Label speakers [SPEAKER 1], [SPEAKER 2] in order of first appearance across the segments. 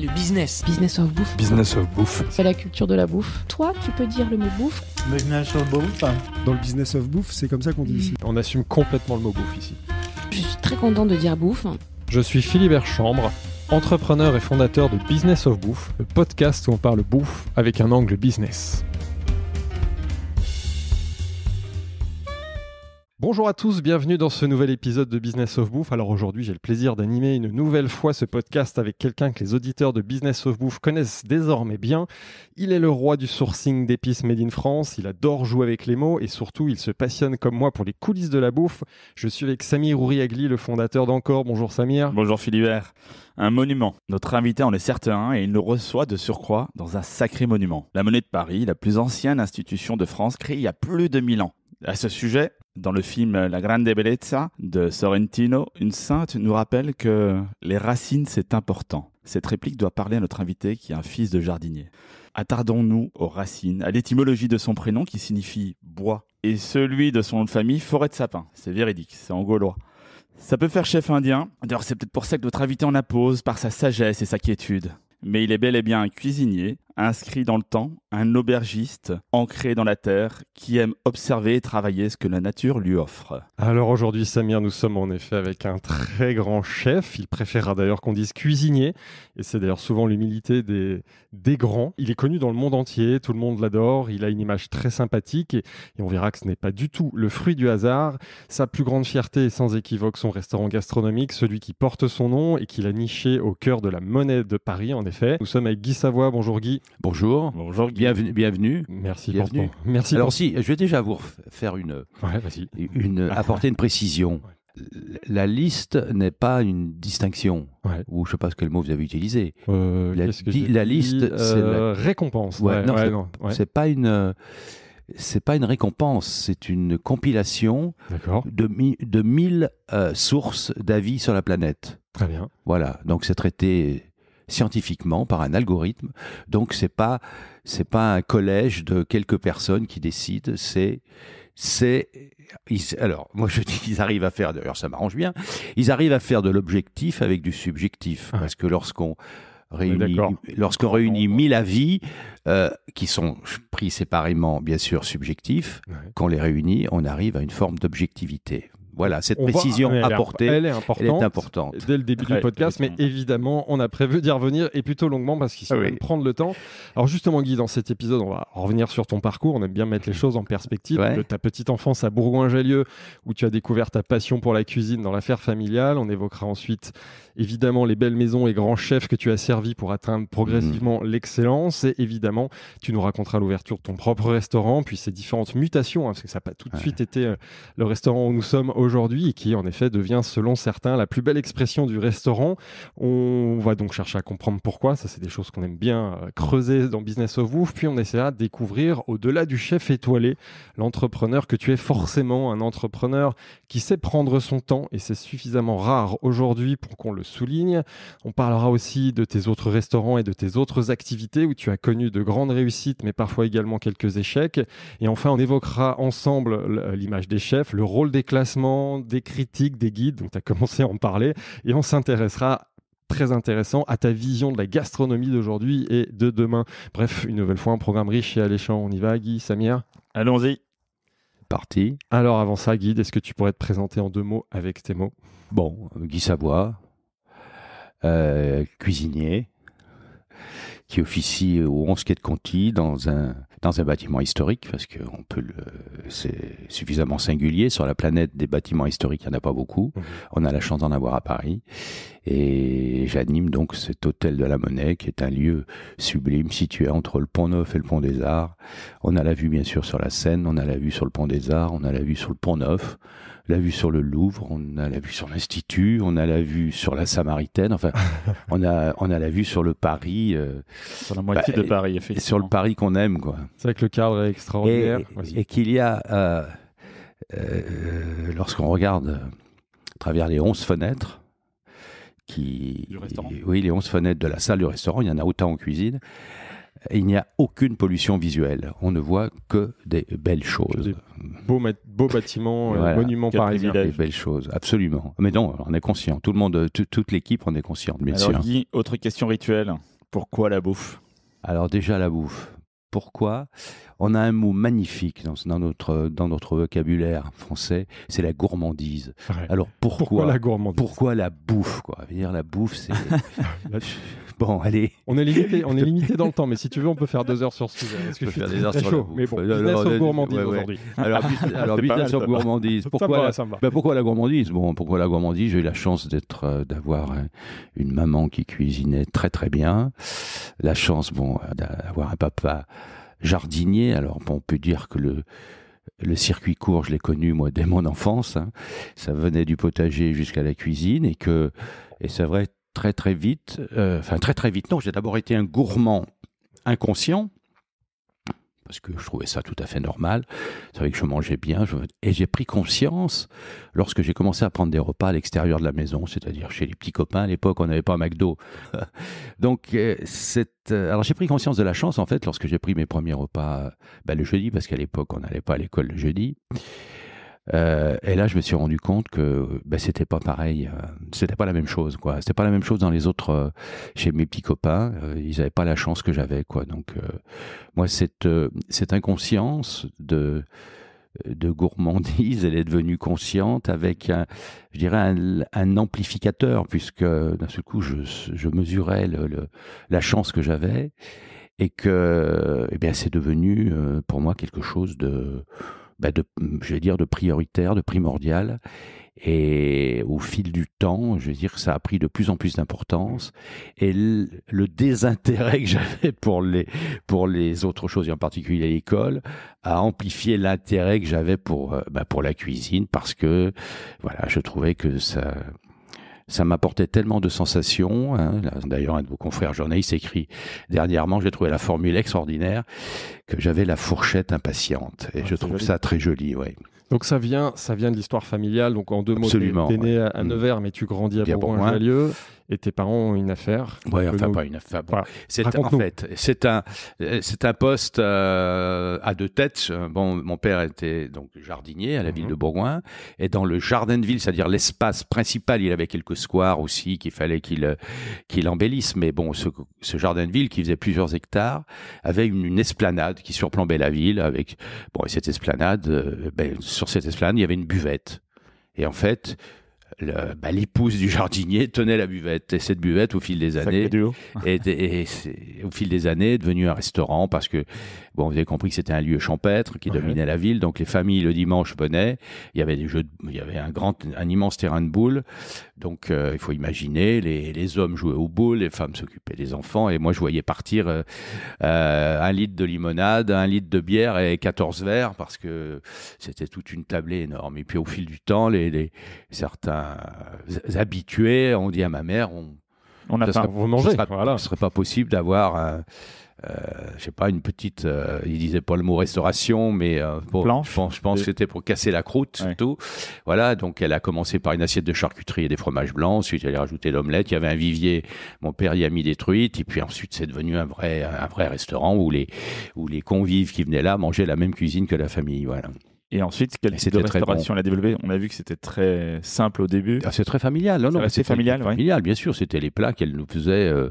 [SPEAKER 1] Le business. Business of bouffe. Business of bouffe. C'est la culture de la bouffe. Toi, tu peux dire le mot bouffe.
[SPEAKER 2] Business of bouffe. Dans le business of bouffe, c'est comme ça qu'on dit ici. On assume complètement le mot bouffe ici.
[SPEAKER 1] Je suis très content de dire bouffe.
[SPEAKER 2] Je suis Philibert Chambre, entrepreneur et fondateur de Business of Bouffe, le podcast où on parle bouffe avec un angle business. Bonjour à tous, bienvenue dans ce nouvel épisode de Business of Bouffe. Alors aujourd'hui, j'ai le plaisir d'animer une nouvelle fois ce podcast avec quelqu'un que les auditeurs de Business of Bouffe connaissent désormais bien. Il est le roi du sourcing d'épices made in France, il adore jouer avec les mots et surtout, il se passionne comme moi pour les coulisses de la bouffe. Je suis avec Samir Ouriagli, le fondateur d'Encore. Bonjour Samir. Bonjour Philibert. Un monument. Notre invité en est certain hein, et il
[SPEAKER 3] nous reçoit de surcroît dans un sacré monument. La Monnaie de Paris, la plus ancienne institution de France créée il y a plus de 1000 ans. À ce sujet, dans le film La Grande Bellezza de Sorrentino, une sainte nous rappelle que les racines, c'est important. Cette réplique doit parler à notre invité qui est un fils de jardinier. Attardons-nous aux racines, à l'étymologie de son prénom qui signifie bois, et celui de son de famille, forêt de sapin. C'est véridique, c'est en gaulois. Ça peut faire chef indien. D'ailleurs, c'est peut-être pour ça que notre invité en appose par sa sagesse et sa quiétude. Mais il est bel et bien un cuisinier, inscrit dans le temps, un aubergiste ancré dans la terre
[SPEAKER 2] qui aime observer et travailler ce que la nature lui offre. Alors aujourd'hui, Samir, nous sommes en effet avec un très grand chef. Il préférera d'ailleurs qu'on dise cuisinier, et c'est d'ailleurs souvent l'humilité des, grands. Il est connu dans le monde entier, tout le monde l'adore, il a une image très sympathique, et, on verra que ce n'est pas du tout le fruit du hasard. Sa plus grande fierté est sans équivoque son restaurant gastronomique, celui qui porte son nom et qu'il a niché au cœur de la monnaie de Paris, en effet. Nous sommes avec Guy Savoie. Bonjour Guy. Bonjour. Bienvenue. Merci. Bienvenue. Merci. Alors si,
[SPEAKER 4] je vais déjà vous faire une, ouais, une apporter une précision. La liste n'est pas une distinction, ou je ne sais pas quel mot vous avez utilisé. Euh, la, liste, c'est la... Euh, récompense. non, c'est pas une c'est pas une récompense, c'est une compilation de, mille euh, sources d'avis sur la planète. Très bien. Voilà, donc c'est traité scientifiquement par un algorithme. Donc c'est pas c'est pas un collège de quelques personnes qui décident, c'est c'est alors moi je dis qu'ils arrivent à faire d'ailleurs ça m'arrange bien, ils arrivent à faire de l'objectif avec du subjectif parce que lorsqu'on réunit lorsqu'on réunit 1000 avis euh, qui sont pris séparément bien sûr subjectifs, quand qu'on les réunit, on arrive à une forme d'objectivité. Voilà, cette précision apportée, elle est, importante, Dès le début du
[SPEAKER 2] podcast, mais évidemment, on a prévu d'y revenir et plutôt longuement parce qu'il faut prendre le temps. Alors justement, Guy, dans cet épisode, on va revenir sur ton parcours. On aime bien mettre les choses en perspective. De ta petite enfance à Bourgoin-Jallieu, où tu as découvert ta passion pour la cuisine dans l'affaire familiale. On évoquera ensuite évidemment les belles maisons et grands chefs que tu as servis pour atteindre progressivement mmh. l'excellence. Et évidemment, tu nous raconteras l'ouverture de ton propre restaurant, puis ses différentes mutations, hein, parce que ça n'a pas tout de suite été euh, le restaurant où nous sommes aujourd'hui, et qui en effet devient, selon certains, la plus belle expression du restaurant. On va donc chercher à comprendre pourquoi. Ça, c'est des choses qu'on aime bien euh, creuser dans Business of Woof. Puis on essaiera de découvrir, au-delà du chef étoilé, l'entrepreneur que tu es forcément, un entrepreneur qui sait prendre son temps, et c'est suffisamment rare aujourd'hui pour qu'on le souligne. On parlera aussi de tes autres restaurants et de tes autres activités où tu as connu de grandes réussites, mais parfois également quelques échecs. Et enfin, on évoquera ensemble euh, l'image des chefs, le rôle des classements, des critiques, des guides. Donc, tu as commencé à en parler. Et on s'intéressera très intéressant à ta vision de la gastronomie d'aujourd'hui et de demain. Bref, une nouvelle fois, un programme riche et alléchant. On y va, Guy, Samir Allons-y. Parti. Alors, avant ça, Guy, est-ce que tu pourrais te présenter en deux mots avec tes mots Bon, Guy Savoie, euh, cuisinier,
[SPEAKER 4] qui officie au 11 quai de Conti dans un, bâtiment historique, parce que c'est suffisamment singulier. Sur la planète, des bâtiments historiques, il n'y en a pas beaucoup. Mmh. On a la chance d'en avoir à Paris. Et j'anime donc cet hôtel de la Monnaie, qui est un lieu sublime, situé entre le Pont Neuf et le Pont des Arts. On a la vue, bien sûr, sur la Seine, on a la vue sur le Pont des Arts, on a la vue sur le Pont Neuf la vue sur le Louvre, on a la vue sur l'Institut, on a la vue sur la Samaritaine, enfin, on, a, on a la vue sur le Paris. Euh, sur la moitié bah, de Paris, effectivement. Sur le Paris qu'on aime, quoi. C'est vrai que le cadre est extraordinaire. Et, qu'il y a, euh, euh, lorsqu'on regarde à travers les 11 fenêtres, qui, oui, les 11 fenêtres de la salle du restaurant, il y en a autant en cuisine, il n'y a aucune pollution visuelle. On ne voit que des belles choses.
[SPEAKER 2] beaux, beaux, bâtiments, euh, monuments parisiens. Des
[SPEAKER 4] belles choses, absolument. Mais non, on est conscient. Tout le monde, toute l'équipe on est conscient. bien Alors,
[SPEAKER 3] autre question rituelle. Pourquoi la
[SPEAKER 4] bouffe Alors déjà la bouffe. Pourquoi On a un mot magnifique dans, notre, dans notre vocabulaire français, c'est la gourmandise. Alors pourquoi, la gourmandise
[SPEAKER 2] Pourquoi la bouffe quoi La bouffe, c'est... Bon, allez. On est limité, on est limité dans le temps, mais si tu veux, on peut faire deux heures sur ce sujet. Parce que je, faire des heures sur chaud, le Mais bon, business alors, gourmandise aujourd'hui. Alors, business gourmandise. Pourquoi, la,
[SPEAKER 4] ben, pourquoi la gourmandise Bon, pourquoi la gourmandise J'ai eu la chance d'être, euh, d'avoir euh, une maman qui cuisinait très très bien. La chance, bon, d'avoir un papa jardinier. Alors, bon, on peut dire que le le circuit court, je l'ai connu moi dès mon enfance. Hein. Ça venait du potager jusqu'à la cuisine et que et c'est vrai très très vite, euh, enfin très très vite, non, j'ai d'abord été un gourmand inconscient, parce que je trouvais ça tout à fait normal. C'est vrai que je mangeais bien, et j'ai pris conscience lorsque j'ai commencé à prendre des repas à l'extérieur de la maison, c'est-à-dire chez les petits copains. À l'époque, on n'avait pas un McDo. Donc, euh, cette... Euh, alors j'ai pris conscience de la chance en fait lorsque j'ai pris mes premiers repas ben, le jeudi, parce qu'à l'époque, on n'allait pas à l'école le jeudi. Euh, et là, je me suis rendu compte que bah, c'était pas pareil, euh, c'était pas la même chose, quoi. C'était pas la même chose dans les autres, euh, chez mes petits copains, ils avaient pas la chance que j'avais, quoi. Donc, moi, cette, cette inconscience de de gourmandise, elle est devenue consciente avec, un, je dirais, un, amplificateur, puisque d'un seul coup, je, je mesurais le, la chance que j'avais et que, eh bien, c'est devenu pour moi quelque chose de bah, de, je vais dire, de prioritaire, de primordial. Et au fil du temps, je veux dire, ça a pris de plus en plus d'importance. Et le, désintérêt que j'avais pour les, pour les autres choses, et en particulier l'école, a amplifié l'intérêt que j'avais pour, euh, bah, pour la cuisine parce que, voilà, je trouvais que ça, ça m'apportait tellement de sensations. Hein. D'ailleurs, un de vos confrères journalistes s'écrit dernièrement, j'ai trouvé la formule extraordinaire, que j'avais la fourchette impatiente. Et ah, je trouve ça très joli, oui.
[SPEAKER 2] Donc ça vient, ça vient de l'histoire familiale. Donc en deux mots, tu es né à mm. Nevers, mais tu grandis à bourgoin et tes parents ont une affaire. Oui, enfin, pas une affaire. C'est en fait,
[SPEAKER 4] c'est un, c'est un poste euh, à deux têtes. Bon, mon père était donc jardinier à la ville mhm. de Bourgoin, et dans le jardin de ville, c'est-à-dire l'espace principal, il avait quelques squares aussi qu'il fallait qu'il qu'il embellisse. Mais bon, ce, jardin de ville qui faisait plusieurs hectares avait une, esplanade qui surplombait la ville. Avec bon, cette esplanade, euh, ben, sur cette esplanade, il y avait une buvette. Et en fait, bah, l'épouse du jardinier tenait la buvette. Et cette buvette, au fil des années, au fil des années, est devenue un restaurant parce que Bon, vous avez compris que c'était un lieu champêtre qui dominait la ville, donc les familles le dimanche venaient. Il y avait des jeux, il y avait un grand, un immense terrain de boules. Donc euh, il faut imaginer, les, les, hommes jouaient aux boules, les femmes s'occupaient des enfants, et moi je voyais partir euh, euh, un litre de limonade, un litre de bière et 14 verres parce que c'était toute une tablée énorme. Et puis au fil du temps, les, certains habitués ont dit à ma mère, on on a pas, vous Ce ne serait, serait pas possible d'avoir euh, je sais pas, une petite, euh, il disait pas le mot restauration, mais euh, je pense, que c'était pour casser la croûte, tout. Voilà, donc elle a commencé par une assiette de charcuterie et des fromages blancs, ensuite elle a rajouté l'omelette, il y avait un vivier, mon père y a mis des truites, et puis ensuite c'est devenu un vrai, un vrai restaurant où les, où les convives qui venaient là mangeaient la même cuisine que la famille, voilà. Et ensuite, quel type de
[SPEAKER 3] restauration a développé On a vu que c'était très simple au début. Ah, c'est très
[SPEAKER 4] familial. Non, non, c'est familial, ouais. bien sûr. C'était les plats qu'elle nous faisait, euh,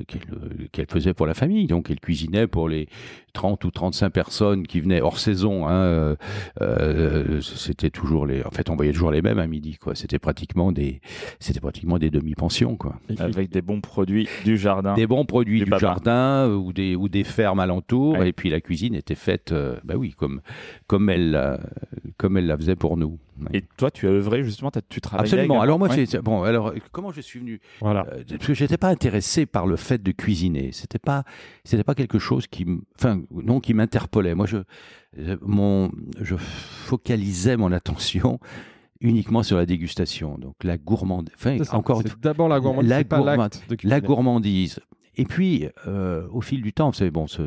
[SPEAKER 4] euh, qu'elle, faisait pour la famille. Donc, elle cuisinait pour les, 30 ou 35 personnes qui venaient hors saison. Hein, euh, euh, c'était toujours les, en fait, on voyait toujours les mêmes à midi. Quoi. C'était pratiquement des, c'était pratiquement des demi-pensions. Quoi. Avec des bons produits du jardin. Des bons produits du, jardin ou des ou des fermes alentours Et puis la cuisine était faite, euh, bah oui, comme comme elle comme elle la faisait pour nous. Et toi, tu as œuvré justement, as, tu travailles. Absolument. Alors moi, bon, alors comment je suis venu euh, parce que j'étais pas intéressé par le fait de cuisiner. C'était pas, c'était pas quelque chose qui, enfin, non, qui m'interpellait. Moi, je, mon, je focalisais mon attention uniquement sur la dégustation. Donc la gourmandise. Enfin, encore D'abord la gourmandise. La, pas la gourmandise et puis, euh, au fil du temps, vous savez, bon, ce,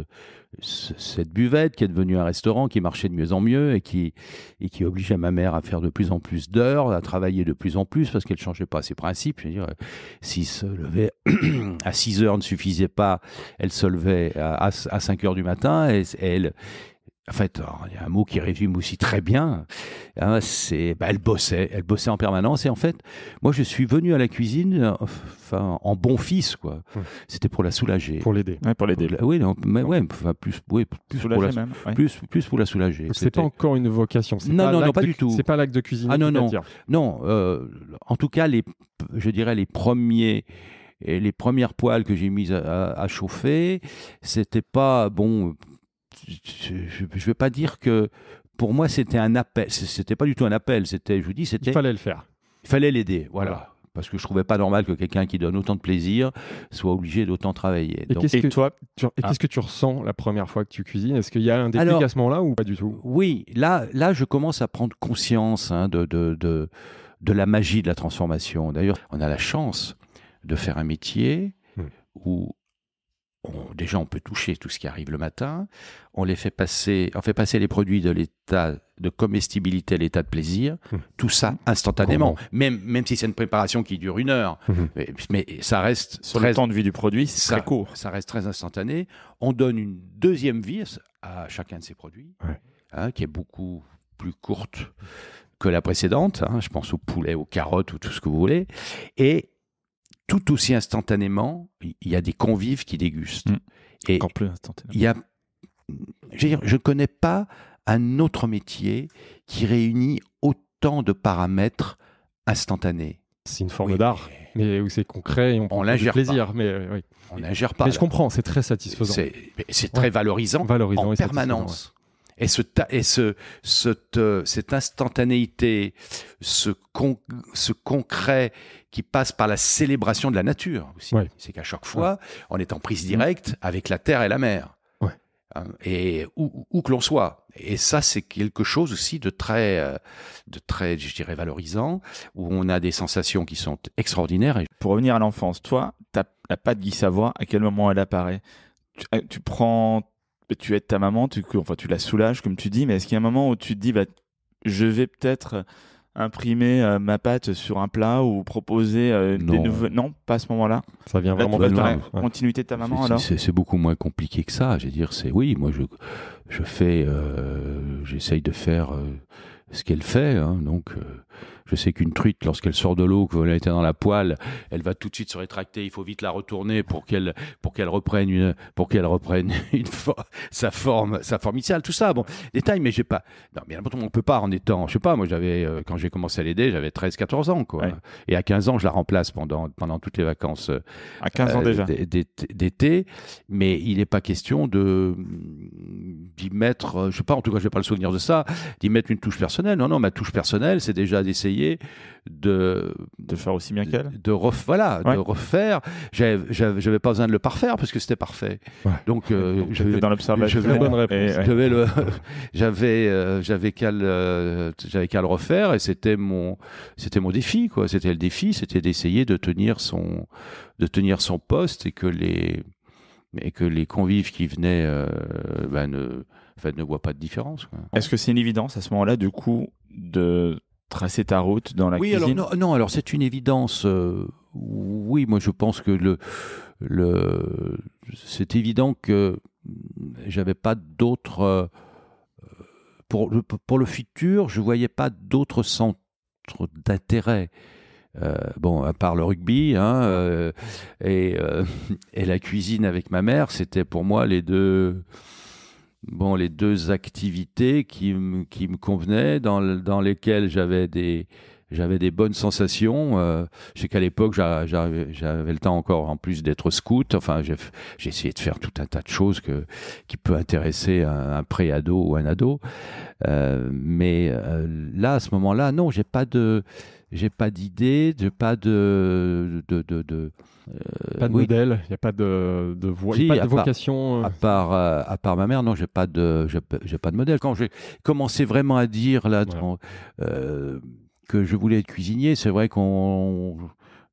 [SPEAKER 4] cette buvette qui est devenue un restaurant, qui marchait de mieux en mieux et qui, et qui obligeait ma mère à faire de plus en plus d'heures, à travailler de plus en plus parce qu'elle ne changeait pas ses principes. Je veux dire, si se levait à 6 heures ne suffisait pas, elle se levait à, à, 5 heures du matin et elle, en fait, il y a un mot qui résume aussi très bien. Hein, c'est, bah, elle bossait, elle bossait en permanence. Et en fait, moi, je suis venu à la cuisine, enfin, en bon fils, quoi. Hum. C'était pour la soulager. Pour l'aider. pour l'aider. oui, plus, plus pour la, même, plus, plus pour la soulager. C'est pas
[SPEAKER 2] encore une vocation. Non, pas non, pas du tout. C'est pas l'acte de cuisine. Ah non, non, non.
[SPEAKER 4] Euh, en tout cas, les, je dirais les premiers. Et les premières poêles que j'ai mises à, chauffer. à chauffer, c'était pas bon je ne vais pas dire que pour moi c'était un appel, c'était pas du tout un appel, c'était, je vous dis, c'était. Il fallait le faire. Il fallait l'aider, voilà. Parce que je trouvais pas normal que quelqu'un qui donne autant de plaisir soit obligé d'autant travailler. Et, qu'est-ce, que...
[SPEAKER 2] Toi, tu... Ah. qu'est-ce que tu ressens la première fois que tu cuisines Est-ce qu'il y a un déclic à ce moment-là ou
[SPEAKER 4] pas du tout Oui, là, là, je commence à prendre conscience hein, de, de, de, la magie de la transformation. D'ailleurs, on a la chance de faire un métier hmm. où déjà on peut toucher tout ce qui arrive le matin, on les fait passer, on fait passer les produits de l'état de comestibilité à l'état de plaisir, mmh. tout ça instantanément, même, même si c'est une préparation qui dure une heure, mmh. mais, ça reste sur très, temps de vie du produit, court, ça reste très instantané. On donne une deuxième vie à chacun de ces produits, hein, qui est beaucoup plus courte que la précédente. Hein. je pense au poulet, aux carottes ou tout ce que vous voulez, et tout aussi instantanément, il y a des convives qui dégustent. Mm. Et Encore plus instantanément. Il a, je ne connais pas un autre métier qui réunit autant de paramètres instantanés. C'est
[SPEAKER 2] une forme d'art, mais... où c'est concret et on, on prend du plaisir. Mais euh, on n'ingère pas. Mais je comprends, c'est très satisfaisant. C'est, très valorisant, valorisant, en permanence. Et, ce, et ce,
[SPEAKER 4] cette, euh, instantanéité, ce, concret qui passe par la célébration de la nature aussi. C'est qu'à chaque fois, on est en prise directe avec la terre et la mer. Euh, et où, que l'on soit. Et ça, c'est quelque chose aussi de très, euh, de très, je dirais, valorisant, où on a des sensations qui sont extraordinaires. Pour revenir à l'enfance, toi, tu la patte Guy Savoie, à quel moment elle apparaît
[SPEAKER 3] tu prends tu aides ta maman, tu, enfin, tu la soulages, comme tu dis, mais est-ce qu'il y a un moment où tu te dis, bah, je vais peut-être imprimer euh, ma pâte sur un plat ou proposer euh, des nouveaux. Non, pas à ce moment-là. Ça vient vraiment de la continuité de ta maman C'est
[SPEAKER 4] beaucoup moins compliqué que ça. J'ai dire, c'est oui, moi je, je fais, euh, j'essaye de faire ce qu'elle fait, hein. donc je sais qu'une truite, lorsqu'elle sort de l'eau, que vous était dans la poêle, elle va tout de suite se rétracter. Il faut vite la retourner pour qu'elle pour qu'elle reprenne une pour qu'elle reprenne une sa forme sa forme initiale. Tout ça, bon, détail, mais j'ai pas. Non, mais on peut pas en étant. Je sais pas, moi j'avais euh, quand j'ai commencé à l'aider, j'avais 13-14 ans, quoi. Et à 15 ans, je la remplace pendant pendant toutes les vacances. Euh, à 15 ans euh, déjà. D'été, mais il n'est pas question de d'y mettre. Je sais pas. En tout cas, je vais pas le souvenir de ça. D'y mettre une touche personnelle. Non, non, ma touche personnelle, c'est déjà d'essayer de, faire aussi bien qu'elle de, ref, voilà de refaire j'avais pas besoin de le parfaire parce que c'était parfait donc, euh, j'avais dans euh, l'observation j'avais le j'avais j'avais qu'à le refaire et c'était mon c'était mon défi quoi c'était le défi c'était d'essayer de tenir son de tenir son poste et que les et que les convives qui venaient euh, bah, ne, ne voient pas de différence. Est-ce que c'est une
[SPEAKER 3] évidence à ce moment-là, du coup, de tracer ta route dans la cuisine. Oui, alors
[SPEAKER 4] non, alors c'est une évidence. Euh, oui, moi je pense que le, le c'est évident que j'avais pas d'autres euh, pour le, pour futur, je voyais pas d'autres centres d'intérêt. Euh, bon, à part le rugby hein, et la cuisine avec ma mère, c'était pour moi les deux bon, les deux activités qui, me convenaient, dans, lesquelles j'avais des, j'avais des bonnes sensations. Euh, je sais qu'à l'époque, j'avais le temps encore, en plus d'être scout. Enfin, j'ai essayé de faire tout un tas de choses qui peut intéresser un, pré-ado ou un ado. Euh, mais euh, là, à ce moment-là, non, j'ai pas de, j'ai pas d'idée, j'ai pas de, de euh, pas de modèle,
[SPEAKER 2] il n'y a pas de, de, pas de vocation. à,
[SPEAKER 4] part, euh. euh, à part ma mère, non, j'ai pas de, j'ai, pas de modèle. Quand j'ai commencé vraiment à dire là que je voulais être cuisinier, c'est vrai qu'on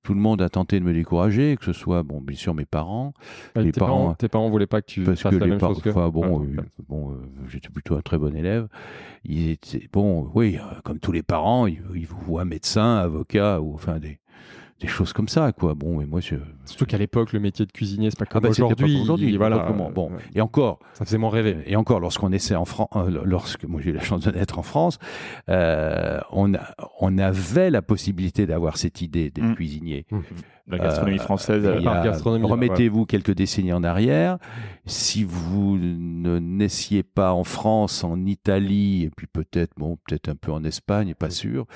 [SPEAKER 4] tout le monde a tenté de me décourager, que ce soit, bon, bien sûr, mes parents. Bah, les tes, parents, ne tes parents voulaient pas que tu fasses la même chose que... bon, bon j'étais plutôt un très bon élève. Ils étaient, bon, oui, comme tous les parents, ils, ils vous voient médecin, avocat, ou enfin des,
[SPEAKER 2] des choses comme ça, quoi. Bon, et moi, Surtout qu'à l'époque, le métier de cuisinier, c'est pas comme ah bah, aujourd'hui.
[SPEAKER 4] Bon, et encore. Ça faisait mon rêver. Et encore, lorsqu'on essaie en France, euh, lorsque moi j'ai eu la chance de naître en France, euh, on, a, on avait la possibilité d'avoir cette idée d'être mm. cuisinier mm. La gastronomie euh, française. remettez-vous quelques décennies en arrière. Si vous ne naissiez pas en France, en Italie, et puis peut-être, bon, peut-être un peu en Espagne, pas mm. sûr,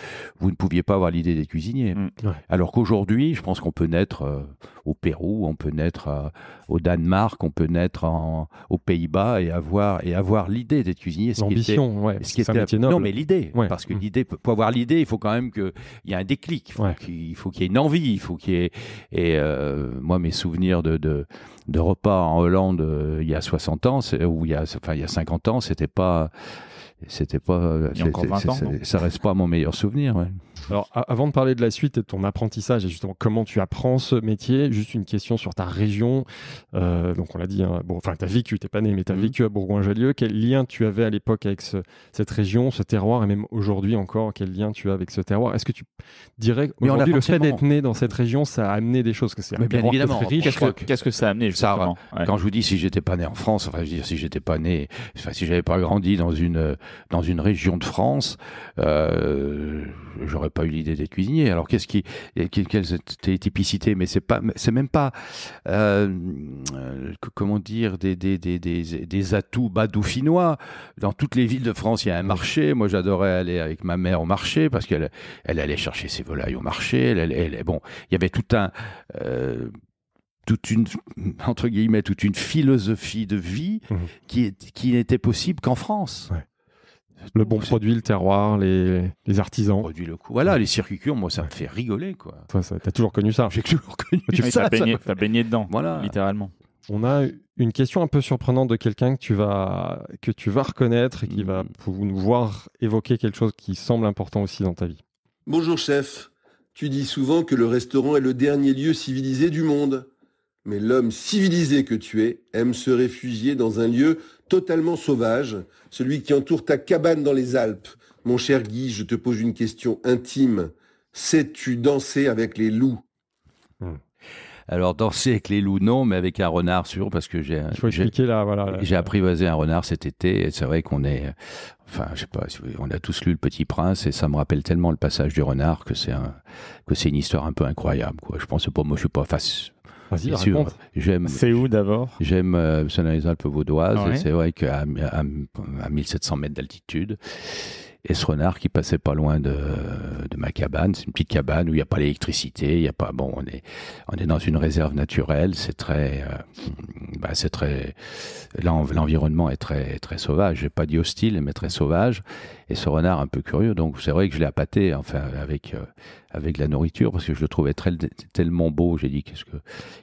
[SPEAKER 4] vous ne pouviez pas avoir l'idée des cuisiniers. Alors qu'aujourd'hui, aujourd'hui, je pense qu'on peut naître euh, au Pérou, on peut naître euh, au Danemark, on peut naître en, aux Pays-Bas et avoir, et avoir l'idée d'être cuisinier. Ce L'ambition, qui était, Non, mais l'idée, parce que mmh. l'idée, pour avoir l'idée, il faut quand même qu'il y ait un déclic, il faut qu'il y ait une envie, il faut qu'il ait... Et euh, moi, mes souvenirs de, de, repas en Hollande il y a 60 ans, ou il y a, enfin, il y a 50 ans, c'était pas c'était pas. Euh, ça reste pas mon meilleur souvenir.
[SPEAKER 2] Alors, avant de parler de la suite et de ton apprentissage et justement comment tu apprends ce métier, juste une question sur ta région. Euh, donc, on l'a dit, hein, bon, enfin, tu as vécu, t'es pas né, mais mm-hmm. tu vécu à Bourgoin-Jallieu. Quel lien tu avais à l'époque avec cette région, ce terroir et même aujourd'hui encore, quel lien tu as avec ce terroir Est-ce que tu dirais aujourd'hui le fait d'être né dans cette région, ça a amené des choses que c'est bien évidemment. Qu'est-ce
[SPEAKER 4] que, que, ça a amené Quand je vous dis si j'étais pas né en France, enfin, je veux dire si j'étais pas né, si j'avais pas grandi dans une euh, dans une région de France, euh, j'aurais pas eu l'idée d'être cuisinier. Alors qu'est-ce qui, quelles étaient les typicités Mais c'est pas, c'est même pas, euh, comment dire, des, des, des, des, atouts badoufinois. Dans toutes les villes de France, il y a un marché. Moi, j'adorais aller avec ma mère au marché parce qu'elle, elle allait chercher ses volailles au marché. Elle, bon, il y avait tout un euh, toute une entre guillemets toute une philosophie de vie mmh. qui, qui n'était possible qu'en France le bon
[SPEAKER 2] produit, le terroir, les, les artisans. Produit le coup. Voilà, les circuits courts, moi, ça me fait rigoler, quoi. Toi, t'as toujours connu ça. J'ai toujours connu tu ça. T'as baigné,
[SPEAKER 3] baigné, dedans, voilà.
[SPEAKER 2] littéralement. On a une question un peu surprenante de quelqu'un que tu vas que tu vas reconnaître et qui va hmm. nous voir évoquer quelque chose qui semble important aussi dans ta vie. Bonjour chef, tu dis souvent que le restaurant est le dernier lieu civilisé du monde. Mais l'homme civilisé que tu es aime se réfugier dans un lieu totalement sauvage, celui qui entoure ta cabane dans les Alpes. Mon cher Guy, je te pose une question intime. Sais-tu danser avec les loups hmm.
[SPEAKER 4] Alors danser avec les loups, non, mais avec un renard sûr, parce que j'ai j'ai apprivoisé un renard cet été. Et c'est vrai qu'on est, enfin, je sais pas, on a tous lu Le Petit Prince et ça me rappelle tellement le passage du renard que c'est une histoire un peu incroyable. Quoi. Je pense que pas, moi, je suis pas face. Vas-y, J'aime, c'est où d'abord J'aime euh, les Alpes vaudoises. C'est vrai qu'à à, 1700 mètres d'altitude, et ce renard qui passait pas loin de, ma cabane. C'est une petite cabane où il n'y a pas l'électricité, il y a pas. Bon, on est on est dans une réserve naturelle. C'est très, euh, bah c'est très. L'environnement est très très sauvage. J'ai pas dit hostile, mais très sauvage. Et ce renard un peu curieux, donc c'est vrai que je l'ai appâté enfin, avec, euh, avec la nourriture parce que je le trouvais très, tellement beau. J'ai dit qu'est-ce que.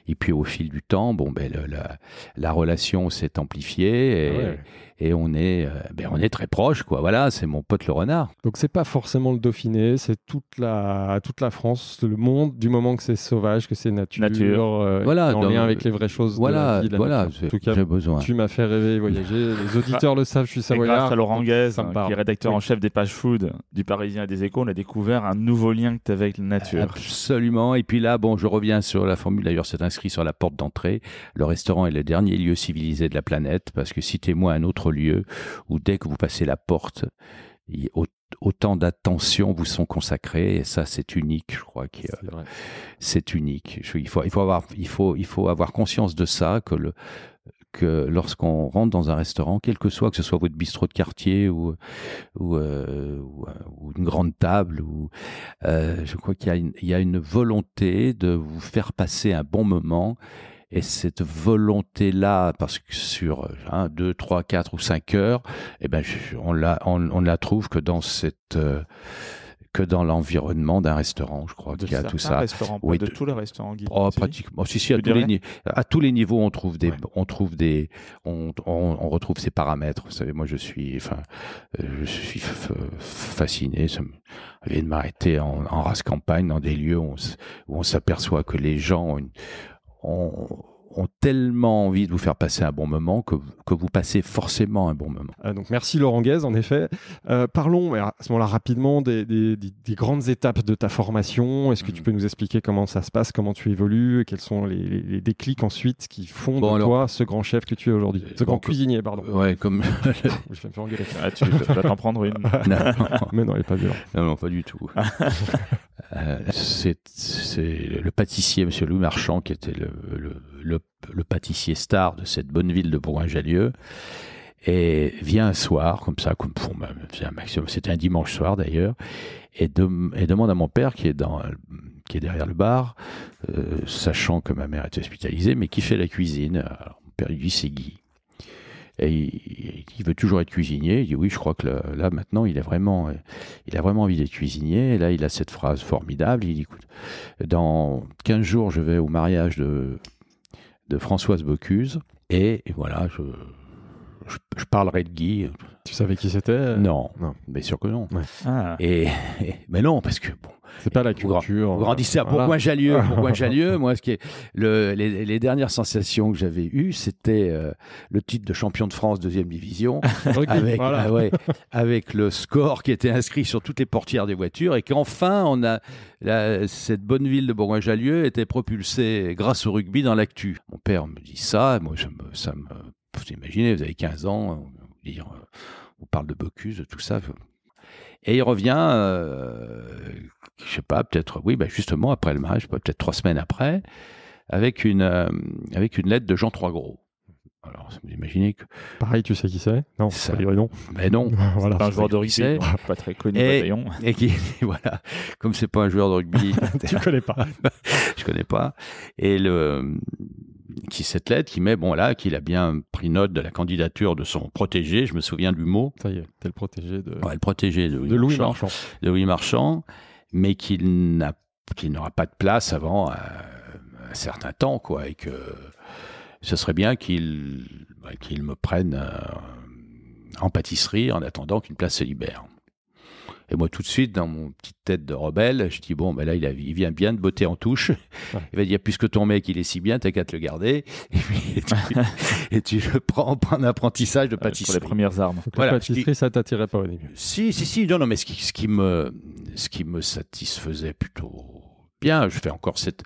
[SPEAKER 4] Et puis au fil du temps, bon, ben, la, la, relation s'est amplifiée et, ah on, est, euh, ben, on est très proche, quoi. Voilà, c'est mon pote le
[SPEAKER 2] renard. Donc c'est pas forcément le Dauphiné, c'est toute la, toute la France, le monde, du moment que c'est sauvage, que c'est nature, euh, voilà, en lien avec les vraies choses. Voilà, de la vie, voilà. tout cas, besoin. tu m'as fait rêver voyager. les auditeurs le savent, je suis savoyard. grâce à Laurent Guez, qui est rédacteur en
[SPEAKER 3] chef des pages food du Parisien et des Échos, on a découvert un nouveau lien avec la nature.
[SPEAKER 4] Absolument. Et puis là, bon, je reviens sur la formule. D'ailleurs, c'est inscrit sur la porte d'entrée. Le restaurant est le dernier lieu civilisé de la planète parce que citez-moi un autre lieu où dès que vous passez la porte, autant d'attention vous sont consacrées et ça c'est unique je crois que c'est unique il faut avoir il faut avoir conscience de ça que le que lorsqu'on rentre dans un restaurant, quel que soit que ce soit votre bistrot de quartier ou, euh, euh, une grande table, ou, euh, je crois qu'il y, a une, volonté de vous faire passer un bon moment. Et cette volonté-là, parce que sur 1, 2, 3, 4 ou 5 heures, eh ben, on, la, on, la trouve que dans cette que dans l'environnement d'un restaurant, je crois qu'il y a tout ça. oui, de, tous les restaurants. oh, pratiquement. Si, si, à tous, les, niveaux, on trouve des, on trouve des, on, retrouve ces paramètres. Vous savez, moi, je suis, enfin, euh, je suis fasciné. Ça de m'arrêter en, race campagne, dans des lieux où on, s'aperçoit que les gens ont ont tellement envie de vous faire passer un bon moment que, vous passez forcément un bon moment.
[SPEAKER 2] Ah, donc merci Laurent Guez, en effet. Euh, parlons à ce moment-là rapidement des, grandes étapes de ta formation. Est-ce que tu mhm. peux nous expliquer comment ça se passe, comment tu évolues, et quels sont les, déclics ensuite qui font de toi ce grand chef que tu es aujourd'hui Ce grand cuisinier, pardon. Ouais, comme. Je vais me faire ah, tu vas t'en prendre une. Mais non, il n'est pas dur. Non, pas du tout. Euh, c'est
[SPEAKER 4] le pâtissier, monsieur Louis Marchand, qui était le le, pâtissier star de cette bonne ville de en jallieu Et vient un soir, comme ça, comme pour un maximum, c'était un dimanche soir d'ailleurs, et, demande à mon père qui est, dans, qui est derrière le bar, euh, sachant que ma mère est hospitalisée, mais qui fait la cuisine. mon père lui dit c'est Guy. Et il, veut toujours être cuisinier. Il dit oui, je crois que là, maintenant, il, vraiment, il a vraiment envie d'être cuisinier. Et là, il a cette phrase formidable. Il dit écoute, dans 15 jours, je vais au mariage de de Françoise Bocuse. Et, voilà, je, je, parlerai de Guy. Tu savais qui c'était Non, non. mais sûr que non. Ah. mais non, parce que bon, c'est pas la culture. Vous euh, grandissez à Bourgoin-Jallieu. Bourgoin-Jallieu, moi, ce qui est les, dernières sensations que j'avais eues, c'était euh, le titre de champion de France deuxième division, euh, avec, le score qui était inscrit sur toutes les portières des voitures, et qu'enfin, on a cette bonne ville de Bourgoin-Jallieu était propulsée grâce au rugby dans l'actu. Mon père me dit ça, moi, je me, ça me, vous imaginez, vous avez 15 ans, on, on, on parle de Bocuse, de tout ça. Et il revient, je euh, je sais pas, peut-être, oui, ben, justement après le match, peut-être trois semaines après, avec une, euh, avec une lettre de Jean Trois Gros.
[SPEAKER 2] Alors, vous imaginez que. Pareil, tu sais qui c'est Non, ça... Ben non. Mais non. un joueur de rugby, pas très connu, et,
[SPEAKER 4] et qui, voilà, comme c'est pas un joueur de rugby. tu connais pas. je ne connais pas. Et le, qui cette lettre qui met bon là qu'il a bien pris note de la candidature de son protégé. Je me souviens du mot. Ça y est, protégé de. protégé de Louis, Marchand, De Louis Marchand, mais qu'il n'a qu'il n'aura pas de place avant un, certain temps quoi et que ce serait bien qu'il bah, qu'il me prenne euh, en pâtisserie en attendant qu'une place se libère. Et moi, tout de suite, dans mon petite tête de rebelle, je dis bon, ben là, il, a, il vient bien de botter en touche. Il va dire puisque ton mec, il est si bien, t'as qu'à te le garder. Et, puis, et, tu, le prends en apprentissage de pâtisserie. Pour les premières armes. La
[SPEAKER 2] pâtisserie, ça t'attirait pas au début. Si, si,
[SPEAKER 4] si. Non, non, mais ce qui, ce qui, me, ce qui me satisfaisait plutôt bien. Je fais encore cette.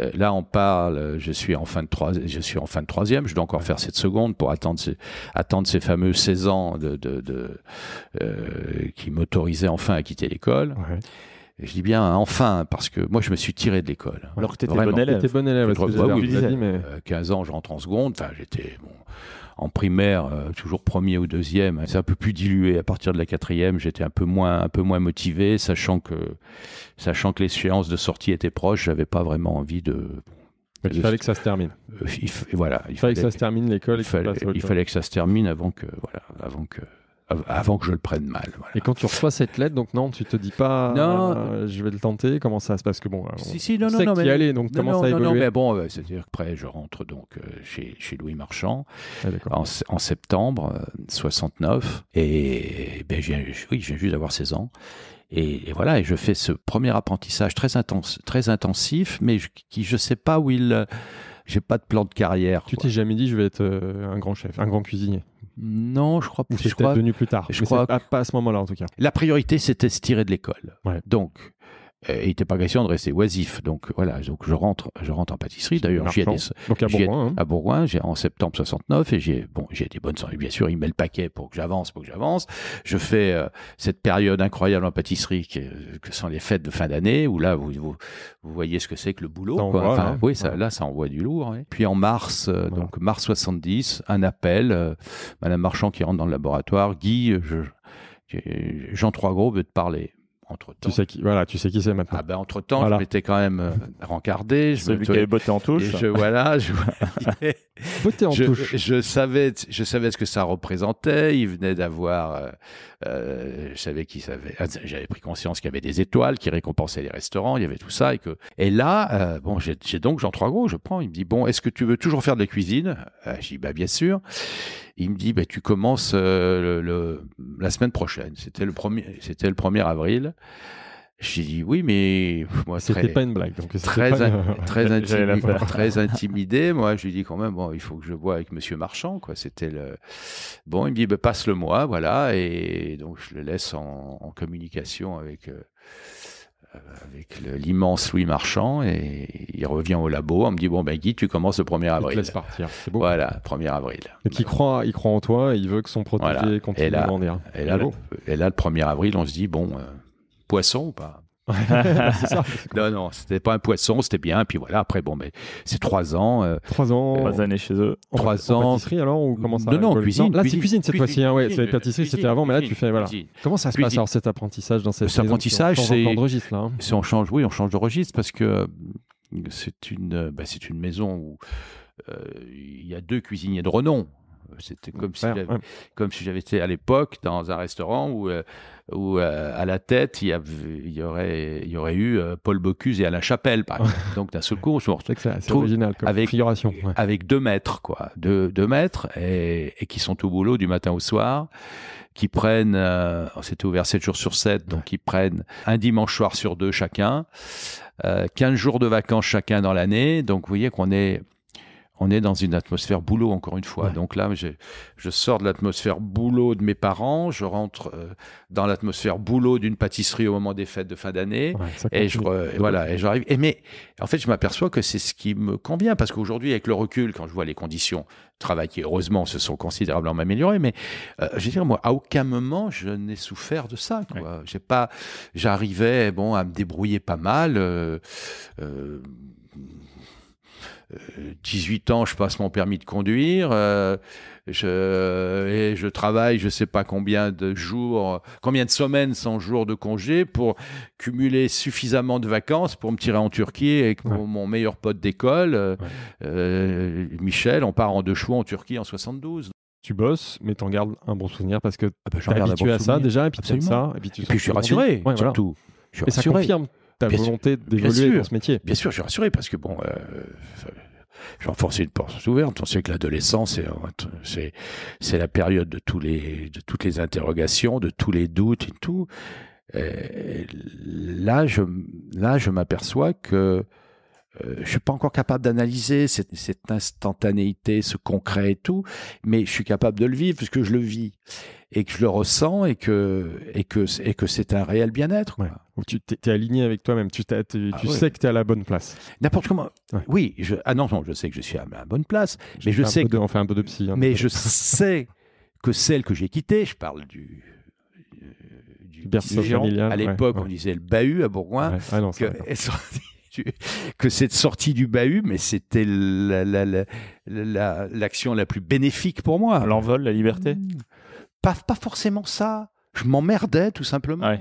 [SPEAKER 4] Euh, là, on parle. Je suis en fin de trois. Je suis en fin de troisième. Je dois encore faire cette seconde pour attendre ces, attendre ces fameux 16 ans de, de, euh, qui m'autorisaient enfin à quitter l'école. Et je dis bien hein, enfin, parce que moi je me suis tiré de l'école. Hein. Alors que tu étais bon élève. Étais bon élève que mais... 15 ans, je rentre en seconde. Enfin, j'étais. Bon, en primaire, euh, toujours premier ou deuxième, c'est un peu plus dilué. À partir de la quatrième, j'étais un peu moins, un peu moins motivé, sachant que, sachant que l'échéance de sortie était proche, j'avais pas vraiment envie de. il fallait que ça se termine. Euh, il voilà, il fallait, que ça se termine l'école. Il, fallait, il fallait que ça se termine avant que, voilà, avant que
[SPEAKER 2] avant que je le prenne mal. Et quand tu reçois cette lettre, donc non, tu te dis pas, non, euh, je vais le tenter, comment ça se passe que bon, euh, si, si, non, non, mais, donc comment ça évolue
[SPEAKER 4] mais bon, bah, c'est-à-dire que après, je rentre donc euh, chez, chez, Louis Marchand ah, en, septembre 69, et, ben, je viens, oui, j'ai juste d'avoir 16 ans. Et, voilà, et je fais ce premier apprentissage très, intense, très intensif,
[SPEAKER 2] mais je, qui je sais pas où il. J'ai pas de plan de carrière. Tu t'es jamais dit, je vais être un grand chef, un grand cuisinier non, je crois pas. peut c'est venu plus tard. Je crois pas à ce moment-là, en tout cas.
[SPEAKER 4] La priorité, c'était se tirer de l'école. Donc, euh, il n'était pas question de rester oisif. Donc voilà, donc je rentre, je rentre en pâtisserie. D'ailleurs, j'y ai hein. à Bourgoin, à Bourgoin en septembre 69 et j'ai bon, j'ai des bonnes Bien sûr, il met le paquet pour que j'avance, pour que j'avance. Je fais euh, cette période incroyable en pâtisserie que sont les fêtes de fin d'année où là vous, vous, vous voyez ce que c'est que le boulot. Hein. oui, ça, là ça envoie du lourd. Hein. Puis en mars, euh, donc mars 70, un appel, Madame Marchand qui rentre dans le laboratoire, Guy, Jean Trois Gros veut te parler entre temps. Tu sais qui, voilà, tu sais qui c'est maintenant. Ah ben, entre temps, je m'étais quand même euh, rencardé. Je Celui me, qui avait botté en touche. je, voilà, je, en touche. Je savais, je savais ce que ça représentait. Il venait d'avoir euh, euh, je savais qu'ils savait, ah, j'avais pris conscience qu'il y avait des étoiles qui récompensaient les restaurants, il y avait tout ça et que. Et là, euh, bon, j'ai donc Jean Trois Gros, je prends, il me dit bon, est-ce que tu veux toujours faire de la cuisine j'ai euh, Je bah, bien sûr. Il me dit bah tu commences la semaine prochaine. C'était le premier, c'était le 1er avril. J'ai dit oui, mais moi c'était pas une blague,
[SPEAKER 2] donc très, très,
[SPEAKER 4] intimidé. Moi, je lui dis quand même bon, il faut que je vois avec Monsieur Marchand, quoi. C'était le bon. Il me dit bah, passe le mois. » voilà, et donc je le laisse en, communication avec. Euh, euh, avec l'immense Louis Marchand et il revient au labo. On me dit Bon, ben Guy, tu commences le 1er avril. Il te laisse partir. C'est Voilà, 1er avril.
[SPEAKER 2] Et il croit, il croit en toi et il veut que son protégé continue et là, Et là,
[SPEAKER 4] le, 1er avril, on se dit Bon, euh, poisson ou pas non, non, c'était pas un poisson, c'était bien. Puis voilà, après, bon, mais c'est trois ans. Euh, trois ans. Euh, trois années chez eux. Trois ans. pâtisserie
[SPEAKER 2] alors ou comment ça Non, non, cuisine. Là, c'est cuisine cette fois-ci. Hein, ouais, c'est pâtisserie, c'était avant, mais là, tu fais. Voilà. Comment ça se passe alors cet apprentissage dans cette. Cet apprentissage, c'est. On change là. Hein. Si on change, oui, on change de registre parce que
[SPEAKER 4] euh, c'est une, bah, une maison où il y a deux cuisiniers de renom. C'était comme, si comme si j'avais été à l'époque dans un restaurant où où euh, à la tête, il y, y, aurait, il y aurait eu euh, Paul Bocuse et à la Chapelle, par exemple. Donc d'un seul coup, sources. original, avec, configuration, avec deux maîtres, quoi, deux, deux maîtres, et, et, qui sont au boulot du matin au soir, qui prennent, euh, c'était ouvert 7 jours sur 7, donc ils prennent un dimanche soir sur deux chacun, 15 euh, jours de vacances chacun dans l'année. Donc vous voyez qu'on est on est dans une atmosphère boulot, encore une fois. Donc là, je, sors de l'atmosphère boulot de mes parents, je rentre euh, dans l'atmosphère boulot d'une pâtisserie au moment des fêtes de fin d'année, et je, voilà, et j'arrive. Et mais en fait, je m'aperçois que c'est ce qui me convient, parce qu'aujourd'hui, avec le recul, quand je vois les conditions de travail qui, heureusement, se sont considérablement améliorées, mais euh, je veux dire, moi, à aucun moment, je n'ai souffert de ça. J'ai pas, j'arrivais, bon, à me débrouiller pas mal euh, 18 ans, je passe mon permis de conduire, euh, je, et je travaille je sais pas combien de jours, combien de semaines sans jour de congé pour cumuler suffisamment de vacances pour me tirer en Turquie et mon, meilleur pote d'école, euh, euh, Michel, on part en deux chevaux en Turquie en 72
[SPEAKER 2] tu bosses, mais en gardes un bon souvenir parce que tu ah bah habitué à ça déjà, et puis tu ça, et puis, je suis rassuré, surtout. et ça confirme ta volonté d'évoluer dans ce métier. Bien sûr, je suis
[SPEAKER 4] rassuré parce que bon, J'enfonce une porte ouverte. On sait que l'adolescence, c'est, c'est, la période de, tous les, de toutes les interrogations, de tous les doutes et tout. là, là, je m'aperçois que je euh, je suis pas encore capable d'analyser cette, instantanéité, ce concret et tout, mais je suis capable de le vivre puisque je le vis et que je le ressens et que et que
[SPEAKER 2] et que c'est un réel bien-être. Tu es aligné avec toi-même, tu, tu, ah sais que tu es à la bonne place. N'importe comment. Oui, je, ah non non, je sais que je suis à la bonne place, mais je sais que un peu de psy. Hein.
[SPEAKER 4] mais je sais que celle que j'ai quittée, je parle du euh, du, à l'époque on disait le bahut à Bourgoin, ah non, que cette sortie du bahut, mais c'était l'action la, plus bénéfique pour moi. L'envol, la liberté mmh. pas, pas forcément ça. Je m'emmerdais tout simplement. et,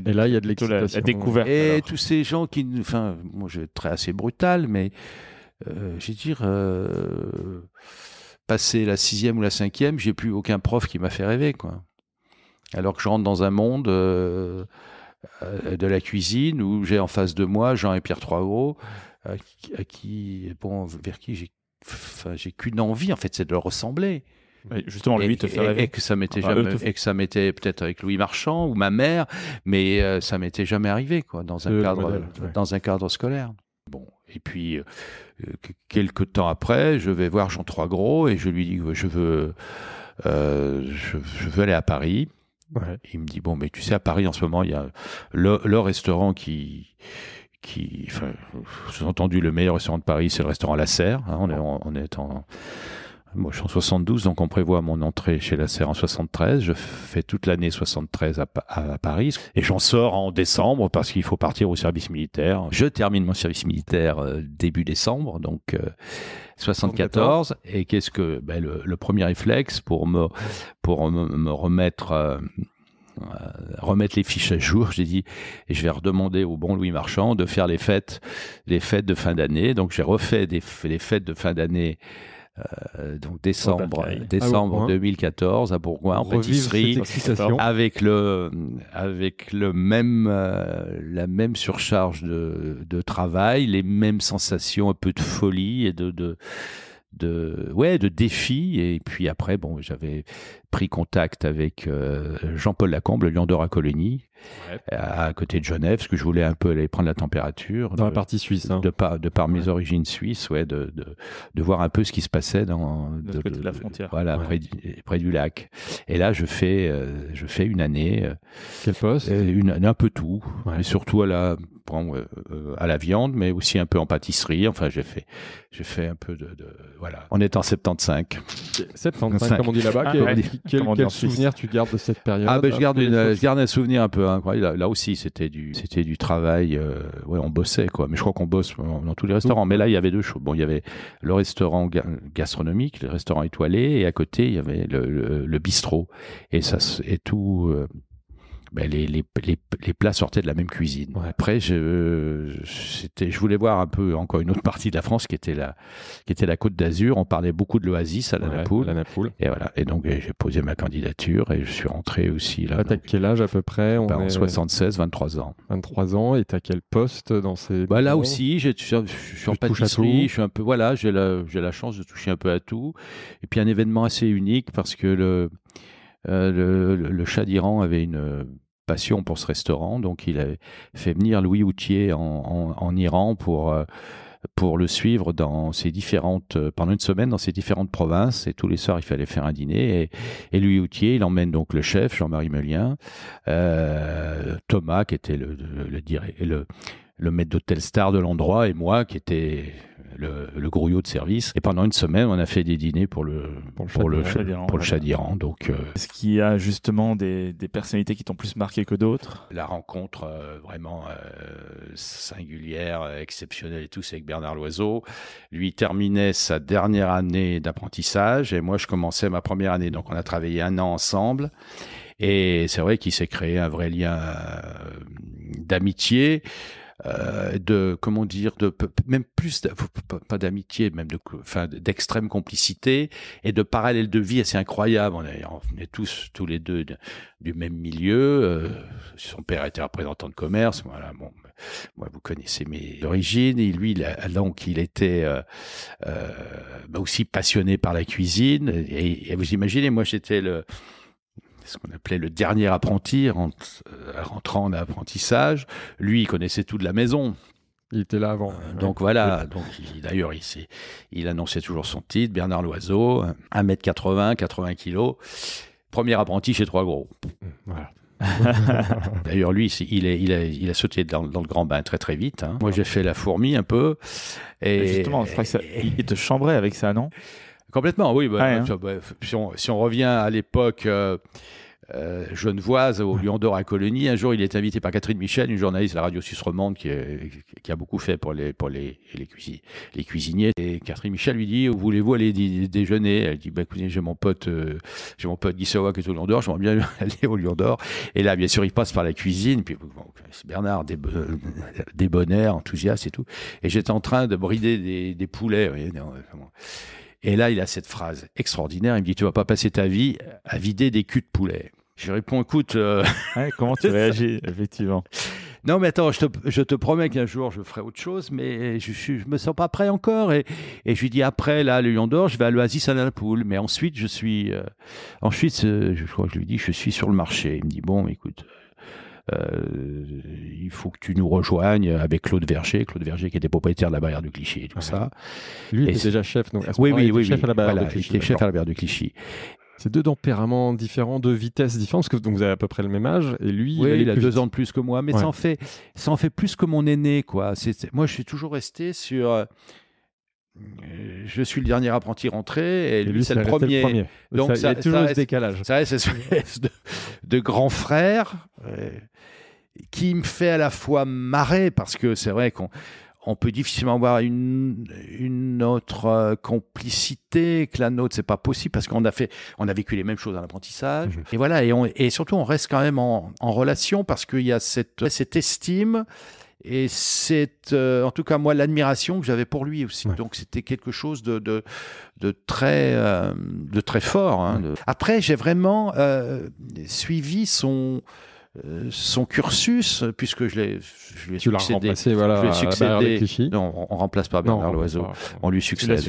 [SPEAKER 4] là, il y a de l'excitation. La, découverte. Et tous ces gens qui. Enfin, moi, je très assez brutal, mais euh, je j'ai dire. passer euh, passé la sixième ou la cinquième, j'ai plus aucun prof qui m'a fait rêver, quoi. Alors que je rentre dans un monde. Euh, euh, de la cuisine où j'ai en face de moi Jean et Pierre Troisgros, euh, à, qui, bon, vers qui j'ai qu'une envie, en fait, c'est de le ressembler. Justement, lui, et, te que ça m'était ah, bah, et que ça m'était peut-être avec Louis Marchand ou ma mère, mais euh, ça m'était jamais arrivé, quoi, dans un cadre, dans un cadre scolaire. Bon. Et puis, quelques temps après, je vais voir Jean Troisgros et je lui dis, je veux, je veux aller à Paris. Il me dit bon, mais tu sais, à Paris en ce moment, il y a le, le restaurant qui qui, enfin, sous-entendu, le meilleur restaurant de Paris, c'est le restaurant La Serre. Hein, on, est, on est en moi, je suis en 72, donc on prévoit mon entrée chez la Serre en 73. Je fais toute l'année 73 à, Paris. Et j'en sors en décembre parce qu'il faut partir au service militaire. Je termine mon service militaire euh, début décembre. Donc, euh, 74. Et qu'est-ce que ben, le, premier réflexe pour me, pour me, remettre, euh, euh, remettre les fiches à jour, j'ai dit et je vais redemander au bon Louis Marchand de faire les fêtes, les fêtes de fin d'année. Donc j'ai refait les fêtes de fin d'année euh, donc décembre, oh, bah, décembre 2014 ah, à Bourgoin en pâtisserie avec le avec le même euh, la même surcharge de, travail, les mêmes sensations, un peu de folie et de, de ouais de défis et puis après bon j'avais pris contact avec euh, Jean-Paul Lacombe le lion à Coligny euh, à côté de Genève, parce que je voulais un peu aller prendre la température. Dans de, la partie suisse. Hein. De, par, de mes origines suisses, ouais, de, de, voir un peu ce qui se passait dans, la frontière. près, du, lac. Et là, je fais, euh, je fais une année. Euh, quel poste une, Un peu tout, surtout à la, à la viande, mais aussi un peu en pâtisserie. Enfin, j'ai fait, fait un peu de, Voilà. On est en 75.
[SPEAKER 2] 75, comme on dit là-bas. quel, souvenir tu gardes de cette période ah, ben, je, garde une, je
[SPEAKER 4] garde un souvenir un peu Là aussi, c'était du, c'était du travail. Euh, on bossait, quoi. Mais je crois qu'on bosse dans tous les restaurants. Mais là, il y avait deux choses. Bon, il y avait le restaurant gastronomique, le restaurant étoilé, et à côté, il y avait le, bistrot. Et ça, et tout, euh, ben, les, plats sortaient de la même cuisine. Après, je, je voulais voir un peu encore une autre partie de la France qui était la, qui était la Côte d'Azur. On parlait beaucoup de l'Oasis à la Napoule. Et voilà. Et donc, euh, j'ai posé ma candidature et je suis rentré aussi là. Ah,
[SPEAKER 2] t'as quel âge à peu près On ben, est... 76, 23 ans. 23 ans. Et t'as quel poste dans ces. Bah, là aussi, je suis
[SPEAKER 4] en pâtisserie. Je suis un peu. Voilà, j'ai la, la chance de toucher un peu à tout. Et puis, un événement assez unique parce que le. Euh, le, chat d'Iran avait une euh, passion pour ce restaurant, donc il a fait venir Louis Houtier en, Iran pour euh, pour le suivre dans ses différentes, pendant une semaine dans ses différentes provinces. Et tous les soirs, il fallait faire un dîner. Et, Louis Houtier, il emmène donc le chef, Jean-Marie Melien, Thomas, qui était le, le, le maître d'hôtel star de l'endroit, et moi, qui était le, grouillot de service. Et pendant une semaine, on a fait des dîners pour le, pour le, pour chat, le, d'Iran. Hein, Donc, euh,
[SPEAKER 3] Est-ce qu'il y a justement des, personnalités qui t'ont plus marqué que d'autres
[SPEAKER 4] La rencontre euh, vraiment euh, singulière, exceptionnelle et tout, c'est avec Bernard Loiseau. Lui terminait sa dernière année d'apprentissage et moi, je commençais ma première année. Donc, on a travaillé un an ensemble. Et c'est vrai qu'il s'est créé un vrai lien d'amitié. Euh, de comment dire, de même plus pas d'amitié, même de, enfin, d'extrême complicité et de parallèles de vie assez incroyable. On est, tous tous les deux du même milieu. Euh, son père était représentant de commerce. Voilà, bon, moi vous connaissez mes origines. Et lui, là, donc il était euh, bah, aussi passionné par la cuisine. et vous imaginez, moi j'étais le ce qu'on appelait le dernier apprenti euh, rentrant en apprentissage. Lui, il connaissait tout de la maison. Il était là avant. Euh, donc voilà, donc d'ailleurs il, annonçait toujours son titre, Bernard Loiseau, 1m80, 80 kg, premier apprenti chez Trois Gros. Voilà. D'ailleurs, lui, il, il, a, sauté dans, le grand bain très très vite. Hein. Moi, j'ai fait la fourmi un peu. Et, Justement, il te chambrait avec ça, non Complètement, oui. Bah, bah, hein. bah, si, on, revient à l'époque euh, euh, genevoise, au Lyon d'Or à Colonie, un jour il est invité par Catherine Michel, une journaliste de la radio Suisse romande qui, a beaucoup fait pour les, pour les, cuisiniers. Et Catherine Michel lui dit Voulez-vous aller déjeuner Elle dit Écoutez, j'ai mon pote, euh, j'ai mon pote Guy qui est au Lyon d'Or, j'aimerais bien aller au Lyon d'Or. Et là, bien sûr, il passe par la cuisine. Puis Bernard, débonnaire, enthousiaste et tout. Et j'étais en train de brider des, poulets. Et là, il a cette phrase extraordinaire. Il me dit Tu vas pas passer ta vie à vider des culs de poulet. Je réponds Écoute. Euh, comment tu réagis, effectivement Non, mais attends, je te, promets qu'un jour je ferai autre chose, mais je ne me sens pas prêt encore. Et, je lui dis Après, là, le Lion d'Or, je vais à l'Oasis à Mais ensuite, je suis. Euh, ensuite, euh, je crois que je lui dis Je suis sur le marché. Il me dit Bon, écoute. Euh, il faut que tu nous rejoignes avec Claude Verger, Claude Verger qui était propriétaire de
[SPEAKER 2] la barrière du cliché et tout ça. Lui est déjà chef, donc oui, oui, il oui, chef à la barrière du cliché. C'est deux tempéraments différents, deux vitesses différentes, parce que donc, vous avez à peu près le même âge, et lui, il, a deux ans de plus que moi, mais ça, en fait, ça fait plus que mon aîné, quoi. C'est, moi, je suis toujours resté
[SPEAKER 4] sur, euh, euh, je suis le dernier apprenti rentré et, lui, c'est le, premier. Donc ça, toujours ce décalage. Ça reste espèce de, grand frère euh, qui me fait à la fois marrer parce que c'est vrai qu'on peut difficilement avoir une, autre euh, complicité que la nôtre, c'est pas possible parce qu'on a fait, on a vécu les mêmes choses à l'apprentissage. Mhm. Et voilà, et, surtout on reste quand même en, relation parce qu'il y a cette estime et c'est, euh, en tout cas, moi, l'admiration que j'avais pour lui aussi. Donc, c'était quelque chose de, de, très, euh, de très fort. Hein, Après, j'ai vraiment euh, suivi son euh, son cursus, puisque je l'ai je lui succédé. succédé. Non, on, remplace pas Bernard Loiseau. On, lui succède.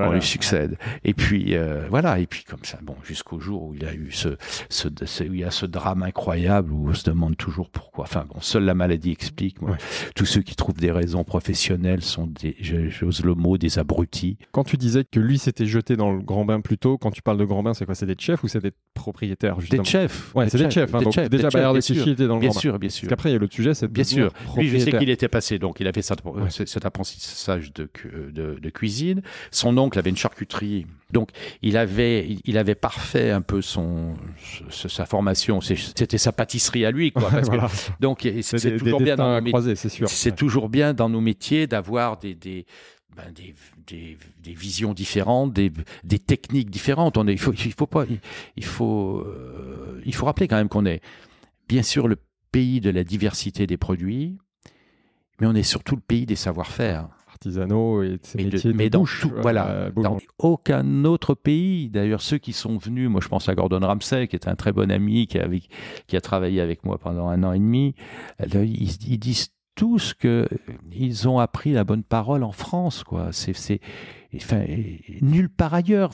[SPEAKER 4] On lui succède. Et puis euh, voilà. Et puis comme ça, bon, jusqu'au jour où il a eu ce, ce, il y a ce drame incroyable où on se demande toujours pourquoi. Enfin bon, seule la maladie explique. Moi. Tous ceux qui trouvent des raisons professionnelles sont des, j'ose le mot, des abrutis.
[SPEAKER 2] Quand tu disais que lui s'était jeté dans le grand bain plus tôt, quand tu parles de grand bain, c'est quoi C'est des chefs ou c'est des propriétaires justement Des chefs. Ouais, c'est des chefs. Hein, déjà, bien sûr, bien sûr. Parce qu'après, il y a le sujet, c'est bien sûr. Lui, je sais qu'il
[SPEAKER 4] était passé, donc il avait cet, apprentissage de, de, cuisine. Son oncle avait une charcuterie, donc il avait, il avait parfait un peu son sa formation. C'était sa pâtisserie à lui, quoi. donc c'est toujours bien dans toujours bien dans nos métiers d'avoir des, ben, des des, des, visions différentes, des, des techniques différentes. On il faut, il faut pas, il, faut, euh, il faut rappeler quand même qu'on est, bien sûr le pays de la diversité des produits, mais on est surtout le pays des savoir-faire. Artisanaux et de mais métiers de, dans euh, aucun autre pays. D'ailleurs, ceux qui sont venus, moi je pense à Gordon Ramsay, qui est un très bon ami, qui a, travaillé avec moi pendant un an et demi, ils, disent tous qu'ils euh, ont appris la bonne parole en France, quoi. C'est, nulle part ailleurs.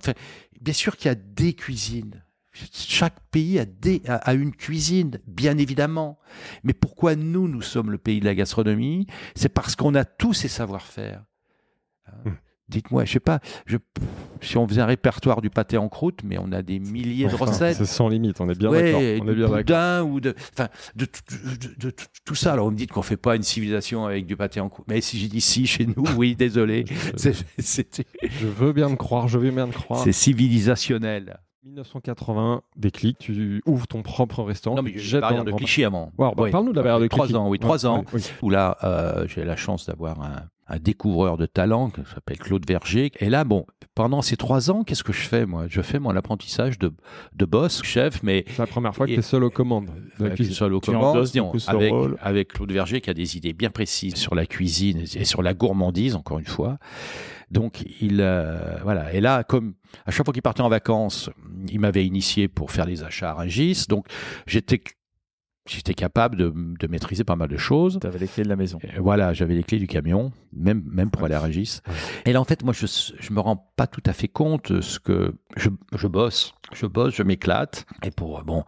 [SPEAKER 4] bien sûr qu'il y a des cuisines, chaque pays a, une cuisine, bien évidemment. Mais pourquoi nous, nous sommes le pays de la gastronomie C'est parce qu'on a tous ces savoir-faire. Euh, hmm. Dites-moi, je sais pas, je, si on faisait un répertoire du pâté en croûte, mais on a des milliers de recettes. C'est sans limite, on est bien d'accord. Oui, ou de, enfin, de, tout ça. Alors vous me dites qu'on ne fait pas une civilisation avec du pâté en croûte. Mais si j'ai dit si chez nous,
[SPEAKER 2] oui, désolé. je, je veux bien le croire, je veux bien me croire. C'est civilisationnel. 1980, déclic, tu ouvres ton propre restaurant. Non, mais j'ai une barrière de cliché avant. Bah, parle-nous de la barrière de cliché. Trois ans, oui, trois ans,
[SPEAKER 4] où là, euh, j'ai la chance d'avoir un, découvreur de talent qui s'appelle Claude Verger. Et là, bon, pendant ces trois ans, qu'est-ce que je fais, moi Je fais mon apprentissage de, boss, chef, mais. C'est la première fois que tu es seul aux commandes. seul aux commandes, avec, avec Claude Verger qui a des idées bien précises sur la cuisine et sur la gourmandise, encore une fois. Donc, il, euh, voilà. Et là, comme à chaque fois qu'il partait en vacances, il m'avait initié pour faire les achats à Rungis. Donc, j'étais j'étais capable de, maîtriser pas mal de choses. Tu avais les clés de la maison. voilà, j'avais les clés du camion, même, même pour aller à Régis. Et là, en fait, moi, je ne me rends pas tout à fait compte ce que je, je bosse. Je bosse, je m'éclate. Et pour, bon,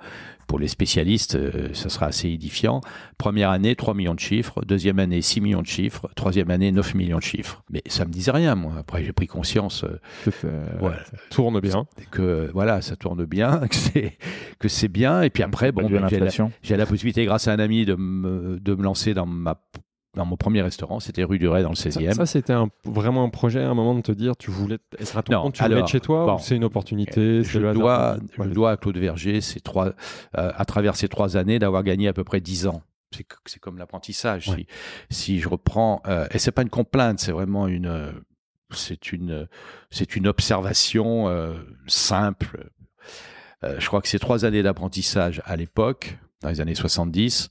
[SPEAKER 4] pour les spécialistes, euh, ça sera assez édifiant. Première année, 3 millions de chiffres. Deuxième année, 6 millions de chiffres. Troisième année, 9 millions de chiffres. Mais ça me disait rien, moi. Après, j'ai pris conscience. Euh, ça tourne bien. Que voilà, ça tourne bien, que c'est bien. Et puis après, bon, ben, j'ai la, possibilité, grâce à un ami, de de me lancer dans ma dans mon premier restaurant, c'était rue du Ray dans le 16e. Ça,
[SPEAKER 2] c'était vraiment un projet à un moment de te dire, tu voulais être à ton tu voulais être chez toi, ou c'est
[SPEAKER 4] une opportunité euh, Je, le dois, je dois à Claude Verger, trois, euh, à travers ces trois années, d'avoir gagné à peu près 10 ans c'est comme l'apprentissage. Si, si, je reprends, euh, et c'est pas une complainte, c'est vraiment une, c'est une, c'est une observation simple. je crois que ces trois années d'apprentissage à l'époque, dans les années 70,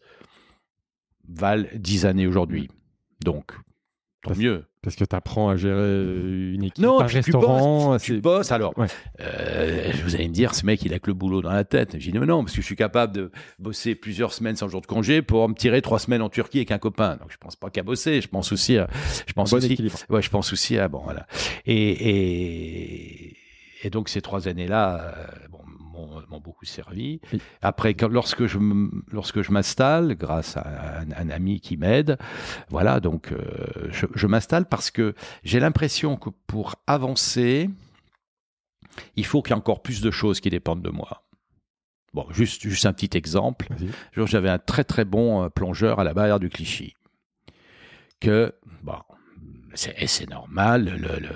[SPEAKER 4] valent 10 années aujourd'hui. Mm. Donc, tant mieux. Parce que
[SPEAKER 2] tu apprends à gérer euh,
[SPEAKER 4] une équipe, un restaurant.
[SPEAKER 2] Tu bosses, alors.
[SPEAKER 4] Euh, vous allez me dire, ce mec, il a que le boulot dans la tête. J'ai dit, non, parce que je suis capable de bosser plusieurs semaines sans jour de congé pour me tirer trois semaines en Turquie avec un copain. Donc, je pense pas qu'à bosser. Je pense aussi à. Je pense bon aussi, équilibre. Ouais, je pense aussi à. Bon, voilà. et... donc ces trois années-là, euh, bon, m'ont beaucoup servi. Après, lorsque je lorsque je m'installe, grâce à un, ami qui m'aide, voilà, donc euh, je, m'installe parce que j'ai l'impression que pour avancer, il faut qu'il y ait encore plus de choses qui dépendent de moi. Bon, juste, juste un petit exemple. J'avais un très très bon euh, plongeur à la barrière du Clichy. Que, bon, c'est normal, le, le,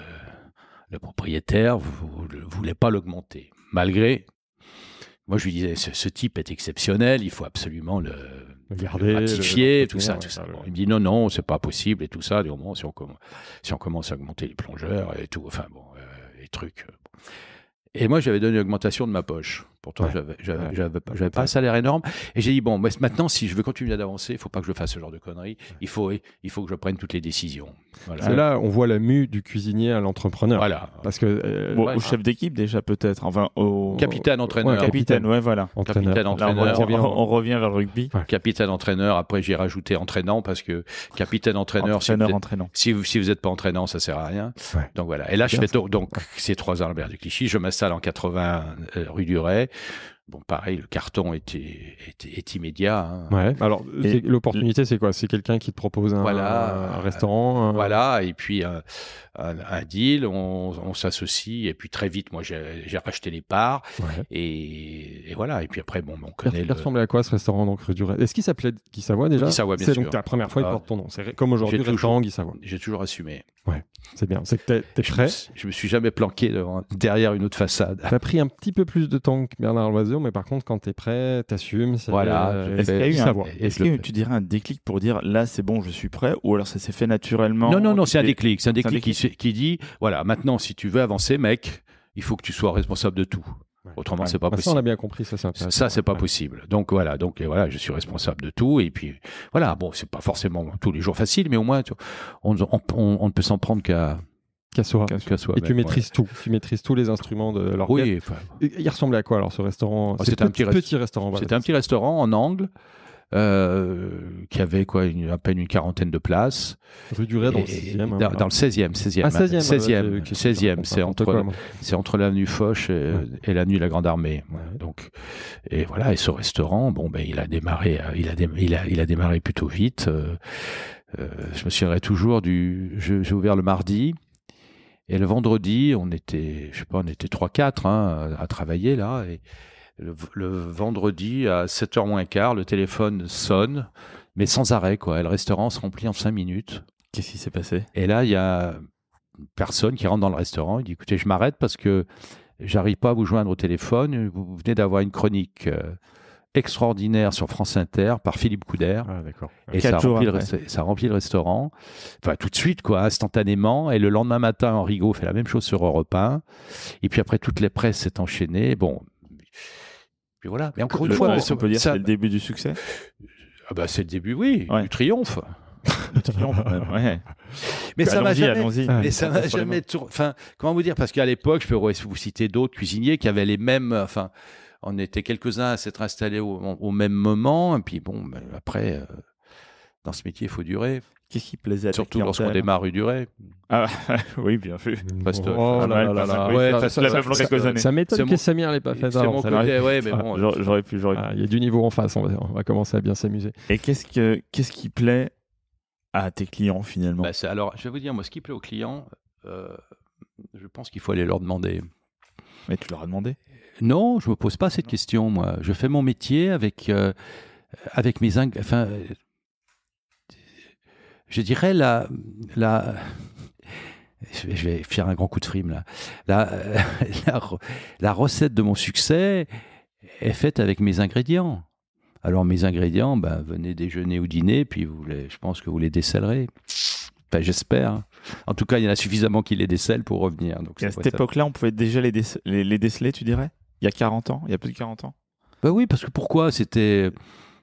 [SPEAKER 4] le propriétaire ne voulait pas l'augmenter, malgré moi, je lui disais, ce, type est exceptionnel, il faut absolument le,
[SPEAKER 2] ratifier, tout, ça,
[SPEAKER 4] il me dit non, non, c'est pas possible et tout ça. Du moment, si on, commence, à augmenter les plongeurs et tout, enfin bon, euh, les trucs. Euh, et moi, j'avais donné une augmentation de ma poche. Pourtant, je n'avais pas un salaire énorme. Et j'ai dit, bon, maintenant, si je veux continuer d'avancer, il ne faut pas que je fasse ce genre de conneries. Il faut, il faut que je prenne toutes les décisions. là,
[SPEAKER 2] on voit la mue du cuisinier à l'entrepreneur. Voilà. Parce que. Euh, au chef d'équipe, déjà, peut-être. Enfin, au. Capitaine, entraîneur. capitaine, ouais, voilà. Entraîneur. Capitaine, entraîneur.
[SPEAKER 4] on, revient, vers le rugby. Capitaine, entraîneur. Après, j'ai rajouté entraînant parce que capitaine, entraîneur. entraîneur, entraînant. Si vous, si êtes pas entraînant, ça sert à rien. Donc voilà. Et là, je fais donc, ces trois ans du Clichy. Je m'installe en 80 euh, rue du Ray. Bon, pareil, le carton était, est immédiat. Hein. Ouais. Alors, l'opportunité,
[SPEAKER 2] c'est quoi C'est quelqu'un qui te propose un, restaurant
[SPEAKER 4] Voilà, et puis euh, un, deal, on, s'associe, et puis très vite, moi, j'ai racheté les parts, et, voilà. Et puis après, bon, on connaît. Il ressemblait
[SPEAKER 2] à quoi ce restaurant donc, Est-ce qu'il s'appelait Guy Savoie déjà Guy Savoie, bien sûr. C'est donc la première fois qu'il ah. porte ton nom. C'est comme aujourd'hui, restaurant toujours, J'ai toujours assumé. Ouais, c'est bien. C'est que t'es, prêt. Je me, suis jamais planqué derrière une autre façade. T'as pris un petit peu plus de temps que Bernard Loiseau, mais par contre, quand t'es prêt, t'assumes. voilà. Euh, est-ce qu'il y est-ce que
[SPEAKER 3] tu dirais un déclic pour dire là, c'est bon, je suis prêt, ou alors ça s'est fait naturellement Non, non, non, c'est un déclic. C'est
[SPEAKER 4] un déclic, qui, qui dit voilà, maintenant, si tu veux avancer, mec, il faut que tu sois responsable de tout. Autrement, c'est pas possible. Bah, ça, on a bien compris, ça, c'est Ça, c'est pas possible. Donc voilà, donc euh, voilà, je suis responsable de tout. Et puis voilà, bon, c'est pas forcément tous les jours facile, mais au moins, on, ne peut s'en
[SPEAKER 2] prendre qu'à. Qu'à soi. Et tu ben, maîtrises tout. Tu maîtrises tous les instruments de l'orchestre. Oui. Il ressemblait à quoi alors ce restaurant oh, C'était un petit, restaurant. C'était un
[SPEAKER 4] petit restaurant en angle euh, qui avait quoi, à peine une quarantaine de places. Rue du dans le 16e. Hein, dans, le 16e, 16 Ah, 16e, 16e, c'est entre, c'est entre l'avenue Foch et, ouais. et l'avenue La Grande Armée. Donc, et voilà, et ce restaurant, bon, ben, il a démarré, euh, il a, il a, il a démarré plutôt vite. Euh, euh, je me souviendrai toujours du, j'ai ouvert le mardi. Et le vendredi, on était, je sais pas, on était 3-4 hein, à travailler là. Et, le, vendredi à 7h moins quart, le téléphone sonne, mais sans arrêt. Quoi. le restaurant se remplit en 5 minutes. Qu'est-ce qui s'est passé Et là, il y a une personne qui rentre dans le restaurant. Il dit Écoutez, je m'arrête parce que j'arrive pas à vous joindre au téléphone. Vous venez d'avoir une chronique euh, extraordinaire sur France Inter par Philippe Coudert. Ah, » et ça remplit, le restaurant. Enfin, tout de suite, quoi, instantanément. Et le lendemain matin, Henri Gaud fait la même chose sur Europe 1. Et puis après, toutes les presse s'est enchaînée. Bon, voilà. Mais encore une fois, on peut dire, que c'est le début du succès. Ah bah, c'est le début, oui, du triomphe. Mais, ça m'a jamais, mais ça m'a jamais enfin, comment vous dire, parce qu'à l'époque, je peux vous citer d'autres cuisiniers qui avaient les mêmes, enfin, on était quelques-uns à s'être installés au, même moment, et puis bon, ben, après, euh, dans ce métier, il faut durer. Qu'est-ce qui plaisait à Surtout lorsqu'on démarre une durée. Ah, oui, bien vu. Mm.
[SPEAKER 3] oh là là ça, ça m'étonne que Samir l'ait pas fait C'est ouais, mais ah, bon.
[SPEAKER 2] Ah, il y a du niveau en face, on va, commencer à bien s'amuser.
[SPEAKER 3] Et qu'est-ce, que, qui plaît à tes clients finalement bah,
[SPEAKER 4] Alors, je vais vous dire, moi, ce qui plaît aux clients, euh, je pense qu'il faut aller leur demander. Mais tu leur as demandé Non, je me pose pas cette question, moi. Je fais mon métier avec. Euh, avec mes, enfin, je dirais, la, je vais faire un grand coup de frime là. La, la, recette de mon succès est faite avec mes ingrédients. Alors mes ingrédients, ben, venez déjeuner ou dîner, puis vous les, je pense que vous les décellerez. Ben, j'espère. En tout cas, il y en a suffisamment qui les décèlent pour revenir. Donc, à cette époque-là, on pouvait déjà les, déceler, tu dirais Il y a 40 ans Il y a plus de 40 ans ben Oui, parce que pourquoi C'était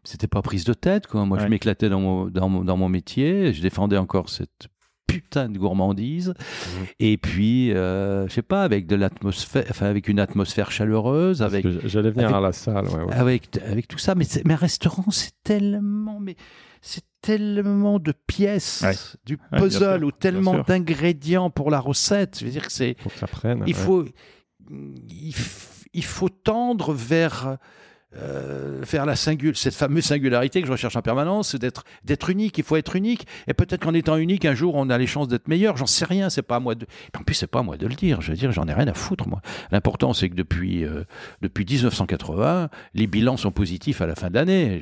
[SPEAKER 4] c'était pas prise de tête, quoi. Moi, je m'éclatais dans mon, dans, mon, dans mon métier, je défendais encore cette putain de gourmandise. Mhm. Et puis, je euh, je sais pas, avec de l'atmosphère, enfin avec une atmosphère chaleureuse, avec. J'allais venir à la salle, ouais, Avec, avec tout ça, mais, mais un restaurant, c'est tellement, mais c'est tellement de pièces du puzzle ou tellement d'ingrédients pour la recette. Je veux dire que c'est. Il faut, il, faut tendre vers euh, faire la singule cette fameuse singularité que je recherche en permanence, d'être d'être unique. Il faut être unique. Et peut-être qu'en étant unique, un jour, on a les chances d'être meilleur. J'en sais rien. C'est pas à moi de. En plus, c'est pas à moi de le dire. Je veux dire, j'en ai rien à foutre moi. L'important, c'est que depuis euh, depuis 1980, les bilans sont positifs à la fin de l'année.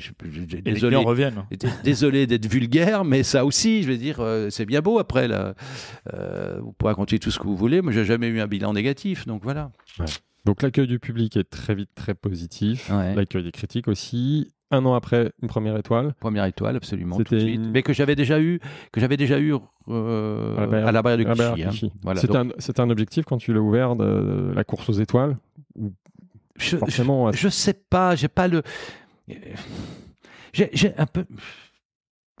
[SPEAKER 4] Désolé. Les reviennent. Hein. Désolé d'être vulgaire, mais ça aussi, je veux dire, euh, c'est bien beau. Après, là, vous pouvez raconter tout ce que vous voulez, mais j'ai jamais eu un bilan négatif. Donc voilà.
[SPEAKER 2] Ouais. Donc l'accueil du public est très vite très positif, l'accueil des critiques aussi. Un an après, une première étoile. Première étoile, absolument, tout de suite. Mais que j'avais déjà eu, que j'avais déjà eu euh, à, la barrière, du hein. C'était un, objectif quand tu l'as ouvert, de, la course aux étoiles je, je sais pas, j'ai pas le. J'ai un peu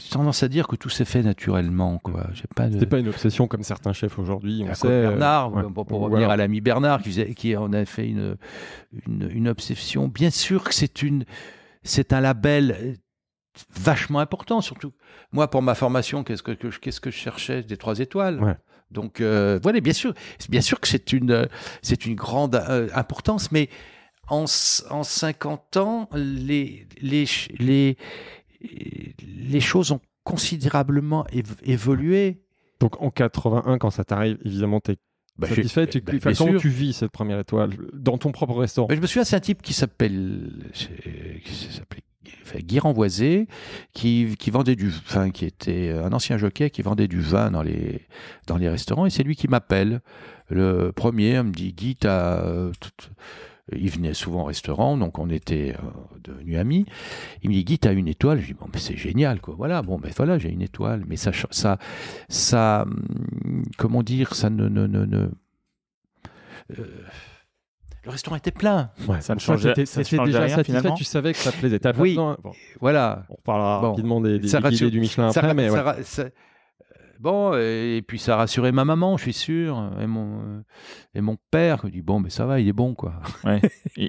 [SPEAKER 2] tendance à dire que tout s'est fait naturellement. Quoi. n'est pas une obsession comme certains chefs aujourd'hui. Euh, Bernard, pour, revenir
[SPEAKER 4] à l'ami Bernard, qui, en a fait une, une, obsession. Bien sûr que c'est, une, c'est un label euh, vachement important, surtout. Moi, pour ma formation, qu'est-ce que, qu'est-ce que je cherchais Des trois étoiles. Donc, euh, voilà, bien sûr, bien sûr que c'est une, c'est une grande importance, mais en, en 50 ans, les, les, les,
[SPEAKER 2] les choses ont considérablement évolué. Donc en 81, quand ça t'arrive, évidemment, t'es bah, satisfait. Tu, bah, tu vis cette première étoile dans ton propre restaurant bah, Je me souviens, c'est un type qui s'appelle Guy Renvoisé,
[SPEAKER 4] qui, vendait du vin, qui était un ancien jockey qui vendait du vin dans les, dans les restaurants, et c'est lui qui m'appelle. Le premier, il me dit Guy, t'as euh, euh, il venait souvent au restaurant, donc on était euh, devenus amis. Il me dit Guy, t'as une étoile Je lui dis Bon, mais c'est génial, quoi. Voilà, bon, ben voilà, j'ai une étoile. Mais ça, ça, ça hum, comment dire, ça ne. ne, ne, euh, le restaurant était plein. ça ne changeait, C'était déjà rien, satisfait, tu savais que ça plaisait. Oui, bon, voilà. On reparlera rapidement des, des, du Michelin après, mais ouais. Bon, et, puis ça rassuré ma maman, je suis sûr, et mon, et mon père, qui dit Bon, mais ça va, il est bon, quoi.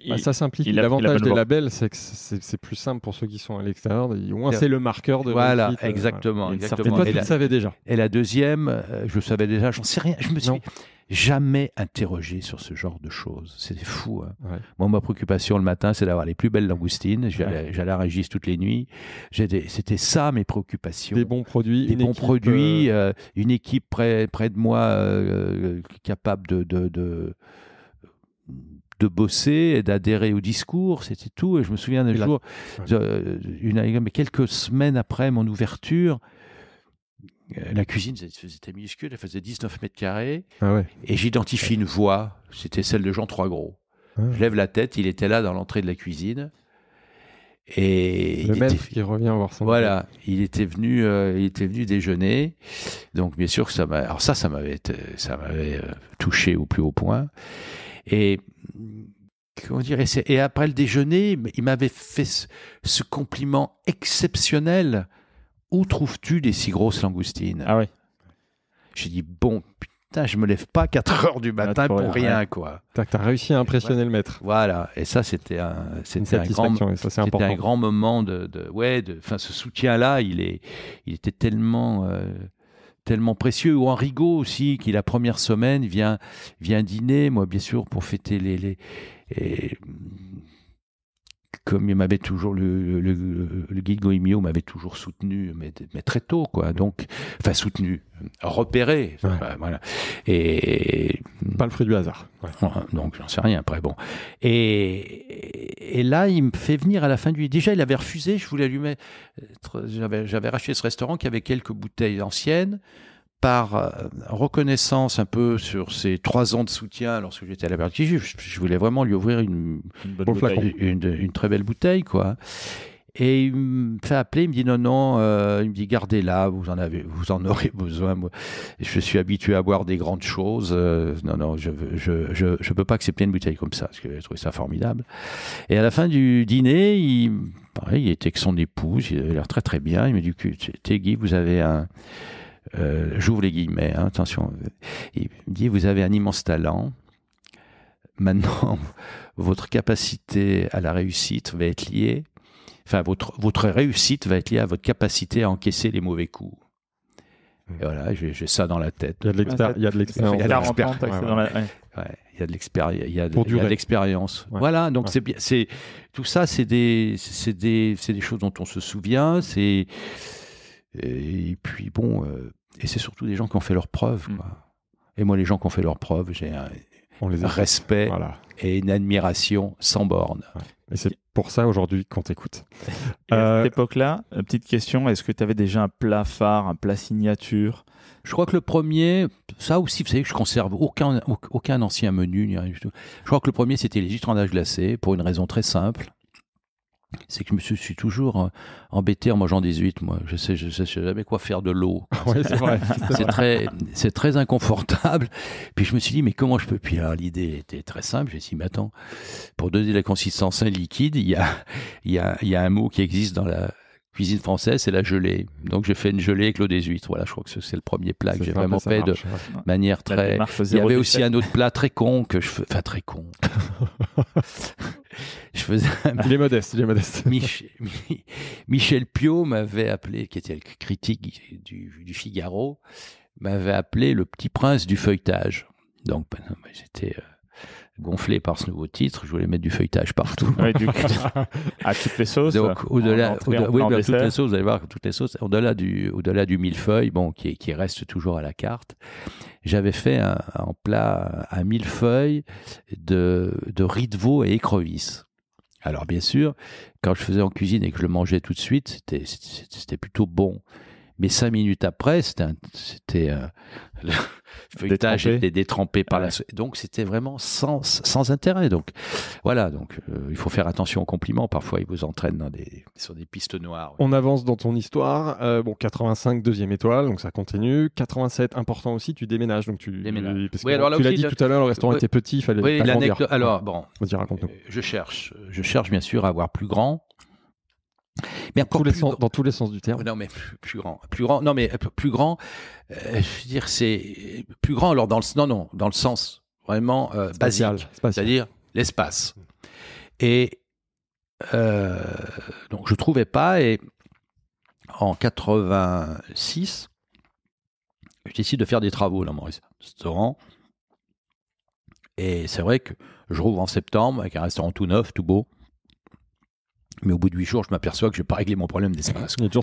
[SPEAKER 2] Bah, ça simplifie. L'avantage des labels, c'est que c'est plus simple pour ceux qui sont à l'extérieur. Au moins, c'est le marqueur de Voilà, euh, Voilà. exactement. Et toi, tu le savais déjà. Et la deuxième, euh, je savais déjà,
[SPEAKER 4] j'en sais rien. Je me suis jamais interrogé sur ce genre de choses. C'est fou. Hein. Moi, ma préoccupation le matin, c'est d'avoir les plus belles langoustines. J'allais à Régis toutes les nuits. C'était ça mes préoccupations. Des bons produits. Des bons produits. Euh, euh, une équipe près, près de moi euh, capable de, de, de de bosser et d'adhérer au discours, c'était tout. Et je me souviens d'un jour, quelques semaines après mon ouverture, euh, la cuisine, c'était minuscule, elle faisait 19 mètres carrés. Ah et j'identifie une voix, c'était celle de Jean Trois Gros. Ah Je lève la tête, il était là dans l'entrée de la cuisine. Et le il maître
[SPEAKER 2] qui revient voir son
[SPEAKER 4] Voilà, il était venu, euh, il était venu déjeuner. Donc bien sûr, ça alors ça, ça m'avait, euh, touché au plus haut point. Et comment dire, et, après le déjeuner, il m'avait fait ce compliment exceptionnel où trouves-tu des si grosses langoustines Ah oui. J'ai dit Bon, putain, je me lève pas à 4 heures du matin pour rien, quoi. T'as as réussi
[SPEAKER 2] à impressionner le maître.
[SPEAKER 4] Voilà, et ça, c'était un, grand, moment de. ouais, ce soutien-là, il, est, il était tellement. Euh, tellement précieux. Ou rigot aussi, qui la première semaine vient, vient dîner, moi bien sûr, pour fêter les, les, les comme il m'avait toujours le, guide Goimio m'avait toujours soutenu, mais, très tôt quoi. Donc, enfin soutenu, repéré, voilà. Et pas le fruit du hasard. Donc j'en sais rien après. Bon. Et, et là, il me fait venir à la fin du. Déjà, il avait refusé. Je voulais lui mettre. Euh, j'avais racheté ce restaurant qui avait quelques bouteilles anciennes par euh, reconnaissance un peu sur ces trois ans de soutien lorsque j'étais à la je, voulais vraiment lui ouvrir une, une, très belle bouteille, quoi. Et il me fait appeler, il me dit non, non, euh, il me dit gardez-la, vous en avez, vous en aurez besoin. Moi, je suis habitué à boire des grandes choses. Euh, non, non, je ne je, je, peux pas accepter une bouteille comme ça, parce que j'ai trouvé ça formidable. Et à la fin du dîner, il, pareil, il était avec son épouse, il avait l'air très très bien. Il me dit, Tégui, Guy, vous avez un euh, j'ouvre les guillemets, hein, attention, il me dit, vous avez un immense talent, maintenant, votre capacité à la réussite va être liée, enfin, votre, votre réussite va être liée à votre capacité à encaisser les mauvais coups. Mmh. voilà, j'ai ça dans la tête. Il y a de l'expérience. Bah, il y a de l'expérience. Voilà, donc c'est tout ça, c'est des, des, des choses dont on se souvient. C'est et puis bon, euh, et c'est surtout des gens qui ont fait leurs preuves. Mmh. Et moi, les gens qui ont fait leurs preuves, j'ai un respect et une admiration sans borne. Et c'est pour ça aujourd'hui qu'on t'écoute. à cette euh, époque-là, euh, petite question, est-ce que tu avais déjà un plat phare, un plat signature Je crois que le premier, ça aussi, vous savez que je conserve aucun, ancien menu. Je crois que le premier, c'était les huîtres en pour une raison très simple c'est que je me suis, toujours euh, embêté en mangeant 18, moi. Je sais, je sais, je sais jamais quoi faire de l'eau. c'est vrai. c'est très, c'est très inconfortable. Puis je me suis dit, mais comment je peux Puis hein, l'idée était très simple. J'ai dit, mais attends, pour donner la consistance à un liquide, il y a, il y a, y a un mot qui existe dans la cuisine française, c'est la gelée. Donc j'ai fait une gelée avec l'eau des huîtres. Voilà, je crois que c'est le premier plat que j'ai vraiment fait de manière très. Il y avait aussi un autre plat très con que je, enfin très con. je faisais il est modeste, il modeste. Michel Pio m'avait appelé, qui était le critique du, du Figaro, m'avait appelé le petit prince du feuilletage. Donc, ben j'étais euh, gonflé par ce nouveau titre, je voulais mettre du feuilletage partout. Ouais, du... à toutes les sauces. Donc, au-delà, oui, toutes les sauces, vous allez voir, toutes les sauces, au-delà du, au-delà du millefeuille, bon, qui, qui reste toujours à la carte, j'avais fait un, plat à millefeuille de, de riz de veau et écrevisse. Alors, bien sûr, quand je faisais en cuisine et que je le mangeais tout de suite, c'était plutôt bon mais cinq minutes après, c'était euh, le feuilletage était détrempé par la donc c'était vraiment sans, sans intérêt donc voilà donc euh, il faut faire attention aux compliments parfois ils vous entraînent dans des, sur des pistes noires
[SPEAKER 2] on avance dans ton histoire euh, bon 85 deuxième étoile donc ça continue 87 important aussi tu déménages donc tu l'as dit tout à l'heure le restaurant était petit il fallait oui, alors bon euh,
[SPEAKER 4] je cherche je cherche bien sûr à avoir plus grand mais dans, tous les sens du terme. Non, mais plus, grand, plus grand. Non, mais euh, plus grand. Euh, je veux dire, c'est plus grand. Alors dans le non, non, dans le sens vraiment euh, basique, c'est-à-dire l'espace. Et donc je trouvais pas. Et en 86, je décide de faire des travaux dans mon restaurant. Et c'est vrai que je rouvre en septembre avec un restaurant tout neuf, tout beau mais au bout de 8 jours, je m'aperçois que je n'ai pas réglé mon problème d'espace. donc tu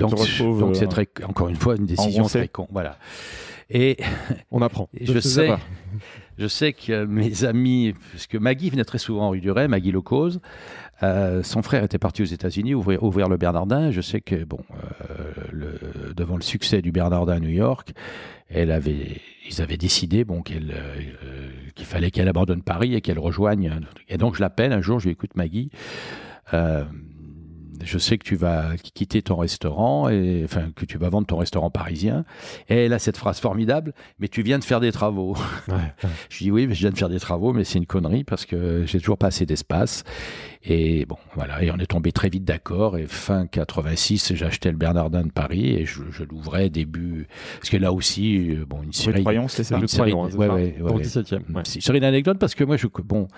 [SPEAKER 4] te retrouves. Donc c'est euh, encore une fois une décision très con. Voilà. Et on apprend. Je sais, je sais que mes amis, parce que Maggie venait très souvent en rue du Maggie Locose, euh, son frère était parti aux États-Unis ouvrir, le Bernardin. Je sais que, bon, euh, le, devant le succès du Bernardin à New York, elle avait, ils avaient décidé bon, euh, qu'il fallait qu'elle abandonne Paris et qu'elle rejoigne. Et donc je l'appelle un jour, je lui écoute Maggie. Euh, je sais que tu vas quitter ton restaurant, et, que tu vas vendre ton restaurant parisien. Et elle a cette phrase formidable, mais tu viens de faire des travaux. je dis oui, mais je viens de faire des travaux, mais c'est une connerie parce que j'ai toujours pas assez d'espace. Et bon, voilà, et on est tombé très vite d'accord. Et fin 86, j'achetais le Bernardin de Paris et je, l'ouvrais début. Parce que là aussi, euh, bon, une série. c'est ça, ouais, ouais, Une anecdote parce que moi, bon,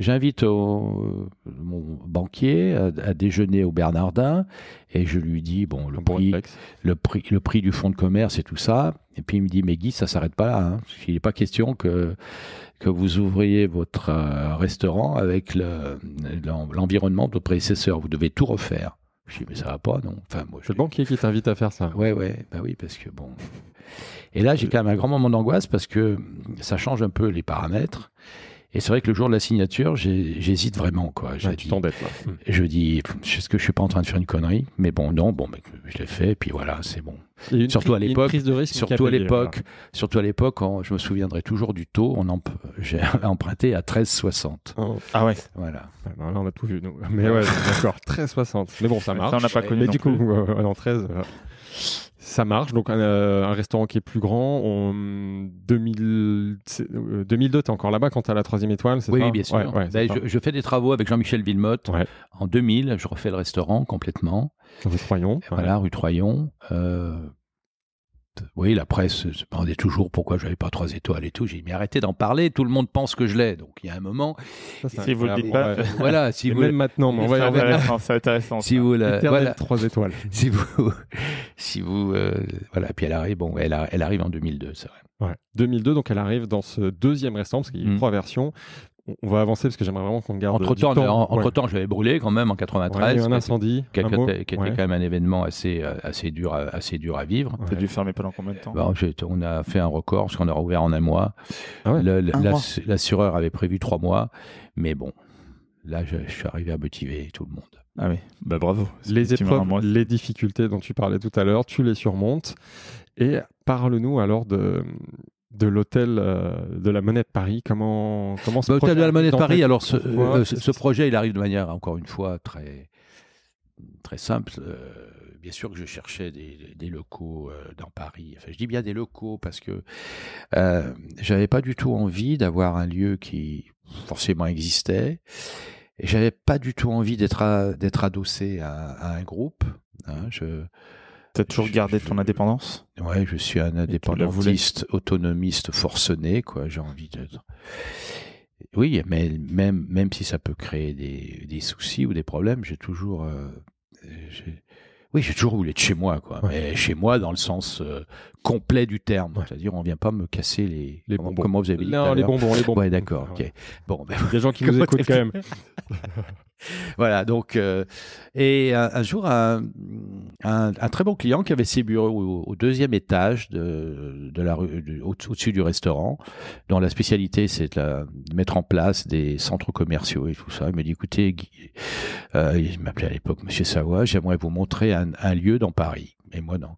[SPEAKER 4] j'invite mon banquier à, déjeuner au Bernardin et je lui dis, bon, le prix, le, prix, du fonds de commerce et tout ça. Et puis il me dit, mais Guy, ça s'arrête pas là. Hein, il n'est pas question que que vous ouvriez votre euh, restaurant avec l'environnement de vos prédécesseurs. Vous devez tout refaire. Je dis, mais ça va pas, non. Enfin, moi, je... Le banquier qui t'invite à faire ça. Ouais, ouais, bah oui, parce que bon. Et là, j'ai quand même un grand moment d'angoisse parce que ça change un peu les paramètres. Et c'est vrai que le jour de la signature, j'hésite vraiment. Quoi. Ah, tu t'embêtes. Je dis, est-ce que je suis pas en train de faire une connerie Mais bon, non, bon, mais ben, je l'ai fait, et puis voilà, c'est bon. surtout à l'époque, surtout à l'époque, surtout à l'époque, je me souviendrai toujours du taux. On j'ai emprunté à 13,60. Ah ouais.
[SPEAKER 2] Voilà. Ben là, on a tout vu nous. Mais ouais, d'accord, 13,60. Mais bon, ça marche. on n'a pas connu. Mais du coup, dans 13. Ça marche, donc euh, un restaurant qui est plus grand. en 2002, tu es encore là-bas quand tu as la troisième étoile, c'est oui, Oui, bien sûr. je, fais des
[SPEAKER 4] travaux avec Jean-Michel Villemotte. En 2000, je refais le restaurant complètement. Rue Troyon. Voilà, rue Troyon. Euh, oui, la presse se demandait toujours pourquoi je n'avais pas trois étoiles et tout. J'ai dit, mais arrêtez d'en parler, tout le monde pense que je l'ai. Donc il y a un moment. si vous le dites pas. voilà, si vous. Même maintenant, on va c'est intéressant. Si vous la. Voilà.
[SPEAKER 2] trois étoiles. si vous.
[SPEAKER 4] Si vous euh, voilà, puis elle arrive, bon, elle, arrive en 2002, c'est vrai.
[SPEAKER 2] 2002, donc elle arrive dans ce deuxième restaurant, parce qu'il y a mmh. trois versions on va avancer parce que j'aimerais vraiment qu'on garde. Entre temps, entre
[SPEAKER 4] temps, j'avais brûlé quand même en 93. un incendie, qui, était, quand même un événement assez euh, assez dur à, assez dur à vivre. T'as dû fermer pendant combien de temps On a fait un record parce qu'on a rouvert en un mois. Ah L'assureur avait prévu trois mois, mais bon, là, je, suis arrivé à motiver tout le monde. Ah oui,
[SPEAKER 2] bah bravo. Les épreuves, les difficultés dont tu parlais tout à l'heure, tu les surmontes. Et parle-nous alors de, de l'hôtel euh, de la Monnaie de Paris Comment, comment bah, L'hôtel de la Monnaie de Paris, alors ce, euh, euh,
[SPEAKER 4] projet, il arrive de manière, encore une fois, très, très simple. bien sûr que je cherchais des, locaux dans Paris. Enfin, je dis bien des locaux parce que euh, j'avais pas du tout envie d'avoir un lieu qui forcément existait. Et j'avais pas du tout envie d'être adossé à, un groupe. Hein. je T'as toujours gardé ton indépendance Ouais, je suis un indépendantiste, autonomiste forcené, quoi. J'ai envie d'être Oui, mais même, même si ça peut créer des, des soucis ou des problèmes, j'ai toujours. Euh, oui, j'ai toujours voulu être chez moi, quoi. Mais chez moi, dans le sens euh, complet du terme. C'est-à-dire, on vient pas me casser les, les bonbons. Comment vous avez dit Non, les bonbons, les bonbons. Ouais, d'accord. Bon, ben Il y a des gens qui nous écoutent quand même. voilà, donc, euh, et un, jour, un, très bon client qui avait ses bureaux au, deuxième étage de, la rue, au-dessus du restaurant, dont la spécialité c'est de, mettre en place des centres commerciaux et tout ça, il m'a dit écoutez, euh, il m'appelait à l'époque Monsieur Savoy, j'aimerais vous montrer un lieu dans Paris. Et moi, non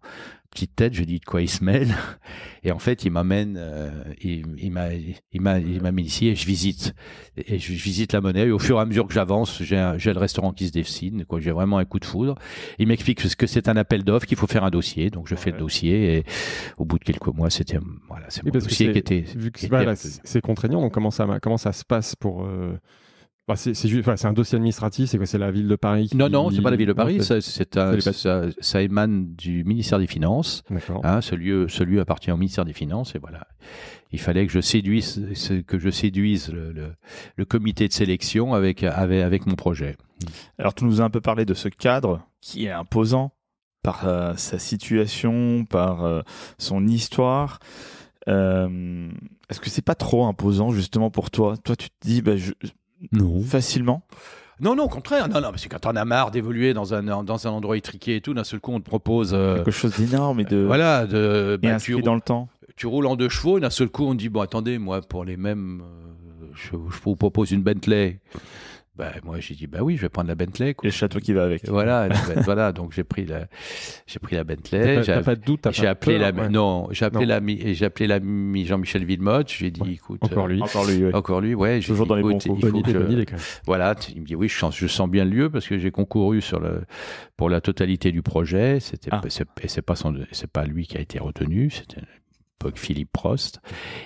[SPEAKER 4] petite tête, je dis de quoi il se mêle. Et en fait, il m'amène, euh, il, il m'amène ici et je visite. Et je, visite la monnaie. Et au fur et à mesure que j'avance, j'ai le restaurant qui se dessine. J'ai vraiment un coup de foudre. Il m'explique ce que c'est un appel d'offres, qu'il faut faire un dossier. Donc, je fais le dossier. Et au bout de quelques mois, c'était voilà, c'est mon dossier qui était. Vu
[SPEAKER 2] c'est contraignant, donc comment ça, comment ça se passe pour. Euh, c'est un dossier administratif, c'est quoi C'est la ville de Paris qui... Non, non, c'est pas la ville de Paris,
[SPEAKER 4] ça, émane du ministère des Finances. Hein, ce, lieu, appartient au ministère des Finances, et voilà. Il fallait que je séduise, que je séduise le, comité de sélection avec, avec, avec mon projet. Alors, tu nous as un peu parlé de ce cadre qui est imposant
[SPEAKER 3] par euh, sa situation, par euh, son histoire. Euh, est-ce que c'est pas trop imposant justement pour toi Toi, tu te dis, bah, je, non. Facilement
[SPEAKER 4] non, non, au contraire. Non, non, parce que quand on a marre d'évoluer dans un, dans un endroit étriqué et tout, d'un seul coup, on te propose. Euh, Quelque chose d'énorme et de. Euh, voilà, de. Bah, tu dans le temps. Tu roules en deux chevaux d'un seul coup, on te dit bon, attendez, moi, pour les mêmes. Euh, je, je, vous propose une Bentley bah, moi, j'ai dit, bah oui, je vais prendre la Bentley. Et le château qui va avec. Voilà, bah, voilà donc j'ai pris la, j'ai pris la Bentley. T'as pas, de doute, j'ai appelé, la, non, j'ai appelé l'ami, j'ai Jean-Michel Villemotte. J'ai dit, écoute. Encore lui. encore lui, ouais. Toujours dans les bons Il Voilà, il me dit, oui, je sens, je sens bien le lieu parce que j'ai concouru sur le, pour la totalité du projet. C'était, ah. c'est, pas c'est pas lui qui a été retenu. C'était Philippe Prost.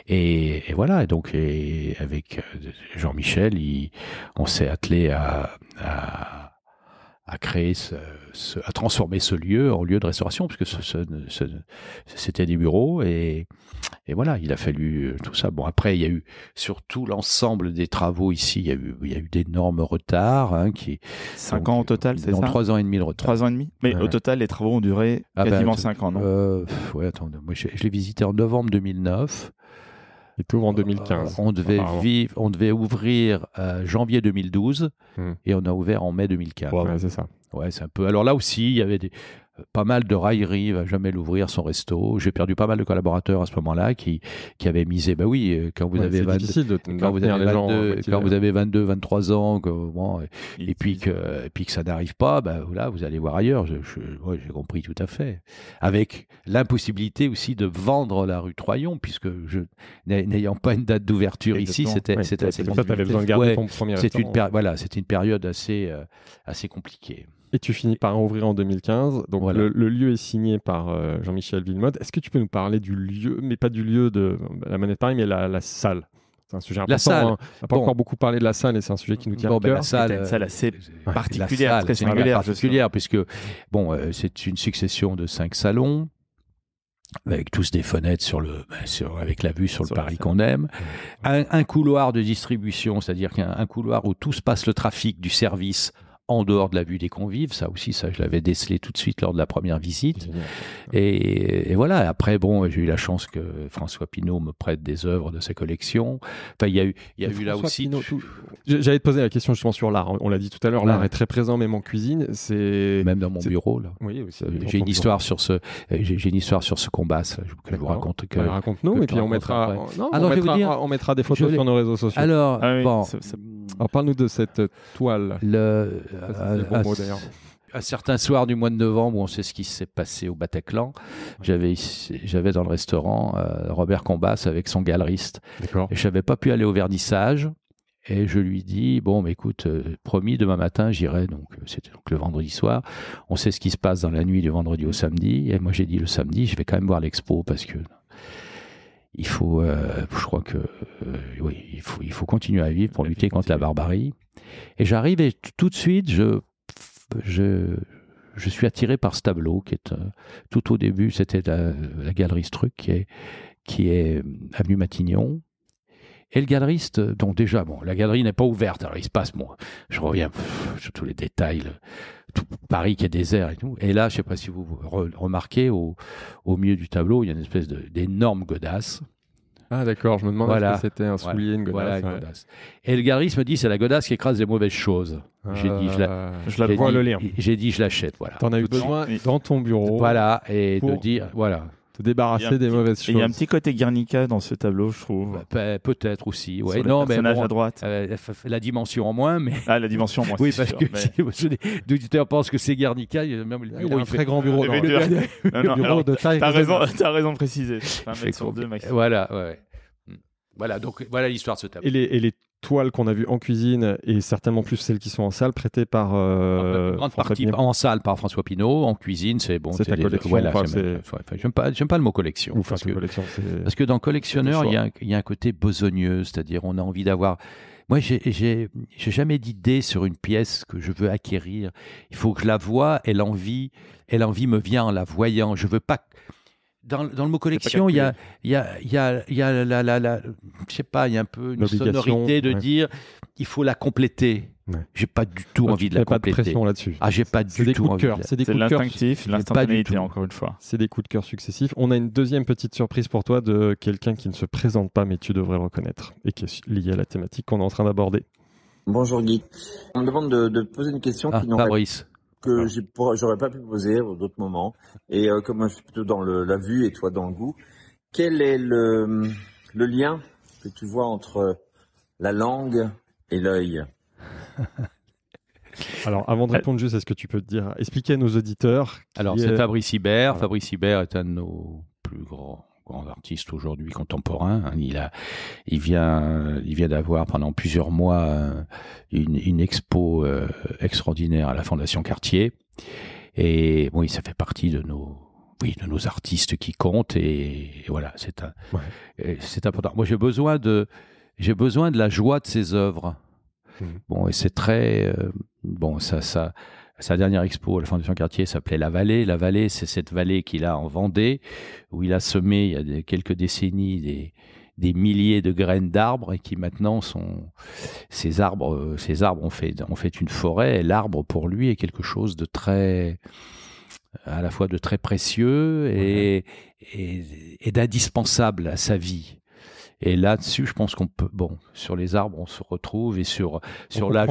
[SPEAKER 4] Et, et voilà, donc avec euh, Jean-Michel, on s'est attelé à à créer, ce, à transformer ce lieu en lieu de restauration, puisque c'était des bureaux et, et, voilà, il a fallu euh, tout ça. Bon, après, il y a eu sur tout l'ensemble des travaux ici, il y a eu, il y a eu d'énormes retards. Hein, qui, ans au total, c'est ça 3 ans et demi de retard. Trois ans et demi Mais au total, les travaux ont duré ah ben, quasiment cinq ans, non euh, Ouais, attends, moi je l'ai visité en novembre 2009.
[SPEAKER 2] Il t'ouvre en 2015. on,
[SPEAKER 4] devait vivre, on devait ouvrir euh, janvier 2012 hmm. et on a ouvert en mai 2015. Ouais, c'est ça. Ouais, c'est un peu. Alors là aussi, il y avait des pas mal de railleries, va jamais l'ouvrir son resto. J'ai perdu pas mal de collaborateurs à ce moment-là qui, qui avaient misé. Bah oui, euh, quand vous avez 22, quand vous avez 22, 23 ans, et, puis que puis que ça n'arrive pas, bah, vous allez voir ailleurs. j'ai compris tout à fait. Avec l'impossibilité aussi de vendre la rue Troyon puisque n'ayant pas une date d'ouverture ici, c'était c'était assez compliqué. une voilà,
[SPEAKER 2] c'était une période assez euh, assez compliquée. Et tu finis par ouvrir en 2015. Donc le, lieu est signé par euh, Jean-Michel Villemotte. Est-ce que tu peux nous parler du lieu, mais pas du lieu de la Manette Paris, mais la, la salle c'est un sujet important. La salle. Hein. On n'a pas encore beaucoup parlé de la salle et c'est un sujet qui nous tient à ben, cœur. La salle, une salle assez euh, particulière, très singulière,
[SPEAKER 4] particulière puisque bon, euh, c'est une succession de cinq salons avec tous des fenêtres sur le, ben, avec la vue sur, le Paris qu'on aime, un, couloir de distribution, c'est-à-dire un couloir où tout se passe le trafic du service en dehors de la vue des convives. Ça aussi, ça, je l'avais décelé tout de suite lors de la première visite. Et, voilà. Après, bon, j'ai eu la chance que François Pinault me prête
[SPEAKER 2] des œuvres de sa collection. Enfin, il y a eu, il là aussi. J'allais te poser la question justement sur l'art. On l'a dit tout à l'heure, l'art est très présent, même en cuisine. C'est même dans mon bureau là. Oui, euh, j'ai une histoire sur ce, euh, j'ai une histoire sur ce combat. je vous raconte. Que, bah, raconte-nous et puis on mettra, on, on, mettra, des photos sur nos réseaux sociaux. Alors, ah Alors
[SPEAKER 4] parle-nous de cette
[SPEAKER 2] toile. Le, à, bon soir
[SPEAKER 4] certains soirs du mois de novembre on sait ce qui s'est passé au Bataclan, j'avais j'avais dans le restaurant euh, Robert Combas avec son galeriste. Et je n'avais pas pu aller au verdissage. Et je lui dis, bon, mais écoute, euh, promis, demain matin, j'irai. Donc, euh, c'était le vendredi soir. On sait ce qui se passe dans la nuit du vendredi au samedi. Et moi, j'ai dit le samedi, je vais quand même voir l'expo parce que il faut, je crois que, oui, il faut, il faut continuer à vivre pour lutter contre la barbarie. Et j'arrive et tout de suite, je, je, je, suis attiré par ce tableau qui est euh, tout au début, c'était la, galerie Struc qui est, qui est euh, avenue Matignon. Et le galeriste, euh, donc déjà, bon, la galerie n'est pas ouverte, alors il se passe, bon, je reviens sur tous les détails, tout Paris qui est désert et tout. Et là, je ne sais pas si vous remarquez, au, au milieu du tableau, il y a une espèce d'énorme godasse ah d'accord, je me demande si c'était un soulier, une godasse. Voilà, Et le me dit c'est la godasse qui écrase les mauvaises choses. J'ai dit je la, je vois le lien. J'ai dit je l'achète. Voilà. T'en as eu besoin
[SPEAKER 2] dans ton
[SPEAKER 3] bureau. Voilà et de dire voilà débarrasser des mauvaises choses. Il y a un petit côté Guernica dans ce tableau,
[SPEAKER 4] je trouve. Bah, peut-être aussi. Ouais. non, mais à droite. Euh, la dimension en moins, mais. Ah, la dimension en moins. oui, parce que mais... si l'auditeur pense que c'est Guernica, il y a même un très grand bureau. Non, non, bureau de taille. T'as raison, as
[SPEAKER 3] raison de préciser. Un mètre sur deux, Voilà, ouais.
[SPEAKER 4] Voilà, donc voilà l'histoire de ce tableau.
[SPEAKER 3] et
[SPEAKER 2] les toiles qu'on a vues en cuisine et certainement plus celles qui sont en salle, prêtées par euh, en, en
[SPEAKER 4] salle par François Pinault, en cuisine c'est bon. C'est ta j'aime pas, le mot collection. parce, que, dans collectionneur, il y, a, y, a un côté besogneux, c'est-à-dire on a envie d'avoir. Moi, j'ai jamais d'idée sur une pièce que je veux acquérir. Il faut que je la voie et l'envie, et l'envie me vient en la voyant. Je veux pas dans, le mot collection, il y a, il y a, y a, y a je sais pas, il y a un peu une sonorité de dire, il faut la compléter.
[SPEAKER 2] J'ai pas du tout envie de la compléter. Pas de pression là-dessus.
[SPEAKER 4] Ah, j'ai pas du tout
[SPEAKER 3] coups cœur. C'est des de l'instinctif, l'instantanéité
[SPEAKER 2] encore une fois. C'est des coups de cœur successifs. On a une deuxième petite surprise pour toi de quelqu'un qui ne se présente pas, mais tu devrais le reconnaître et qui est lié à la thématique qu'on est en train d'aborder.
[SPEAKER 1] Bonjour Guy. On me demande de, poser une question. Ah, qui Fabrice que j'aurais pas pu poser à d'autres moments.
[SPEAKER 3] Et euh, comme je suis plutôt dans la vue et toi dans le goût, quel est le,
[SPEAKER 2] lien que tu vois entre la langue et l'œil Alors, avant de euh, répondre juste à ce que tu peux te dire, expliquer à nos auditeurs. Alors, c'est Fabrice Hibert.
[SPEAKER 4] Fabrice Hibert est un de nos plus grands artistes artiste aujourd'hui contemporain. Hein. il, a, il vient, il vient d'avoir pendant plusieurs mois euh, une, expo euh, extraordinaire à la Fondation Cartier. Et bon ça fait partie de nos oui, de nos artistes qui comptent. Et, voilà, c'est un, c'est important. Moi, j'ai besoin de, j'ai besoin de la joie de ses œuvres. Mmh. Bon, et c'est très, euh, bon, ça, ça, sa dernière expo à la Fondation Quartier s'appelait La Vallée. La Vallée, c'est cette vallée qu'il a en Vendée, où il a semé il y a quelques décennies des, milliers de graines d'arbres et qui maintenant sont ces arbres euh, ces arbres ont fait une forêt et l'arbre pour lui est quelque chose de très à la fois de très précieux et, et d'indispensable à sa vie et là-dessus, je pense qu'on peut. Bon, sur les arbres, on se retrouve et sur sur la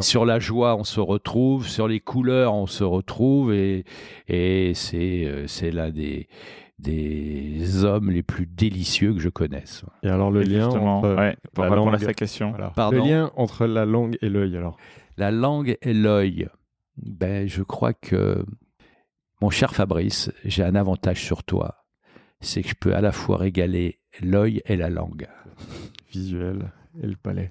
[SPEAKER 4] sur la joie, on se retrouve. Sur les couleurs, on se retrouve et c'est euh, c'est des des hommes les plus délicieux que je connaisse. Et alors le lien entre question. le
[SPEAKER 2] lien entre la langue et l'œil alors.
[SPEAKER 4] La langue et l'œil. Ben je crois que mon cher Fabrice, j'ai un avantage sur toi, c'est que je peux à la fois régaler l'œil et la langue. Visuel et le palais.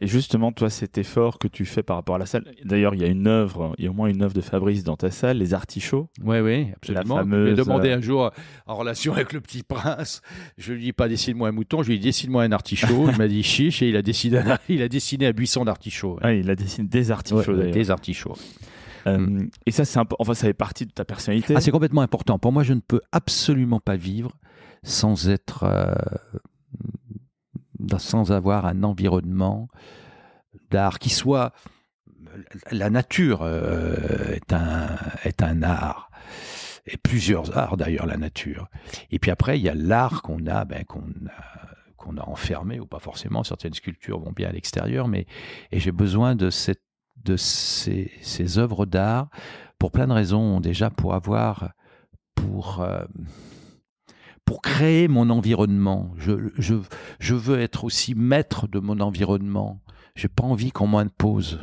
[SPEAKER 4] Et justement, toi, cet
[SPEAKER 3] effort que tu fais par rapport à la salle. D'ailleurs, il y a une œuvre, il y a au moins une œuvre de Fabrice dans ta salle, les artichauts.
[SPEAKER 4] Oui, oui, absolument. Je demandé euh, un jour, euh, en relation avec le petit prince, je lui ai pas dessine-moi un mouton, je lui ai dessine-moi un artichaut. il m'a dit chiche et il a dessiné, un, il a dessiné un buisson d'artichauts.
[SPEAKER 3] Ah, il a dessiné des artichauts Des artichauts. Euh, et ça, c'est imp... enfin, ça fait partie de ta personnalité. Ah, c'est
[SPEAKER 4] complètement important. Pour moi, je ne peux absolument pas vivre sans être, euh, sans avoir un environnement d'art qui soit. La nature euh, est, un, est un art et plusieurs arts d'ailleurs la nature. Et puis après, il y a l'art qu'on a, ben, qu'on a, qu'on a enfermé ou pas forcément. Certaines sculptures vont bien à l'extérieur, mais et j'ai besoin de cette de ces, ces œuvres d'art pour plein de raisons déjà pour avoir pour euh, pour créer mon environnement. Je, je, veux être aussi maître de mon environnement. J'ai pas envie qu'on m'impose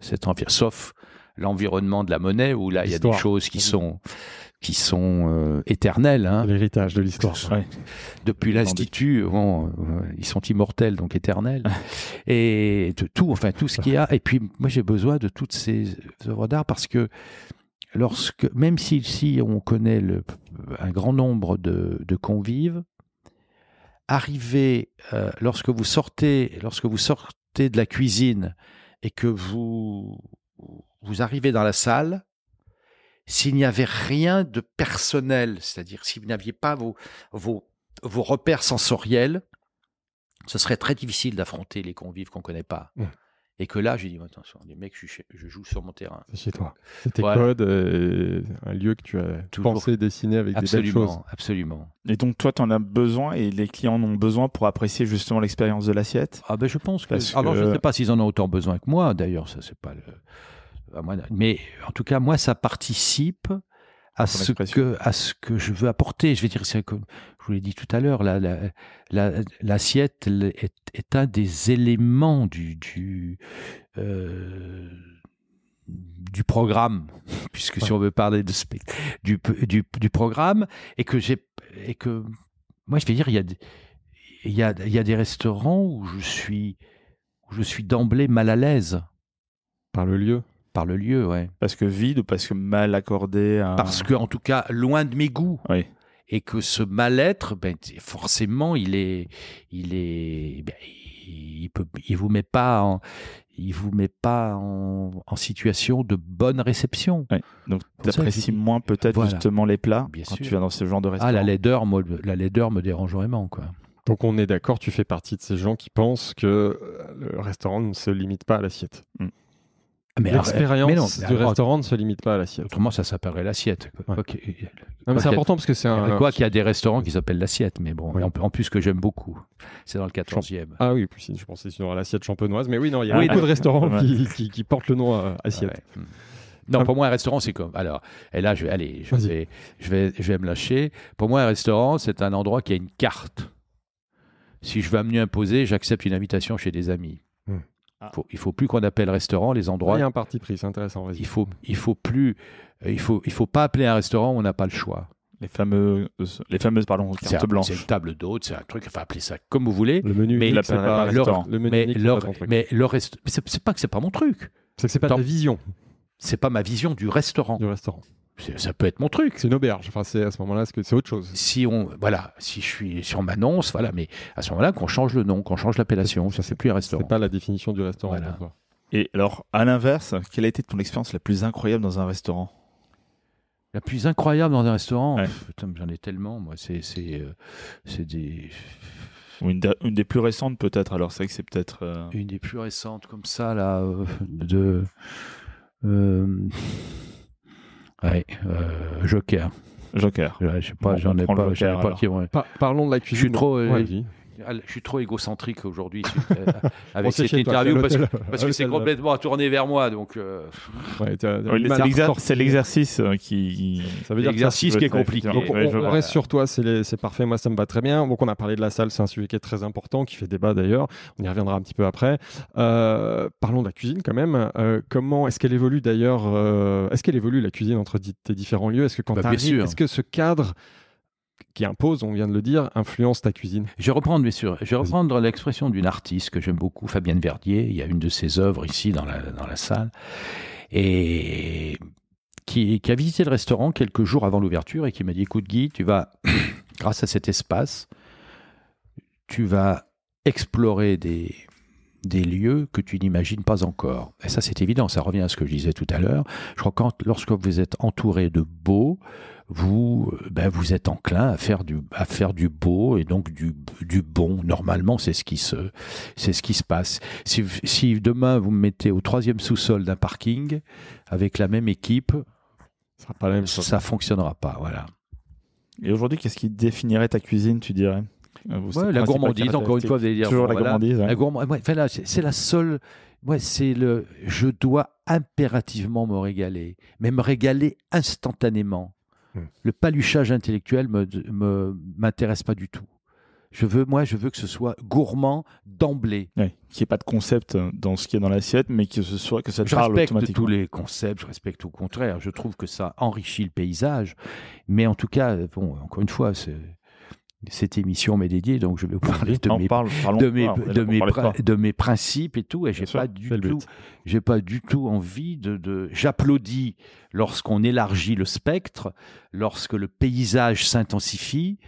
[SPEAKER 4] cet environnement, sauf l'environnement de la monnaie où là il y a des choses qui sont qui sont euh, éternelles. Hein. L'héritage de l'histoire. Depuis l'institut, euh, ils sont immortels donc éternels et de tout, enfin tout ce qu'il y a. Et puis moi j'ai besoin de toutes ces œuvres d'art parce que lorsque, même si on connaît un grand nombre de, convives, arriver, euh, lorsque vous sortez, lorsque vous sortez de la cuisine et que vous, vous arrivez dans la salle, s'il n'y avait rien de personnel, c'est-à-dire si vous n'aviez pas vos, repères sensoriels, ce serait très difficile d'affronter les convives qu'on ne connaît pas. Mmh. Et que là, j'ai dit, attention, les mecs, je, je, joue sur mon terrain.
[SPEAKER 2] C'est chez toi. C'était Code, un
[SPEAKER 3] lieu
[SPEAKER 4] que tu as pensé dessiner avec des belles choses. Absolument.
[SPEAKER 3] Et donc, toi, tu en as besoin et les clients en ont besoin pour apprécier justement l'expérience de l'assiette Ah, ben je pense que. Alors, je ne sais pas
[SPEAKER 4] s'ils en ont autant besoin que moi, d'ailleurs, ça, c'est pas le. Mais en tout cas, moi, ça participe à ce, que, à ce que je veux apporter. Je vais dire, c'est comme je vous l'ai dit tout à l'heure, l'assiette la, la, est, est, un des éléments du, du, euh, du programme, puisque si on veut parler de du, du, programme, et que j'ai, et que moi je vais dire, il y a, a des restaurants où je suis, je suis d'emblée mal à l'aise. Par le lieu par le lieu, ouais. Parce que vide ou parce que mal accordé Parce que, en tout cas, loin de mes goûts. Oui et que ce mal-être, ben, forcément, il est, il est, ben, il peut, il vous met pas en, il vous met pas en, situation de bonne réception. Donc, tu apprécies moins
[SPEAKER 2] peut-être justement les plats Bien quand tu vas dans ce genre de restaurant. Ah, la laideur, la laideur me dérange vraiment, quoi. Donc on est d'accord, tu fais partie de ces gens qui pensent que euh, le restaurant ne se limite pas à l'assiette. Mm. Ah, L'expérience du restaurant ne se limite pas à l'assiette. Autrement, ça s'appellerait l'assiette. C'est important parce que c'est un. Quoi qu'il
[SPEAKER 4] y a des restaurants qui s'appellent l'assiette, mais bon, en, plus que
[SPEAKER 2] j'aime beaucoup. C'est dans le 14e. Ah oui, je pensais sur l'assiette champenoise, mais oui, non, il y a oui, beaucoup de restaurants qui, qui, portent le nom assiette. Hmm. Non, ah. pour moi, un restaurant, c'est comme. Alors, et là, je vais,
[SPEAKER 4] aller, je vais, je vais, je vais me lâcher. Pour moi, un restaurant, c'est un endroit qui a une carte. Si je veux me imposer, j'accepte une invitation chez des amis. Ah. Faut, il faut plus qu'on appelle restaurant les endroits. Il y a un
[SPEAKER 2] parti pris, c'est intéressant. Il faut, il faut plus, euh, il faut, il faut pas appeler
[SPEAKER 4] un restaurant on n'a pas le choix. Les fameuses, les fameuses pardon, cartes blanches. C'est une table d'hôte, c'est un truc, enfin appelez ça comme vous voulez. Le menu, mais c'est pas, leur, le menu mais mais leur c'est pas que c'est pas mon truc. C'est c'est pas ta vision. C'est pas ma vision du restaurant. Du restaurant ça peut être mon truc. C'est une auberge. Enfin, c'est à ce moment-là, c'est autre chose. Si on, voilà, si je suis, sur on m'annonce, voilà, mais à ce moment-là, qu'on change le nom, qu'on change l'appellation, ça c'est plus un restaurant. C'est pas la définition du restaurant.
[SPEAKER 3] Et alors, à l'inverse, quelle a été ton expérience la plus incroyable dans un restaurant La plus incroyable dans un restaurant, putain, j'en ai tellement. Moi, c'est, c'est, euh, des. Une, des plus récentes peut-être. Alors, c'est que c'est peut-être. Euh, une des
[SPEAKER 4] plus récentes comme ça là, euh, de. Joker. Joker.
[SPEAKER 3] j'en ai
[SPEAKER 2] pas, parlons de la cuisine. Euh,
[SPEAKER 4] ah, je suis trop égocentrique aujourd'hui avec cette interview parce, que, c'est complètement à tourner vers moi. Donc, euh, c'est
[SPEAKER 2] l'exercice euh, qui, veut dire l'exercice qui est compliqué. on, reste sur toi, c'est parfait. Moi, ça me va très bien. Donc, on a parlé de la salle, c'est un sujet qui est très important, qui fait débat d'ailleurs. On y reviendra un petit peu après. Euh, parlons de la cuisine quand même. comment est-ce qu'elle évolue d'ailleurs Est-ce qu'elle évolue la cuisine entre tes différents lieux Est-ce que quand bah, est-ce que ce cadre qui impose, on vient de le dire, influence ta cuisine.
[SPEAKER 4] Je vais reprendre, je vais l'expression d'une artiste que j'aime beaucoup, Fabienne Verdier. Il y a une de ses œuvres ici dans la, salle. Et qui, a visité le restaurant quelques jours avant l'ouverture et qui m'a dit Écoute, Guy, tu vas, grâce à cet espace, tu vas explorer des, lieux que tu n'imagines pas encore. Et ça, c'est évident, ça revient à ce que je disais tout à l'heure. Je crois que lorsque vous êtes entouré de beaux, vous, euh, ben vous êtes enclin à faire du, à faire du beau et donc du, du bon. Normalement, c'est ce qui se, c'est ce qui se passe. Si, si demain vous me mettez au troisième sous-sol d'un parking avec la même équipe, ça ne fonctionnera pas, voilà. Et aujourd'hui, qu'est-ce qui définirait ta cuisine, tu dirais euh, La gourmandise, encore une fois, dire. Toujours la gourmandise. Hein. c'est la seule. c'est le. Je dois impérativement me régaler, mais me régaler instantanément. Hmm. Le paluchage intellectuel me m'intéresse pas du tout. Je veux, moi, je veux que ce soit gourmand d'emblée. Qui qu'il n'y ait pas de concept euh, dans ce qui est dans l'assiette, mais que ce soit que ça te parle automatiquement. Je respecte tous les concepts, je respecte au contraire. Je trouve que ça enrichit le paysage. Mais en tout cas, euh, bon, encore une fois, c'est cette émission m'est dédiée, donc je vais vous parler de, mes, principes et tout. Et j'ai pas du tout, pas du tout envie de. J'applaudis lorsqu'on élargit le spectre, lorsque le paysage s'intensifie.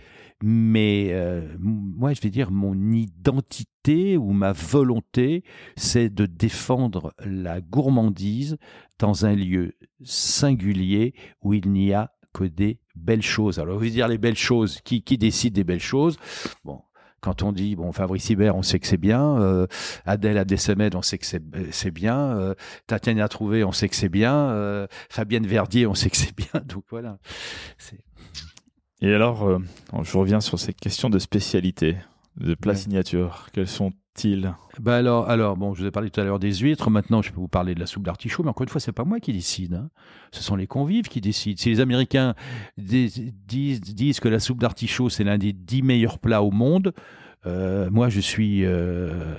[SPEAKER 4] Mais euh, moi, je vais dire, mon identité ou ma volonté, c'est de défendre la gourmandise dans un lieu singulier où il n'y a des belles choses. Alors, vous dire les belles choses, qui, qui décide des belles choses Bon, quand on dit bon Fabrice Hibert, on sait que c'est bien, euh, Adèle Abdesemed, on sait que c'est euh, bien, euh, Tatiana Trouvé, on sait que c'est bien, euh, Fabienne Verdier, on sait que c'est bien. Donc voilà.
[SPEAKER 3] Et alors, je reviens sur cette question de spécialité, de plat signature. Quelles sont
[SPEAKER 4] bah alors, alors, bon, je vous ai parlé tout à l'heure des huîtres. Maintenant, je peux vous parler de la soupe d'artichaut, mais encore une fois, c'est pas moi qui décide. Hein. Ce sont les convives qui décident. Si les Américains disent, que la soupe d'artichaut c'est l'un des dix meilleurs plats au monde, euh, moi, je suis euh,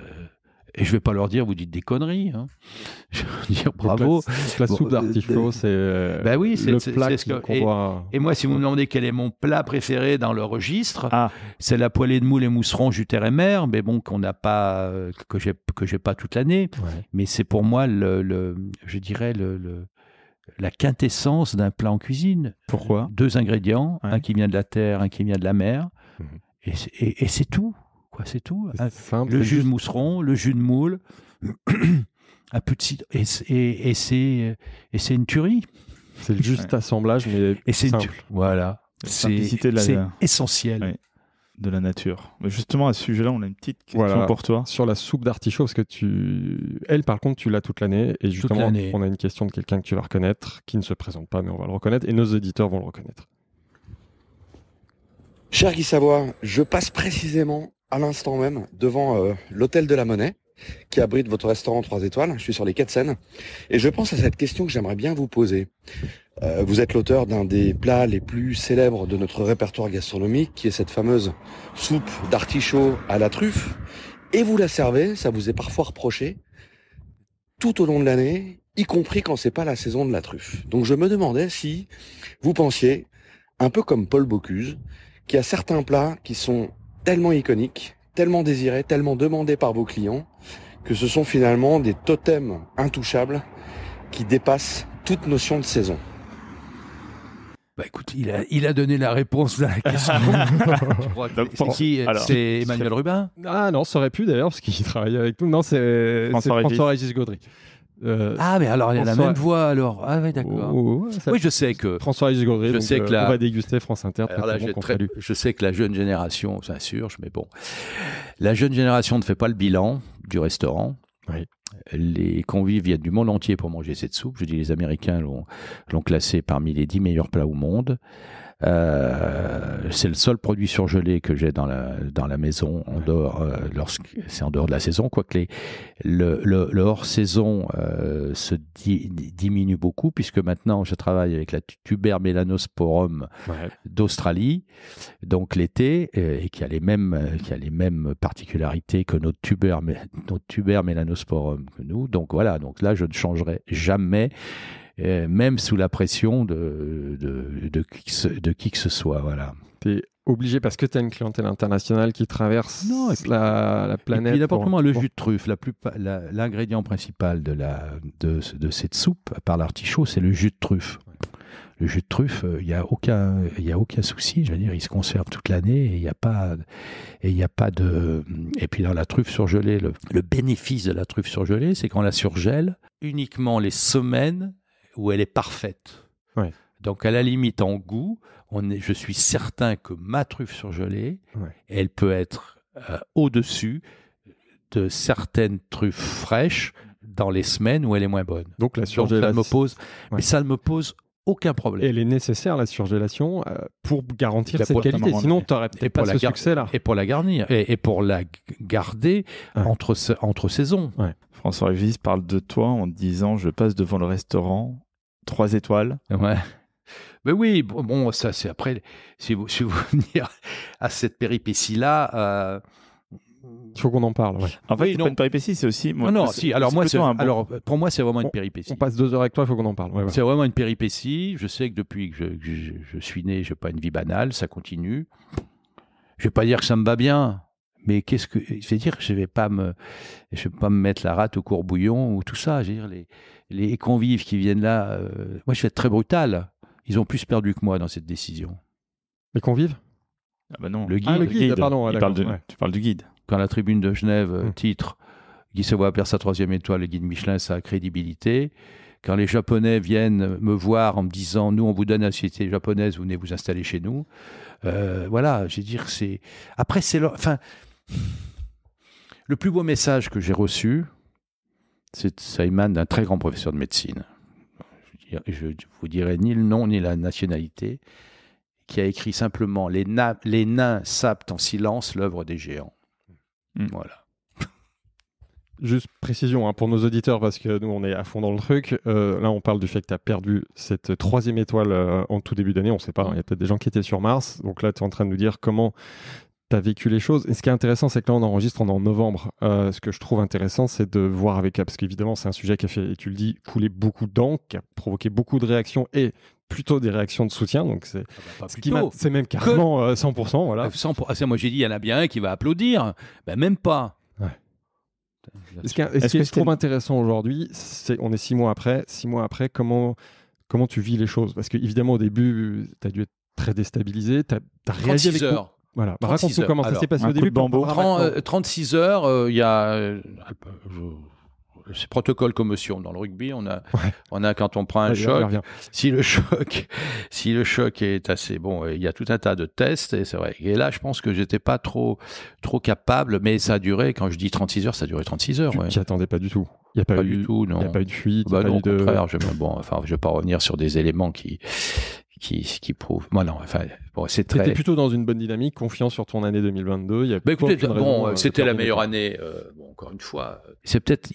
[SPEAKER 4] et je vais pas leur dire, vous dites des conneries. Hein. Je vais dire bravo. La, soupe d'artichaut, c'est euh, ben oui, le plat ce que, et, et, moi, si vous me demandez quel est mon plat préféré dans le registre, ah. c'est la poêlée de moules et mousseron jutère et mer, mais bon, qu'on n'a pas, euh, que j'ai, que pas toute l'année. Mais c'est pour moi, le, je dirais, le, la quintessence d'un plat en cuisine. Pourquoi Deux ingrédients, un qui vient de la terre, un qui vient de la mer. Mmh. Et, et c'est tout c'est tout. Ah, le jus de mousseron, le jus de moule, un peu de et, c'est une tuerie. C'est le juste
[SPEAKER 2] assemblage, mais simple.
[SPEAKER 3] voilà, c'est
[SPEAKER 4] essentiel.
[SPEAKER 2] de
[SPEAKER 3] la nature.
[SPEAKER 2] Mais justement, à ce sujet-là, on a une petite question pour toi. Sur la soupe d'artichaut, parce que tu. Elle, par contre, tu l'as toute l'année. Et justement, on a une question de quelqu'un que tu vas reconnaître, qui ne se présente pas, mais on va le reconnaître. Et nos auditeurs vont le reconnaître. Cher Guy Savoie, je passe précisément à l'instant même devant euh, l'hôtel de la Monnaie qui abrite votre restaurant 3 étoiles. Je suis sur les quais de Seine. Et je pense à cette question que j'aimerais bien vous poser. Euh, vous êtes l'auteur d'un des plats les plus célèbres de notre répertoire gastronomique, qui est cette fameuse soupe d'artichaut à la truffe. Et vous la servez, ça vous est parfois reproché, tout au long de l'année, y compris quand c'est pas la saison de la truffe. Donc je me demandais si vous pensiez, un peu comme Paul Bocuse, qu'il y a certains plats qui sont tellement iconique, tellement désiré, tellement demandé par vos clients, que ce sont finalement des totems intouchables qui dépassent toute notion de saison. Bah écoute, il a, donné la réponse à la question. c'est qui C'est Emmanuel Rubin Ah non, ça aurait pu d'ailleurs, parce qu'il travaille avec nous. Non, c'est François, Régis, Gaudry. Euh, ah, mais alors il y a la même
[SPEAKER 4] voix alors. Ah, oui, d'accord. Oh, oh,
[SPEAKER 2] oh, oui, je sais que. François je
[SPEAKER 4] sais euh, que la... on va déguster France Inter. Je sais que la jeune génération, ça insurge, mais bon. La jeune génération ne fait pas le bilan du restaurant. Les convives viennent du monde entier pour manger cette soupe. Je dis, les Américains l'ont classée parmi les 10 meilleurs plats au monde. Euh, c'est le seul produit surgelé que j'ai dans la, dans la maison, en dehors, euh, c'est en dehors de la saison, quoique les, le, hors-saison euh, se diminue beaucoup, puisque maintenant je travaille avec la tuber melanosporum d'Australie, donc l'été, et, qui, a les mêmes, qui a les mêmes particularités que notre tuber, notre tuber melanosporum que nous. Donc voilà, donc là je ne changerai jamais euh, même sous la pression de, de, qui, que ce, soit. Voilà.
[SPEAKER 2] es obligé parce que tu as une clientèle internationale qui traverse la, planète. Et n'importe comment, le
[SPEAKER 4] jus de truffe, l'ingrédient principal de, la, de, cette soupe, par l'artichaut, c'est le jus de truffe. le jus de truffe, il euh, n'y a, aucun, y a aucun souci. Je dire, il se conserve toute l'année et il n'y a, pas, a pas de. Et puis, dans la truffe surgelée, le, le bénéfice de la truffe surgelée, c'est qu'on la surgèle uniquement les semaines où elle est parfaite. Donc, à la limite, en goût, je suis certain que ma truffe surgelée, elle peut être euh, au-dessus de certaines truffes fraîches dans les semaines
[SPEAKER 2] où elle est moins bonne. Donc, la surgélation. Mais ça ne me pose aucun problème. elle est nécessaire, la surgélation, euh, pour garantir cette qualité. Sinon, tu n'aurais pas ce
[SPEAKER 4] succès-là. Et pour la garnir, et, pour la garder entre, entre saisons. François Régis parle de toi
[SPEAKER 3] en disant Je passe devant le restaurant trois étoiles. Ouais.
[SPEAKER 4] Mais oui, bon, ça c'est après, si vous, si vous venir à cette péripétie-là... Euh,
[SPEAKER 2] il faut qu'on en parle. En fait, c'est une
[SPEAKER 4] péripétie, c'est aussi. non, si. Alors moi, alors pour moi, c'est vraiment une péripétie. On, passe deux heures avec toi, il faut
[SPEAKER 2] qu'on en parle. C'est
[SPEAKER 4] vraiment une péripétie. Je sais que depuis que je, suis je, je suis né, pas une vie banale, ça continue. Je vais pas dire que ça me va bien, mais qu'est-ce que je ne dire Je vais pas me, je vais pas me mettre la rate au courbouillon ou tout ça. Je veux dire les les convives qui viennent là, euh, moi je vais être très brutal. Ils ont plus perdu que moi dans cette décision.
[SPEAKER 2] Les convives ah bah non. Le ah, guide. Ah, pardon. Tu
[SPEAKER 4] parles du guide. Quand la tribune de Genève euh, hmm. titre Guy voit perd sa troisième étoile, le guide Michelin, sa crédibilité. Quand les Japonais viennent me voir en me disant Nous, on vous donne la société japonaise, vous venez vous installer chez nous. Euh, voilà, j'ai dire, c'est. Après, c'est. Enfin. Le plus beau message que j'ai reçu, ça émane d'un très grand professeur de médecine. Je vous dirai ni le nom ni la nationalité, qui a écrit simplement Les, nains sapent en silence l'œuvre des géants.
[SPEAKER 2] Hmm. Voilà. Juste précision hein, pour nos auditeurs, parce que nous, on est à fond dans le truc. Euh, là, on parle du fait que tu as perdu cette troisième étoile euh, en tout début d'année. On ne sait pas, hein, il y a peut-être des gens qui étaient sur Mars. Donc là, tu es en train de nous dire comment tu as vécu les choses. Et ce qui est intéressant, c'est que là, on enregistre, en novembre. Euh, ce que je trouve intéressant, c'est de voir avec parce qu'évidemment, c'est un sujet qui a fait, et tu le dis, couler beaucoup d'encre, qui a provoqué beaucoup de réactions et plutôt des réactions de soutien. Donc c'est ah bah, c'est même
[SPEAKER 4] carrément 100%. Euh, voilà. 100%, ah, ah, moi, j'ai dit, il y en a bien un qui va
[SPEAKER 2] applaudir.
[SPEAKER 4] Ben, même pas. ce, est que, je trouve
[SPEAKER 2] intéressant aujourd'hui, c'est on est six mois après, six mois après, comment, comment tu vis les choses Parce qu'évidemment, au début, tu as dû être très déstabilisé, tu as, as, voilà, bah, comment ça s'est passé au début.
[SPEAKER 4] 36 euh, heures, euh, il y a. Euh, c'est protocole commotion dans le rugby. On a, on a quand on prend un choc, si le choc, si le choc est assez bon, euh, il y a tout un tas de tests et c'est vrai. Et là, je pense que j'étais pas trop, trop capable, mais ça a duré. Quand je dis 36 heures, ça a duré 36 heures.
[SPEAKER 2] Tu ouais. attendais pas du tout. Il n'y a pas, a
[SPEAKER 4] pas eu de fuite. Bah au contraire, enfin, je ne vais pas revenir sur des éléments qui, qui, qui prouve. Moi, non, enfin,
[SPEAKER 2] c'est très. plutôt dans une bonne dynamique, confiant sur ton année 2022. Bah, écoutez, bon, euh, c'était la meilleure
[SPEAKER 4] année. Euh, bon, encore une fois, euh.
[SPEAKER 2] c'est peut-être,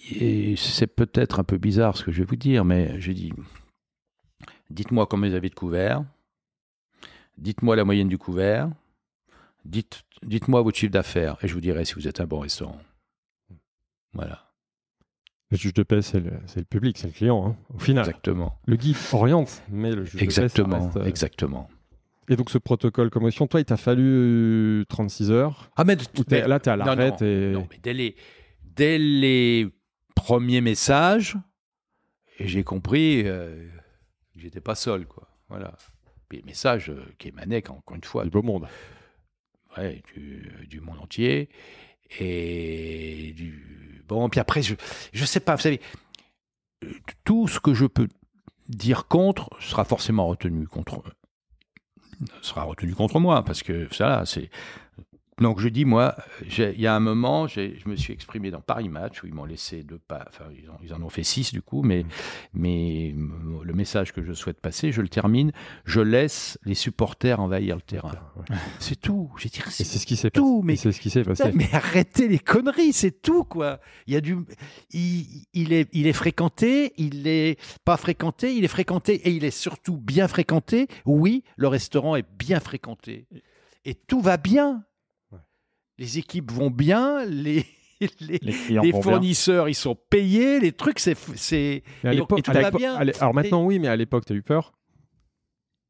[SPEAKER 2] c'est peut-être un peu
[SPEAKER 4] bizarre ce que je vais vous dire, mais j'ai dit, dites-moi combien vous avez de couverts, dites-moi la moyenne du couvert, dites, dites-moi votre chiffre d'affaires, et je vous dirai si vous êtes un bon restaurant. Voilà. Le juge de paix, c'est le,
[SPEAKER 2] public, c'est le client, hein, au final. Exactement. Le GIF oriente,
[SPEAKER 4] mais le juge de paix, euh, Exactement.
[SPEAKER 2] Et donc ce protocole commotion, toi, il t'a fallu 36 heures. Ah mais, là, tu à l'arrêt. Non,
[SPEAKER 4] mais dès les, premiers messages, j'ai compris euh, que j'étais pas seul, quoi. Voilà. Puis les messages euh, qui émanaient, encore une fois, du beau monde. Ouais, du monde entier et du, Bon, puis après, je ne sais pas, vous savez, tout ce que je peux dire contre sera forcément retenu contre sera retenu contre moi parce que ça là, c'est donc je dis, moi, il y a un moment, je me suis exprimé dans Paris Match, où ils m'ont laissé deux pas, enfin ils, en ont fait six du coup, mais, mm. mais le message que je souhaite passer, je le termine, je laisse les supporters envahir le terrain. C'est tout, j'ai dit, c'est ce Mais, c'est ce qui s'est passé. mais arrêtez les conneries, c'est tout quoi. Il, y a du, est, il est fréquenté, il n'est pas fréquenté, il est fréquenté et il est surtout bien fréquenté. Oui, le restaurant est bien fréquenté. Et tout va bien, les équipes vont bien, les, fournisseurs ils sont payés, les trucs c'est. c'est... alors maintenant,
[SPEAKER 2] oui, mais à l'époque, tu as eu peur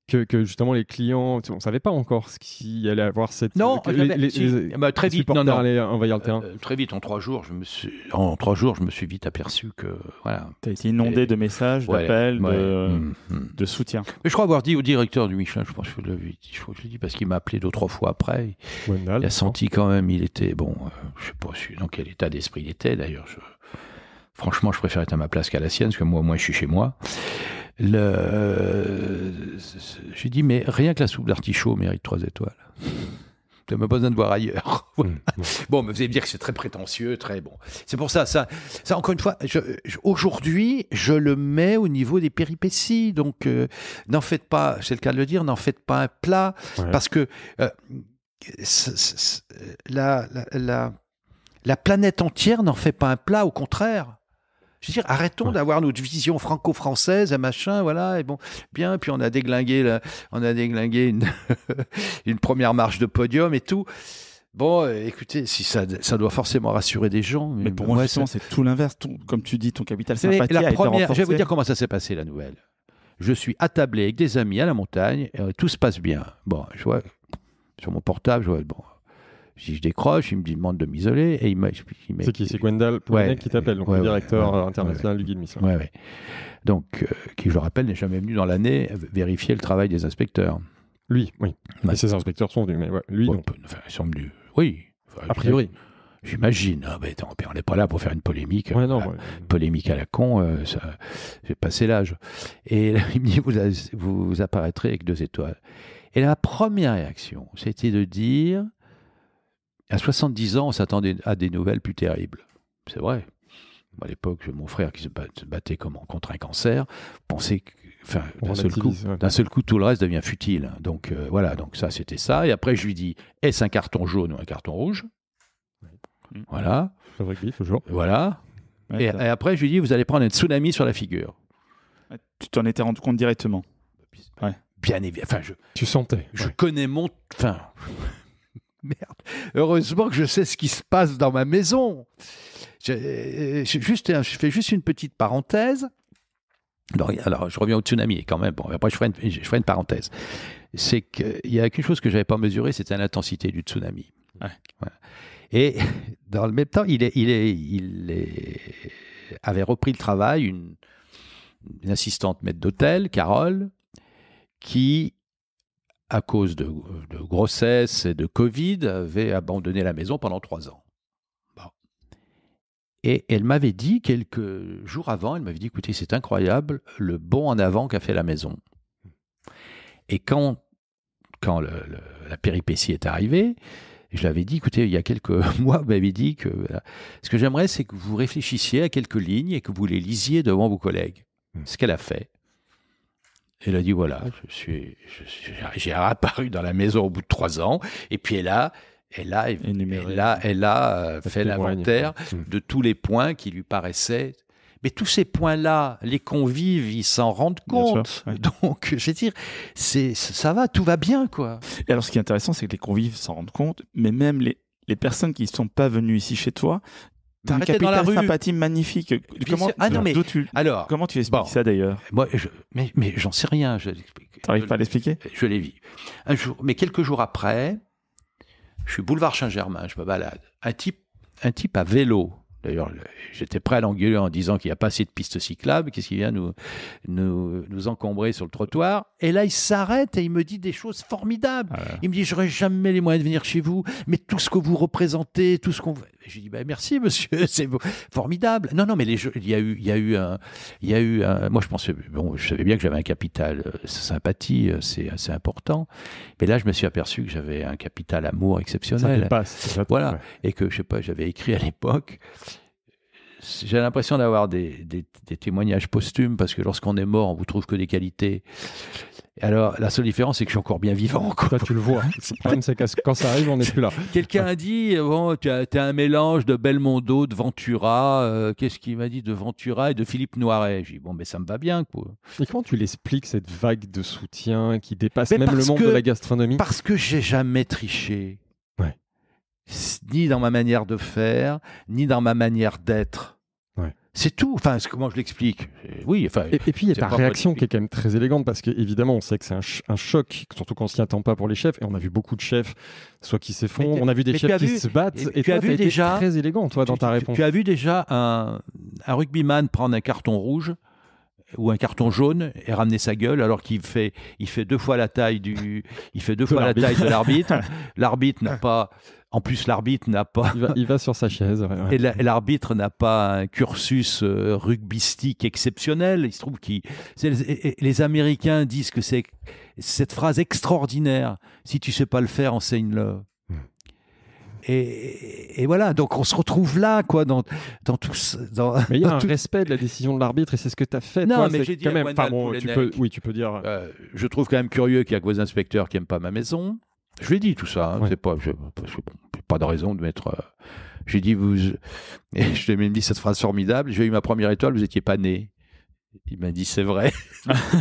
[SPEAKER 2] que, justement les clients, on ne savait pas encore ce qu'il allait avoir cette. Non, bah, très vite, envahir le euh, terrain. Euh,
[SPEAKER 4] très vite, en trois jours, je me suis, en trois jours, je me suis vite aperçu que voilà. T'as été inondé de messages, d'appels, hum, hum. de, soutien. Mais je crois avoir dit au directeur du Michelin, je pense que je l'ai dit, parce qu'il m'a appelé deux trois fois après. il, a senti quand même, il était bon, euh, je sais pas dans quel état d'esprit il était d'ailleurs. Franchement, je préfère être à ma place qu'à la sienne, parce que moi, moi, je suis chez moi. Le, euh, dit je dis, mais rien que la soupe d'artichaut mérite trois étoiles. Tu n'as pas besoin de voir ailleurs. Mm, mm. bon, mais vous allez me dire que c'est très prétentieux, très bon. C'est pour ça, ça, ça encore une fois, aujourd'hui, je le mets au niveau des péripéties. Donc, euh, n'en faites pas, c'est le cas de le dire, n'en faites pas un plat. Parce que euh, la planète entière n'en fait pas un plat, au contraire. Je veux dire, arrêtons d'avoir notre vision franco-française, machin, voilà, et bon, bien, puis on a déglingué, on a déglingué une, première marche de podium et tout. Bon, euh, écoutez, si ça, doit forcément rassurer des gens. Mais, pour moi, c'est tout l'inverse. Comme tu dis, ton capital sympathie première, Je vais vous dire comment ça s'est passé, la nouvelle. Je suis attablé avec des amis à la montagne, euh, tout se passe bien. Bon, je vois, sur mon portable, je vois, bon, si je décroche, il me demande de m'isoler. et il me... C'est qui C'est Gwendal qui t'appelle, donc le directeur euh, international du guide Donc, euh, qui, je le rappelle, n'est jamais venu dans l'année vérifier le travail des inspecteurs. Lui, oui. Mais ses inspecteurs sont venus, lui, non. ils sont oui. a priori. J'imagine. Ah, on n'est pas là pour faire une polémique. Ah, polémique à la con, euh, Ça. j'ai passé l'âge. Et il me dit vous, vous, apparaîtrez avec deux étoiles. Et la première réaction, c'était de dire à 70 ans, on s'attendait à des nouvelles plus terribles. C'est vrai. À l'époque, mon frère qui se battait contre un cancer pensait que Enfin, d'un seul coup, tout le reste devient futile. Donc euh, voilà, donc ça c'était ça. Et après je lui dis, est-ce un carton jaune ou un carton rouge C'est Voilà. Le toujours. Voilà. et, après je lui dis, vous allez prendre un tsunami sur la figure. Tu t'en étais rendu compte directement. Bien évidemment. Enfin, je. Tu sentais. Je connais mon. Enfin. merde, heureusement que je sais ce qui se passe dans ma maison. Je, euh, juste, fais juste une petite parenthèse. Alors, je reviens au tsunami quand même. Bon, après, je ferai une, je parenthèse. C'est qu'il y a quelque chose que je n'avais pas mesuré, c'était l'intensité du tsunami. Et dans le même temps, il, avait repris le travail, une, une assistante maître d'hôtel, Carole, qui à cause de, grossesse et de Covid, avait abandonné la maison pendant trois ans. Et elle m'avait dit quelques jours avant, elle m'avait dit, écoutez, c'est incroyable le bond en avant qu'a fait la maison. Et quand, quand la péripétie est arrivée, je l'avais dit, écoutez, il y a quelques mois, vous m'avez dit que ce que j'aimerais, c'est que vous réfléchissiez à quelques lignes et que vous les lisiez devant vos collègues. Hmm. Ce qu'elle a fait. Elle a dit voilà, je suis, j'ai apparu dans la maison au bout de trois ans. Et puis elle a, elle a, elle a, elle a euh, fait l'inventaire hmm. de tous les points qui lui paraissaient. Mais tous ces points-là, les convives, ils s'en rendent compte. Donc, je veux dire, c'est, ça va,
[SPEAKER 3] tout va bien, quoi. Et alors, ce qui est intéressant, c'est que les convives s'en rendent compte, mais même les personnes qui ne sont pas venues ici chez toi, un dans la magnifique. Comment, ah tu, alors,
[SPEAKER 4] comment tu expliques ça d'ailleurs Moi, je, mais, j'en sais rien. Je T'arrives pas à l'expliquer Je l'ai vu. Un jour, mais quelques jours après, je suis boulevard Saint-Germain, je me balade. Un type, un type à vélo D'ailleurs, j'étais prêt à l'engueuler en disant qu'il n'y a pas assez de pistes cyclables, qu'est-ce qui vient nous, nous, encombrer sur le trottoir. Et là, il s'arrête et il me dit des choses formidables. Ah il me dit, j'aurais jamais les moyens de venir chez vous, mais tout ce que vous représentez, tout ce qu'on... Je dis, bah, merci monsieur, c'est formidable. Non, non, mais il y a eu, il y a eu un... Il y a eu un, moi, je pensais, bon, je savais bien que j'avais un capital euh, sympathie, euh, c'est assez important. Mais là, je me suis aperçu que j'avais un capital amour exceptionnel. Ça passe, voilà. Et que, je sais pas, j'avais écrit à l'époque j'ai l'impression d'avoir des, témoignages posthumes parce que lorsqu'on est mort, on vous trouve que des qualités. Alors, la seule différence, c'est que je suis encore
[SPEAKER 2] bien vivant. Quoi. tu le vois. Le problème, c'est quand ça arrive, on n'est plus là.
[SPEAKER 4] Quelqu'un a dit euh, bon, tu as, un mélange de Belmondo, de Ventura. Euh, qu'est-ce qu'il m'a dit De Ventura et de Philippe Noiret. J'ai dit bon, mais ça me va bien. Quoi.
[SPEAKER 2] Et comment tu l'expliques, cette vague de soutien qui dépasse même le monde de la
[SPEAKER 4] gastronomie Parce que j'ai jamais triché. Ouais ni dans ma manière de faire, ni dans ma manière d'être. C'est tout. Enfin, comment je l'explique
[SPEAKER 2] Oui. et, puis il y a ta réaction qui est quand même très élégante parce qu'évidemment, on sait que c'est un, choc, surtout quand on s'y attend pas pour les chefs. Et on a vu beaucoup de chefs, soit qui s'effondrent, on a vu des chefs qui se battent. Et, tu as déjà très élégant, toi, dans ta réponse. Tu, as
[SPEAKER 4] vu déjà un, un rugbyman prendre un carton rouge ou un carton jaune et ramener sa gueule alors qu'il fait il fait deux fois la taille du il fait deux fois la taille de l'arbitre l'arbitre n'a pas en plus, l'arbitre n'a pas. Il va, sur sa chaise. Et l'arbitre n'a pas un cursus euh, rugbistique exceptionnel. Il se trouve qu'il. Les, Américains disent que c'est cette phrase extraordinaire. Si tu sais pas le faire, enseigne-le. Hmm. Et, voilà, donc on se retrouve là, quoi, dans, tout. Dans, mais il y a un
[SPEAKER 2] respect de la décision de l'arbitre, et c'est ce que tu as fait. Non, mais quand même. Enfin, oui, tu peux dire. Euh, euh, je trouve quand même curieux qu'il y a que vos inspecteurs
[SPEAKER 4] qui n'aiment pas ma maison. Je ai dit tout ça, hein, c'est pas, je, n'ai pas de raison de mettre. Euh, j'ai dit, vous. Et je lui ai même dit cette phrase formidable j'ai eu ma première étoile, vous n'étiez pas né. Il m'a dit, c'est vrai.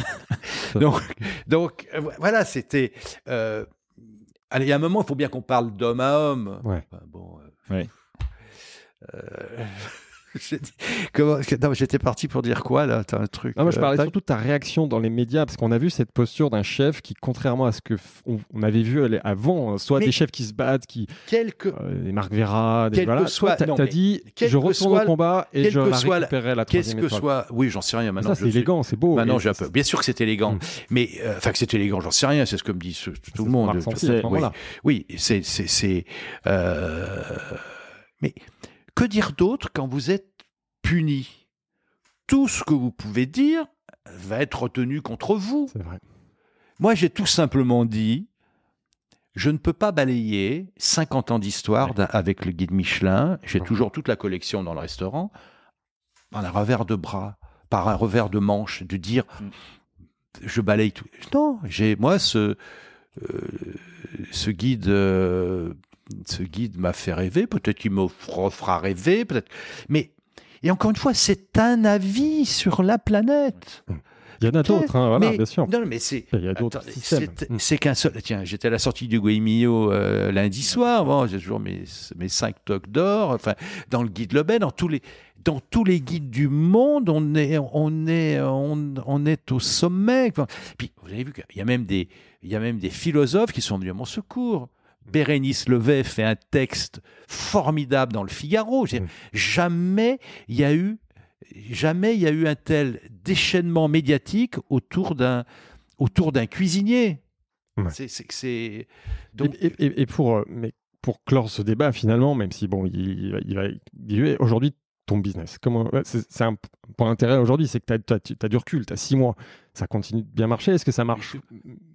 [SPEAKER 4] donc, donc, euh, voilà, c'était. Euh, allez, il y a un moment, il faut bien qu'on parle d'homme à homme. Ouais. bon. j'étais parti pour dire quoi
[SPEAKER 2] là T'as un truc. Non, moi, je euh, parlais surtout de ta réaction dans les médias parce qu'on a vu cette posture d'un chef qui, contrairement à ce que on, avait vu avant, hein, soit des chefs qui se battent, qui quelques euh, des Marc Vera, des voilà. Soit, t'as, dit, je retourne soit... au combat et je la récupérerai la troisième Qu'est-ce que soit, oui, j'en
[SPEAKER 4] sais rien maintenant. c'est élégant, c'est beau. Maintenant, Bien sûr que c'est élégant, mm. mais euh, enfin que c'est élégant, j'en sais rien. C'est ce que me dit tout le monde. Oui, c'est c'est. Mais que dire d'autre quand vous êtes puni Tout ce que vous pouvez dire va être retenu contre vous. Moi, j'ai tout simplement dit, je ne peux pas balayer 50 ans d'histoire avec le guide Michelin. J'ai toujours toute la collection dans le restaurant. Par un revers de bras, par un revers de manche, de dire mm. je balaye tout. Non, j'ai moi ce, euh, ce guide euh, ce guide m'a fait rêver, peut-être qu'il me fera rêver, peut-être. Mais, et encore une fois, c'est un avis sur la planète. Il y en a d'autres, hein, voilà, bien sûr. Non, mais c'est. C'est qu'un seul. Tiens, j'étais à la sortie du Guaymillo euh, lundi soir. j'ai toujours mes, mes cinq toques d'or. Enfin, dans le guide Lebel, dans tous les. Dans tous les guides du monde, on est, on est, on, on est au sommet. Puis, vous avez vu qu'il y a même des, il y a même des philosophes qui sont venus à mon secours. Bérénice Levet fait un texte formidable dans le Figaro. Mm. Jamais il y a eu jamais il y a eu un tel
[SPEAKER 2] déchaînement médiatique autour d'un autour d'un cuisinier. C'est donc et, pour euh, mais pour clore ce débat finalement, même si bon il, aujourd'hui ton business Comment C'est un point d'intérêt aujourd'hui, c'est que tu as, du recul, tu as six mois. Ça continue de bien marcher Est-ce que ça marche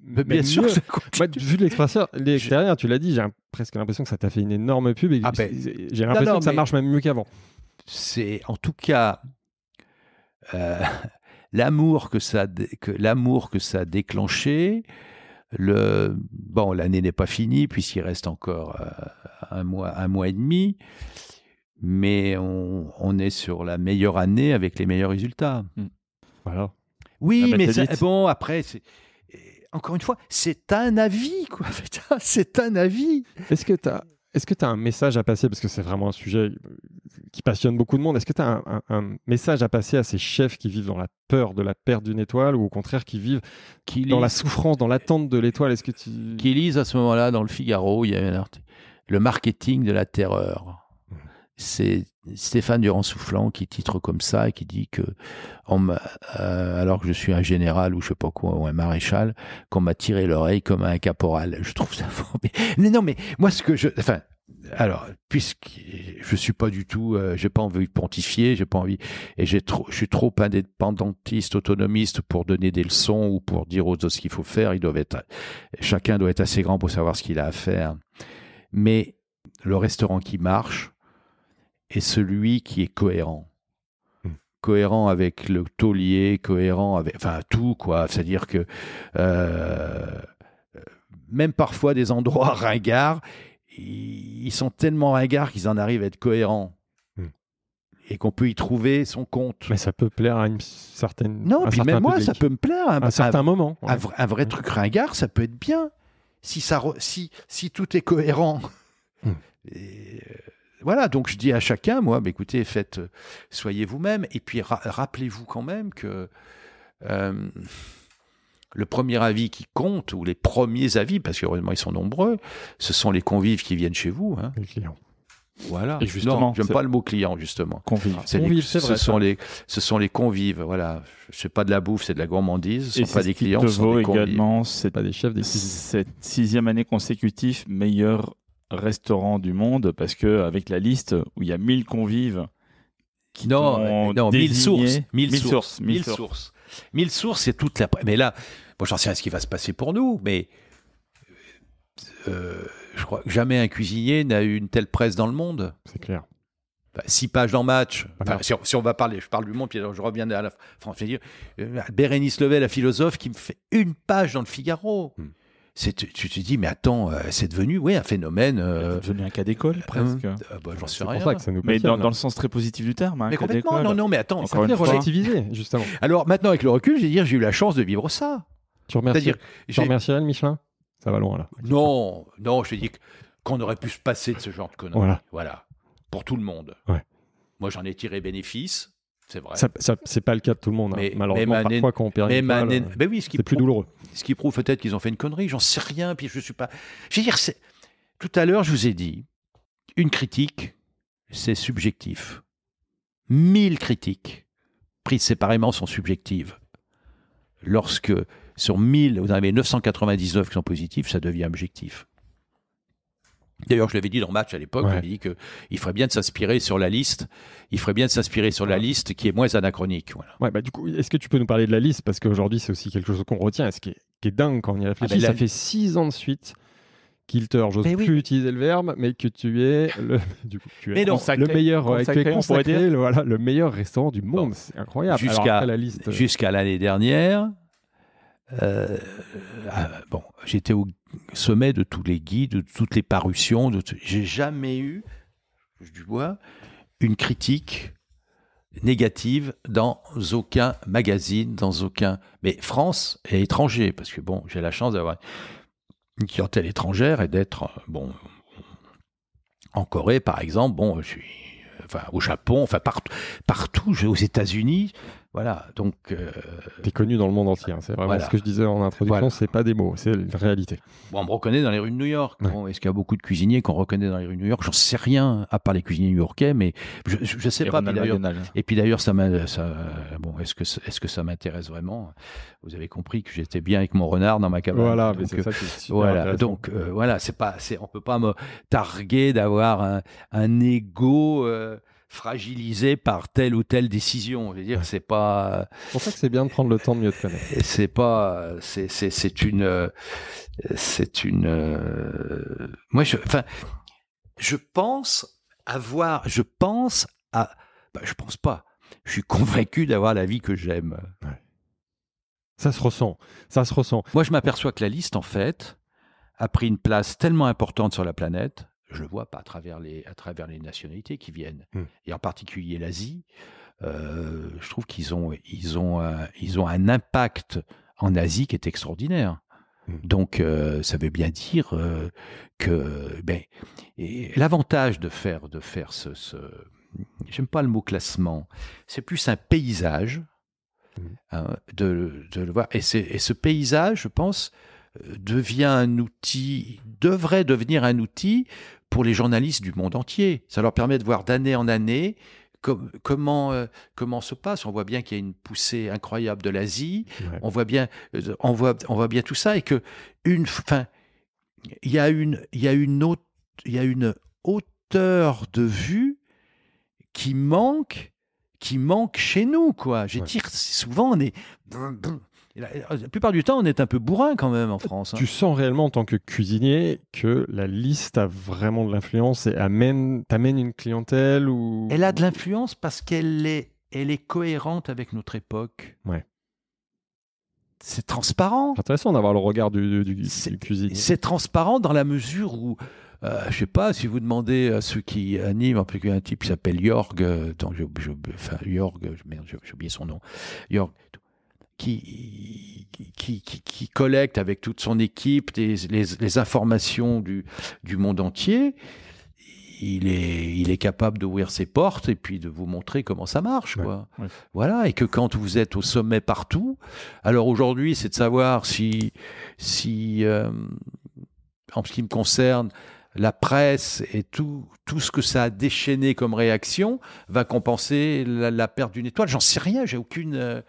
[SPEAKER 2] Bien sûr, ça continue. vu l'extérieur, tu l'as dit, j'ai presque l'impression que ça t'a fait une énorme pub ah ben. j'ai l'impression que ça marche même mieux qu'avant. C'est en tout cas
[SPEAKER 4] euh, l'amour que ça, que, que ça a déclenché. Le, bon, l'année n'est pas finie puisqu'il reste encore euh, un, mois, un mois et demi mais on, est sur la meilleure année avec les meilleurs résultats. Mm. Voilà. Oui, ah, bah, mais bon, après, encore une fois, c'est un avis, quoi. c'est un avis.
[SPEAKER 2] Est-ce que tu as, est un message à passer Parce que c'est vraiment un sujet qui passionne beaucoup de monde. Est-ce que tu as un, message à passer à ces chefs qui vivent dans la peur de la perte d'une étoile ou au contraire qui vivent dans la souffrance, dans l'attente de l'étoile est que tu... Qui lisent à ce moment-là dans le Figaro, il y a Le marketing de la terreur
[SPEAKER 4] c'est Stéphane Durand-Soufflant qui titre comme ça et qui dit que, euh, alors que je suis un général ou je sais pas quoi, ou un maréchal, qu'on m'a tiré l'oreille comme un caporal. Je trouve ça formidable. Mais non, mais moi, ce que je. Enfin, alors, puisque je suis pas du tout, Je euh, j'ai pas envie de pontifier, j'ai pas envie, et j'ai je suis trop indépendantiste, autonomiste pour donner des leçons ou pour dire aux autres ce qu'il faut faire. Ils doivent être, chacun doit être assez grand pour savoir ce qu'il a à faire. Mais le restaurant qui marche, et celui qui est cohérent. Hmm. Cohérent avec le taulier, cohérent avec. Enfin, tout, quoi. C'est-à-dire que. Euh, même parfois des endroits ringards, ils sont tellement ringards qu'ils en arrivent à être cohérents hmm. et qu'on peut y trouver son compte. Mais ça peut plaire à une certaine. Non, un puis même moi, ça peut me plaire. Hein. À un, certain moment. Un, vrai, hmm. truc ringard, ça peut être bien. Si, ça, si, si tout est cohérent. Euh, voilà, donc je dis à chacun, moi, bah, écoutez, faites, euh, soyez vous-même, et puis rappelez-vous quand même que euh, le premier avis qui compte, ou les premiers avis, parce qu'heureusement ils sont nombreux, ce sont les convives qui viennent chez vous. Hein. Les clients. Voilà. Et justement, j'aime pas le mot client justement. Convives. c'est ce vrai, sont les ce sont les convives. Voilà, c'est pas de la bouffe, c'est de la gourmandise. Ce ne sont pas des clients, ce sont des convives.
[SPEAKER 3] C'est pas des chefs. Des... Cette sixième année consécutive meilleure restaurant du monde parce que avec la liste
[SPEAKER 4] où il y a 1000 convives
[SPEAKER 3] qui non, euh, non 1000 sources, 1000 sources, 1000
[SPEAKER 2] sources.
[SPEAKER 4] sources, c'est toute la mais là bon j'en sais rien ce qui va se passer pour nous mais euh, je crois que jamais un cuisinier n'a eu une telle presse dans le monde. C'est clair. six pages dans match. si, on, va parler, je parle du monde, puis je reviens à la France. Euh, Bérénice Levet, la philosophe, qui me fait une page dans le Figaro. Hmm tu te dis, mais attends, euh, c'est devenu oui, un phénomène. c'est euh, devenu un cas d'école, presque. Bah,
[SPEAKER 2] mais dans, hein. le sens très positif du terme. Hein, mais complètement, non, non, mais attends, ça fait relativiser, justement. Alors maintenant, avec le recul, j'ai dire, j'ai eu la chance de vivre ça. Tu remercies, Michelin Ça va loin, là.
[SPEAKER 4] Non, non, je te dis qu'on aurait pu se passer de ce genre de conneries. Voilà. voilà. Pour tout le monde. Moi, j'en ai tiré bénéfice. C'est vrai. Ça,
[SPEAKER 2] c'est pas le cas de tout le monde. Hein, malheureusement, parfois, quand on perd une euh, ce qui c'est plus douloureux. Ce qui prouve peut-être qu'ils ont fait une connerie, j'en sais
[SPEAKER 4] rien, puis je suis pas... Je veux dire, tout à l'heure, je vous ai dit, une critique, c'est subjectif. 1000 critiques prises séparément sont subjectives. Lorsque sur 1000, vous en avez 999 qui sont positifs, ça devient objectif. D'ailleurs, je l'avais dit dans le match à l'époque, ouais. j'avais dit qu'il ferait bien de s'inspirer sur la liste. Il ferait bien de s'inspirer sur la liste qui est moins anachronique.
[SPEAKER 2] bah, du coup, est-ce que tu peux nous parler de la liste Parce qu'aujourd'hui, c'est aussi quelque chose qu'on retient, ce qui est, dingue quand on y ah, réfléchit. Bah, Ça fait six ans de suite Kilter, j'ose plus utiliser le verbe, mais que tu es le, du le meilleur, euh, voilà, le meilleur restaurant du monde. c'est incroyable. Jusqu'à la liste. Euh,
[SPEAKER 4] jusqu'à l'année dernière, euh, ah, bon, j'étais au sommet de tous les guides, de toutes les parutions. J'ai jamais eu, je du bois, une critique négative dans aucun magazine, dans aucun. Mais France et étranger, parce que bon, j'ai la chance d'avoir une clientèle étrangère et d'être, bon, en Corée par exemple, bon,
[SPEAKER 2] je suis. Enfin, au Japon, enfin partout, partout aux États-Unis, voilà, donc. Euh, T'es connu dans le monde entier, hein, c'est vraiment ce que je disais en introduction, c'est pas des mots, c'est une réalité.
[SPEAKER 4] on me reconnaît dans les rues de New York. Est-ce qu'il y a beaucoup de cuisiniers qu'on reconnaît dans les rues de New York J'en sais rien, à part les cuisiniers new-yorkais, mais je, ne sais pas. Et puis d'ailleurs, ça, bon, est-ce que, est que ça m'intéresse vraiment Vous avez compris que j'étais bien avec mon renard dans ma cabane. Voilà, donc, c'est ça euh, Voilà, donc euh, voilà, c'est pas, on peut pas me targuer d'avoir un, un ego fragilisé par telle ou telle décision. dire, c'est pas. pour ça que c'est bien de prendre le temps de mieux te connaître. Euh, c'est pas, c'est, c'est, c'est une, euh, c'est une. Euh, moi, je, enfin, je pense avoir, je pense à, bah, je pense pas. Je suis convaincu d'avoir la vie que j'aime. Ça se ressent, ça se ressent. Moi, je m'aperçois que la liste, en fait, a pris une place tellement importante sur la planète je le vois pas à travers les, à travers les nationalités qui viennent, hmm. et en particulier l'Asie. Euh, je trouve qu'ils ont, ils ont, un, ils ont un impact en Asie qui est extraordinaire. Hmm. Donc, euh, ça veut bien dire euh, que ben, l'avantage de faire, de faire ce, ce j'aime pas le mot classement, c'est plus un paysage hmm. hein, de, de, le voir. Et, et, ce paysage, je pense, devient un outil, devrait devenir un outil pour les journalistes du monde entier. Ça leur permet de voir d'année en année comment, euh, comment se passe. On voit bien qu'il y a une poussée incroyable de l'Asie. On voit bien, euh, on voit, on voit bien tout ça et que une fin, il y a une, il y a une autre il y a une hauteur de vue qui manque qui manque chez nous quoi. Je souvent on est Oh, la, plupart du
[SPEAKER 2] temps, on est un peu bourrin quand même en France. Hein. Tu sens réellement en tant que cuisinier que la liste a vraiment de l'influence et amène, t'amène une clientèle ou. Elle
[SPEAKER 4] a de l'influence
[SPEAKER 2] parce qu'elle est, elle est cohérente avec notre époque. Ouais. C'est transparent. C'est intéressant d'avoir le regard du, cuisinier.
[SPEAKER 4] C'est transparent dans la mesure où. je euh, je sais pas, si vous demandez à ceux qui animent, en plus un type qui s'appelle Jorg, j'ai oublié son nom, Jorg, qui, qui, qui, collecte avec toute son équipe les, les, informations du, du, monde entier. Il est, il est capable d'ouvrir ses portes et puis de vous montrer comment ça marche. quoi. Voilà, et que quand vous êtes au sommet partout, alors aujourd'hui, c'est de savoir si, si euh, en ce qui me concerne, la presse et tout, tout ce que ça a déchaîné comme réaction va compenser la, perte d'une étoile. J'en sais rien, j'ai aucune. Euh,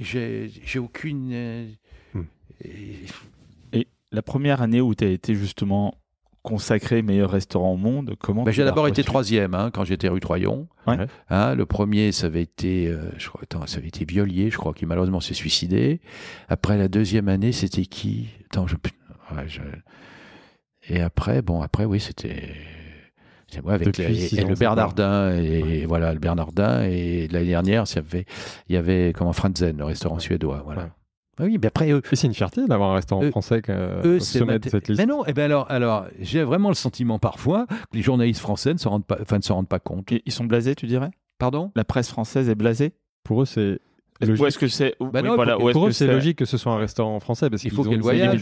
[SPEAKER 4] j'ai aucune. Euh, hmm. Et... la première
[SPEAKER 3] année où tu as été justement consacré meilleur restaurant au monde. Comment ben, J'ai d'abord été troisième
[SPEAKER 4] hein, quand j'étais rue Troyon. Hein, le premier, ça avait été, euh, je crois, ça avait été Violier, je crois, qui malheureusement s'est suicidé. Après la deuxième année, c'était qui attends, je... Et après, bon, après, oui, c'était avec et, le Bernardin, et, voilà, le Bernardin, et l'année dernière, il y avait, il y avait comment, Franzen, le restaurant suédois, voilà. Ah oui, mais après c'est une fierté d'avoir un restaurant
[SPEAKER 2] français eux, au sommet
[SPEAKER 4] cette liste. Mais non, et eh ben alors, alors j'ai vraiment le sentiment parfois que les journalistes français ne se rendent pas, enfin, ne se rendent pas compte. Ils sont blasés, tu dirais Pardon La presse française est blasée Pour eux, c'est est-ce que
[SPEAKER 3] c'est bah pour, eux c'est logique
[SPEAKER 2] que ce soit un restaurant français parce qu'il faut qu'ils voilà.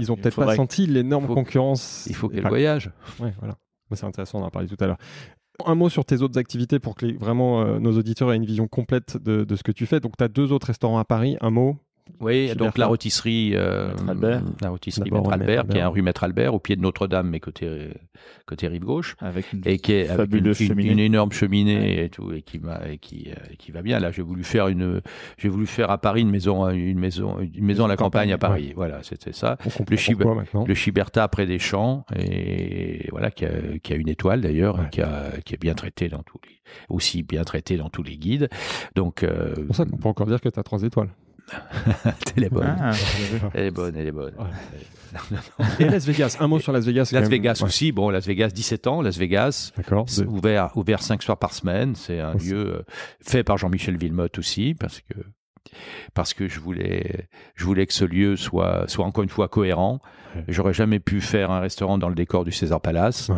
[SPEAKER 2] Ils ont peut-être pas senti l'énorme concurrence. Il faut qu'ils voyage. voilà. Bah, c'est intéressant, on en a parlé tout à l'heure. Un mot sur tes autres activités pour que vraiment euh, nos auditeurs aient une vision complète de, de ce que tu fais. Donc, tu as deux autres restaurants à Paris. Un mot oui, donc la
[SPEAKER 4] rôtisserie, euh, Maître Albert, qui est un rue Maître Albert, au pied de Notre-Dame, mais côté, euh, côté rive gauche, avec une et qui est une, énorme cheminée et tout, et qui, et qui, euh, qui va bien. Là, j'ai voulu faire une, j'ai voulu faire à Paris une maison, une maison, une maison à la campagne, à Paris. Voilà, c'était ça. Le, Chiberta près des champs, et voilà, qui a, une étoile d'ailleurs, qui, est bien traité dans tous les, aussi bien traité dans tous les guides. Donc, pour ça qu'on peut encore
[SPEAKER 2] dire que tu as trois étoiles. Ah, elle est bonne.
[SPEAKER 4] elle est bonne, elle est bonne. Et Las Vegas, un mot sur Las Vegas. Las Vegas aussi, bon, Las Vegas, 17 ans, Las Vegas, ouvert, ouvert 5 soirs par semaine, c'est un lieu euh, fait par Jean-Michel Villemotte aussi, parce que parce que je voulais, je voulais que ce lieu soit, soit encore une fois cohérent. J'aurais jamais pu faire un restaurant dans le décor du César Palace.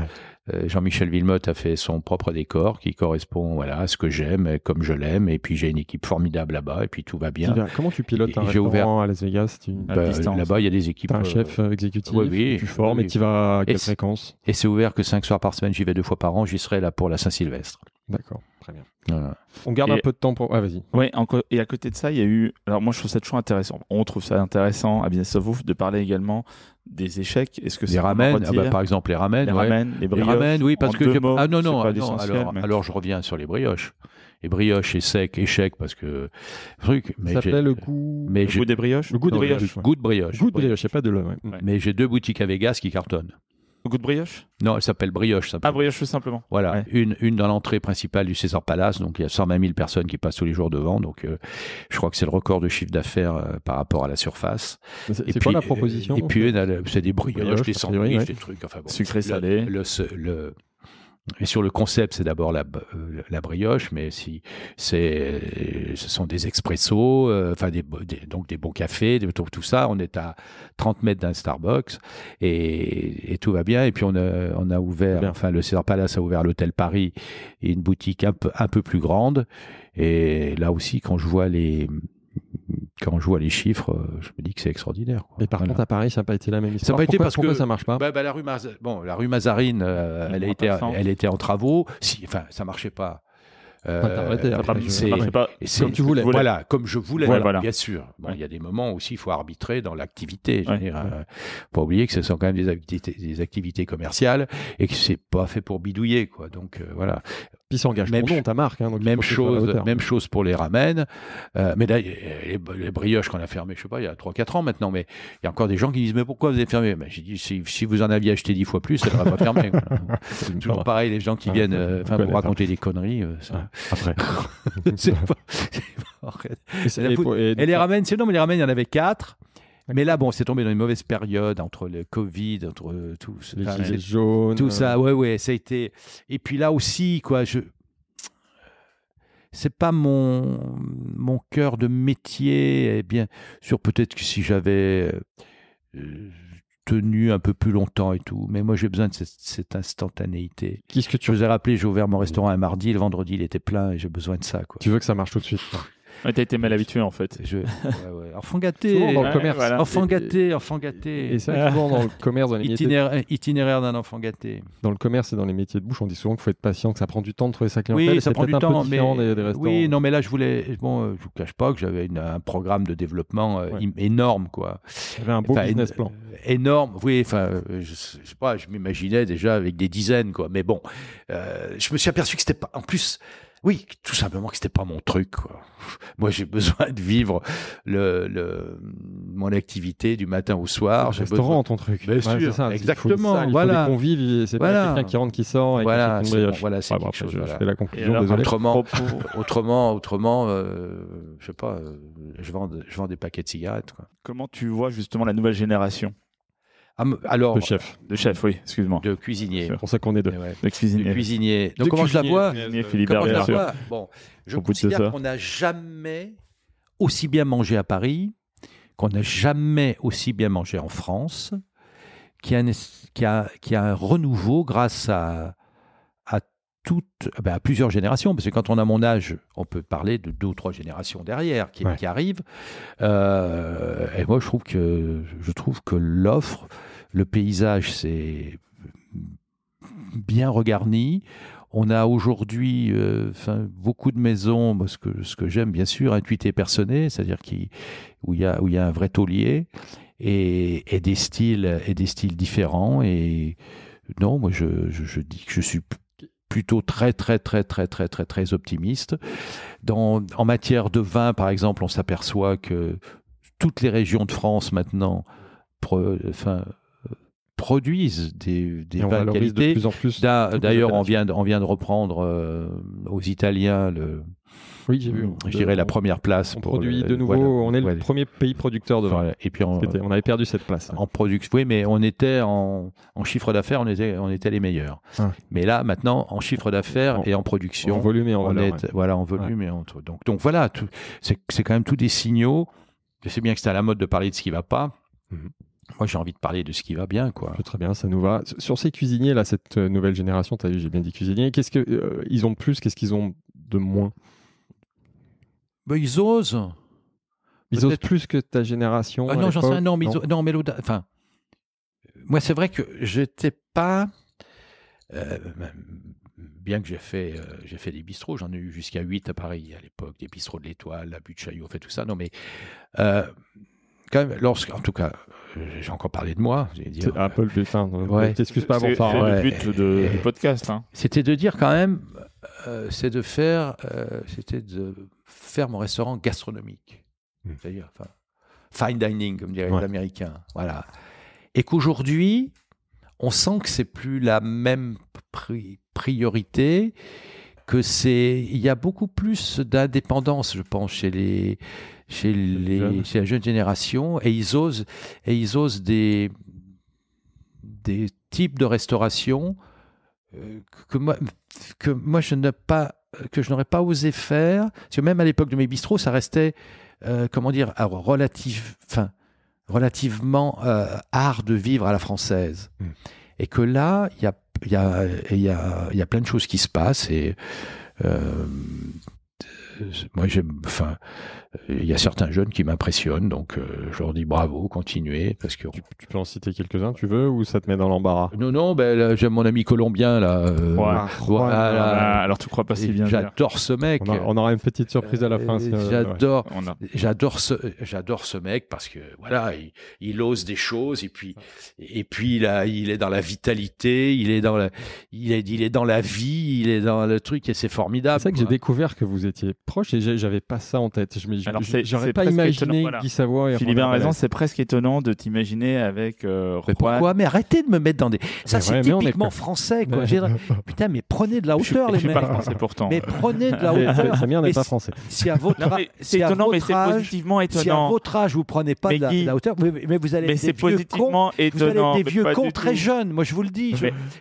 [SPEAKER 4] Euh, Jean-Michel Villemotte a fait son propre décor qui correspond à ce que j'aime, comme je l'aime. Et puis j'ai une équipe formidable là-bas et puis tout va bien. Comment tu pilotes un restaurant à Las Vegas bah, Là-bas, il y a des équipes. un euh, chef exécutif, oui, tu formes et tu
[SPEAKER 2] vas à quelle fréquence
[SPEAKER 4] Et c'est ouvert que cinq soirs par semaine, j'y vais deux fois par an, j'y serai là pour la Saint-Sylvestre. D'accord.
[SPEAKER 2] On garde un peu de temps pour. Ah, vas-y. Ouais, et à
[SPEAKER 3] côté de ça, il y a eu. Alors, moi, je trouve ça toujours intéressant. On trouve ça intéressant à Business of Wolf de parler également
[SPEAKER 4] des échecs. Est-ce que les ramènes ah bah, Par exemple, les ramènes. Les ouais. les brioches. oui, parce que. ah non, non, ah, alors, je reviens sur les brioches. Les brioches, sec échec, parce que.
[SPEAKER 2] Truc. ça le goût. le goût des brioches Le goût des brioches. Le goût de brioche. Goût de brioche, pas de
[SPEAKER 4] Mais j'ai deux boutiques à Vegas qui cartonnent goût de brioche Non, elle s'appelle brioche Ah, brioche simplement. Voilà, une, une dans l'entrée principale du César Palace, donc il y a 120 000 personnes qui passent tous les jours devant, donc euh, je crois que c'est le record de chiffre d'affaires euh, par rapport à la surface. C'est quoi la euh, proposition Et puis, c'est des brioches, des sandwichs, des trucs, enfin bon. Sucré salé. le, le et sur le concept, c'est d'abord euh, la, brioche, mais si c'est, ce sont des expressos, euh, enfin des, donc des bons cafés, de tout, ça. On est à 30 mètres d'un Starbucks et, tout va bien. Et puis on a, on a ouvert, enfin le César Palace a ouvert l'hôtel Paris, et une boutique un peu, un peu plus grande. Et là aussi, quand je vois les, quand je vois les chiffres, euh, je me dis que c'est extraordinaire. Mais par contre, à
[SPEAKER 2] Paris, ça n'a pas été la même histoire. Ça n'a pas été parce que ça marche pas.
[SPEAKER 4] Bah, bah, la rue bon, la rue Mazarine, euh, elle a été, elle était en travaux. Si, enfin, ça marchait pas. Euh, comme tu voulais. Voilà, comme je voulais, bien sûr. il y a des moments aussi, il faut arbitrer dans l'activité. Il faut Pas oublier que ce sont quand même des activités, des activités commerciales et que c'est pas fait pour bidouiller, quoi. Donc voilà. Puis ça même, ta marque. Hein, même, chose, même chose pour les ramen. Euh, mais là, les, brioches qu'on a fermées, je sais pas, il y a 3-4 ans maintenant, mais il y a encore des gens qui disent Mais pourquoi vous avez fermé ben, J'ai dit si, vous en aviez acheté 10 fois plus, ça l'aurait pas fermé. C'est toujours pareil, les gens qui ah, viennent pour euh, raconter des conneries. Après. Et, les ramènes c'est non, mais les ramen, il y en avait 4. Mais là, bon, c'est tombé dans une mauvaise période entre le Covid, entre euh, tout tout, les jaunes. tout euh. ça. Ouais, ouais, ça a été. Et puis là aussi, quoi, je. C'est pas mon, mon cœur de métier. Eh bien, sur peut-être que si j'avais euh, tenu un peu plus longtemps et tout. Mais moi, j'ai besoin de cette, instantanéité. Qu'est-ce que tu Je vous ai rappelé, j'ai ouvert mon restaurant un mardi, le vendredi, il était plein et j'ai besoin de ça. Quoi. Tu veux que ça marche tout de suite
[SPEAKER 3] T'as été mal habitué en fait. Je... Ouais, Enfant gâté. Souvent dans le commerce. Enfant gâté, enfant gâté. Et c'est souvent
[SPEAKER 4] dans le commerce, dans les métiers euh, Itinéraire d'un enfant gâté.
[SPEAKER 2] Dans le commerce et dans les métiers de bouche, on dit souvent qu'il faut être patient, que ça prend du temps de trouver sa clientèle. Oui, ça prend du un temps. mais... Des, Oui,
[SPEAKER 4] non, mais là, je voulais. Bon, euh, je vous cache pas que j'avais un programme de développement euh, énorme, quoi. J'avais un beau business plan. Énorme. Oui, enfin, je, sais pas, je m'imaginais déjà avec des dizaines, quoi. Mais bon, je me suis aperçu que c'était pas. En plus, oui, tout simplement que c'était pas mon truc. Moi, j'ai besoin de vivre le, mon activité du matin au soir. C'est restaurant, ton
[SPEAKER 2] truc. exactement. Il faut, voilà. c'est voilà. pas quelqu'un qui rentre, qui sort. voilà, c'est chose. fais la conclusion. autrement,
[SPEAKER 4] autrement, autrement,
[SPEAKER 2] euh, je sais pas,
[SPEAKER 3] euh, je, vends, je vends des paquets de cigarettes. Comment tu vois justement la nouvelle génération ah, alors, de chef. De chef, oui, excuse-moi. De cuisinier. C'est pour ça qu'on est deux. De eh cuisinier. Donc, comment, je la vois,
[SPEAKER 4] je considère qu'on n'a jamais aussi bien mangé à Paris, qu'on n'a jamais aussi bien mangé en France, qui a, a, un renouveau grâce à, à, toutes, eh ben, à plusieurs générations, parce que quand on a mon âge, on peut parler de deux ou trois générations derrière qui, arrivent. Euh, et moi, je trouve que, je trouve que l'offre le paysage s'est bien regarni. On a aujourd'hui euh, beaucoup de maisons, ce que, ce que j'aime bien sûr, et personné, c'est-à-dire qui, où il y, a, y a un vrai taulier et, des, styles, et des styles différents. Et non, moi je, dis que je suis plutôt très très très très très très très optimiste. Dans, en matière de vin, par exemple, on s'aperçoit que toutes les régions de France maintenant, enfin, produisent des, des de plus en plus. D'ailleurs, on vient, de, on vient de
[SPEAKER 2] reprendre euh, aux Italiens le. Oui, j'ai vu. la première place. On produit de nouveau. on est le premier pays producteur de Et puis on, avait perdu cette place. Hein. En production, oui,
[SPEAKER 4] mais on était en, en chiffre d'affaires, on était, on était les meilleurs. Ah. Mais là, maintenant, en chiffre d'affaires et en production, en volume et en voilà, en volume mais et donc, donc voilà, c'est quand même
[SPEAKER 2] tous des signaux. Je sais bien que c'est à la mode de parler de ce qui ne va pas. Mm-hmm. Moi, j'ai envie de parler de ce qui va bien, quoi. Très bien, ça nous va. Sur ces cuisiniers là, cette euh, nouvelle génération, as vu, j'ai bien dit cuisiniers. Qu'est-ce qu'ils euh, ont de plus Qu'est-ce qu'ils ont de moins bah, ils osent. Ils osent plus que ta génération. Ah non, j'en sais non, mais non.
[SPEAKER 4] non, enfin, moi, c'est vrai que j'étais pas. Euh, bien que j'ai fait, j'ai fait des bistrots, j'en ai eu jusqu'à 8 à Paris à l'époque, des bistrots de l'Étoile, la butte Chaillot, fait tout ça. Non, mais quand même, lorsque, en tout cas, j'ai encore parlé de moi. Dire. Un peu le but. T'excuses pas pour ça. C'est le but de, du podcast. Hein. C'était de dire quand même, euh, c'est de faire, euh, c'était de faire mon restaurant gastronomique. Hmm. C'est-à-dire, fine dining, comme dirait l'Américain. Voilà. Et qu'aujourd'hui, on sent que c'est plus la même priorité que c'est, il y a beaucoup plus d'indépendance, je pense, chez les, chez les, chez la jeune génération, et ils osent, et ils osent des, des types de restauration euh, que moi, que moi je n'ai pas, que je n'aurais pas osé faire, parce que même à l'époque de mes bistrots, ça restait, euh, comment dire, ah, enfin, relativement euh, art de vivre à la française. Mmh. Et que là, il y a y a, y, a, y a plein de choses qui se passent et euh, moi j'aime enfin il y a certains jeunes qui m'impressionnent, donc euh, je leur dis bravo, continuez. Parce que... tu, peux en citer quelques-uns, tu veux, ou ça te met dans l'embarras Non, non, ben, j'aime mon ami colombien, là. Euh, ah, alors tu crois pas si bien. J'adore ce mec. On, aura une petite surprise à la fin. Euh, j'adore j'adore ce, mec parce que, voilà, il, ose des choses, et puis, et puis il, il est dans la vitalité, il est dans la, il est, il est dans la vie, il est dans le truc, et c'est formidable. C'est vrai que j'ai découvert que vous étiez proche, et j'avais pas ça en tête. Je me alors,
[SPEAKER 3] j'aurais pas imaginé qui a raison, c'est presque étonnant de t'imaginer avec. Euh, mais
[SPEAKER 4] pourquoi Mais arrêtez de me mettre dans des.
[SPEAKER 2] Ça, c'est typiquement
[SPEAKER 4] français, Putain, mais prenez de la hauteur, les mecs. Je suis pas français pourtant. Mais prenez de la hauteur. Samir n'est pas français. Si à votre c'est étonnant, mais c'est positivement étonnant. Si à votre âge, vous prenez pas de la hauteur,
[SPEAKER 1] mais vous allez. Mais c'est positivement étonnant.
[SPEAKER 4] des vieux cons très jeunes. Moi, je vous le dis.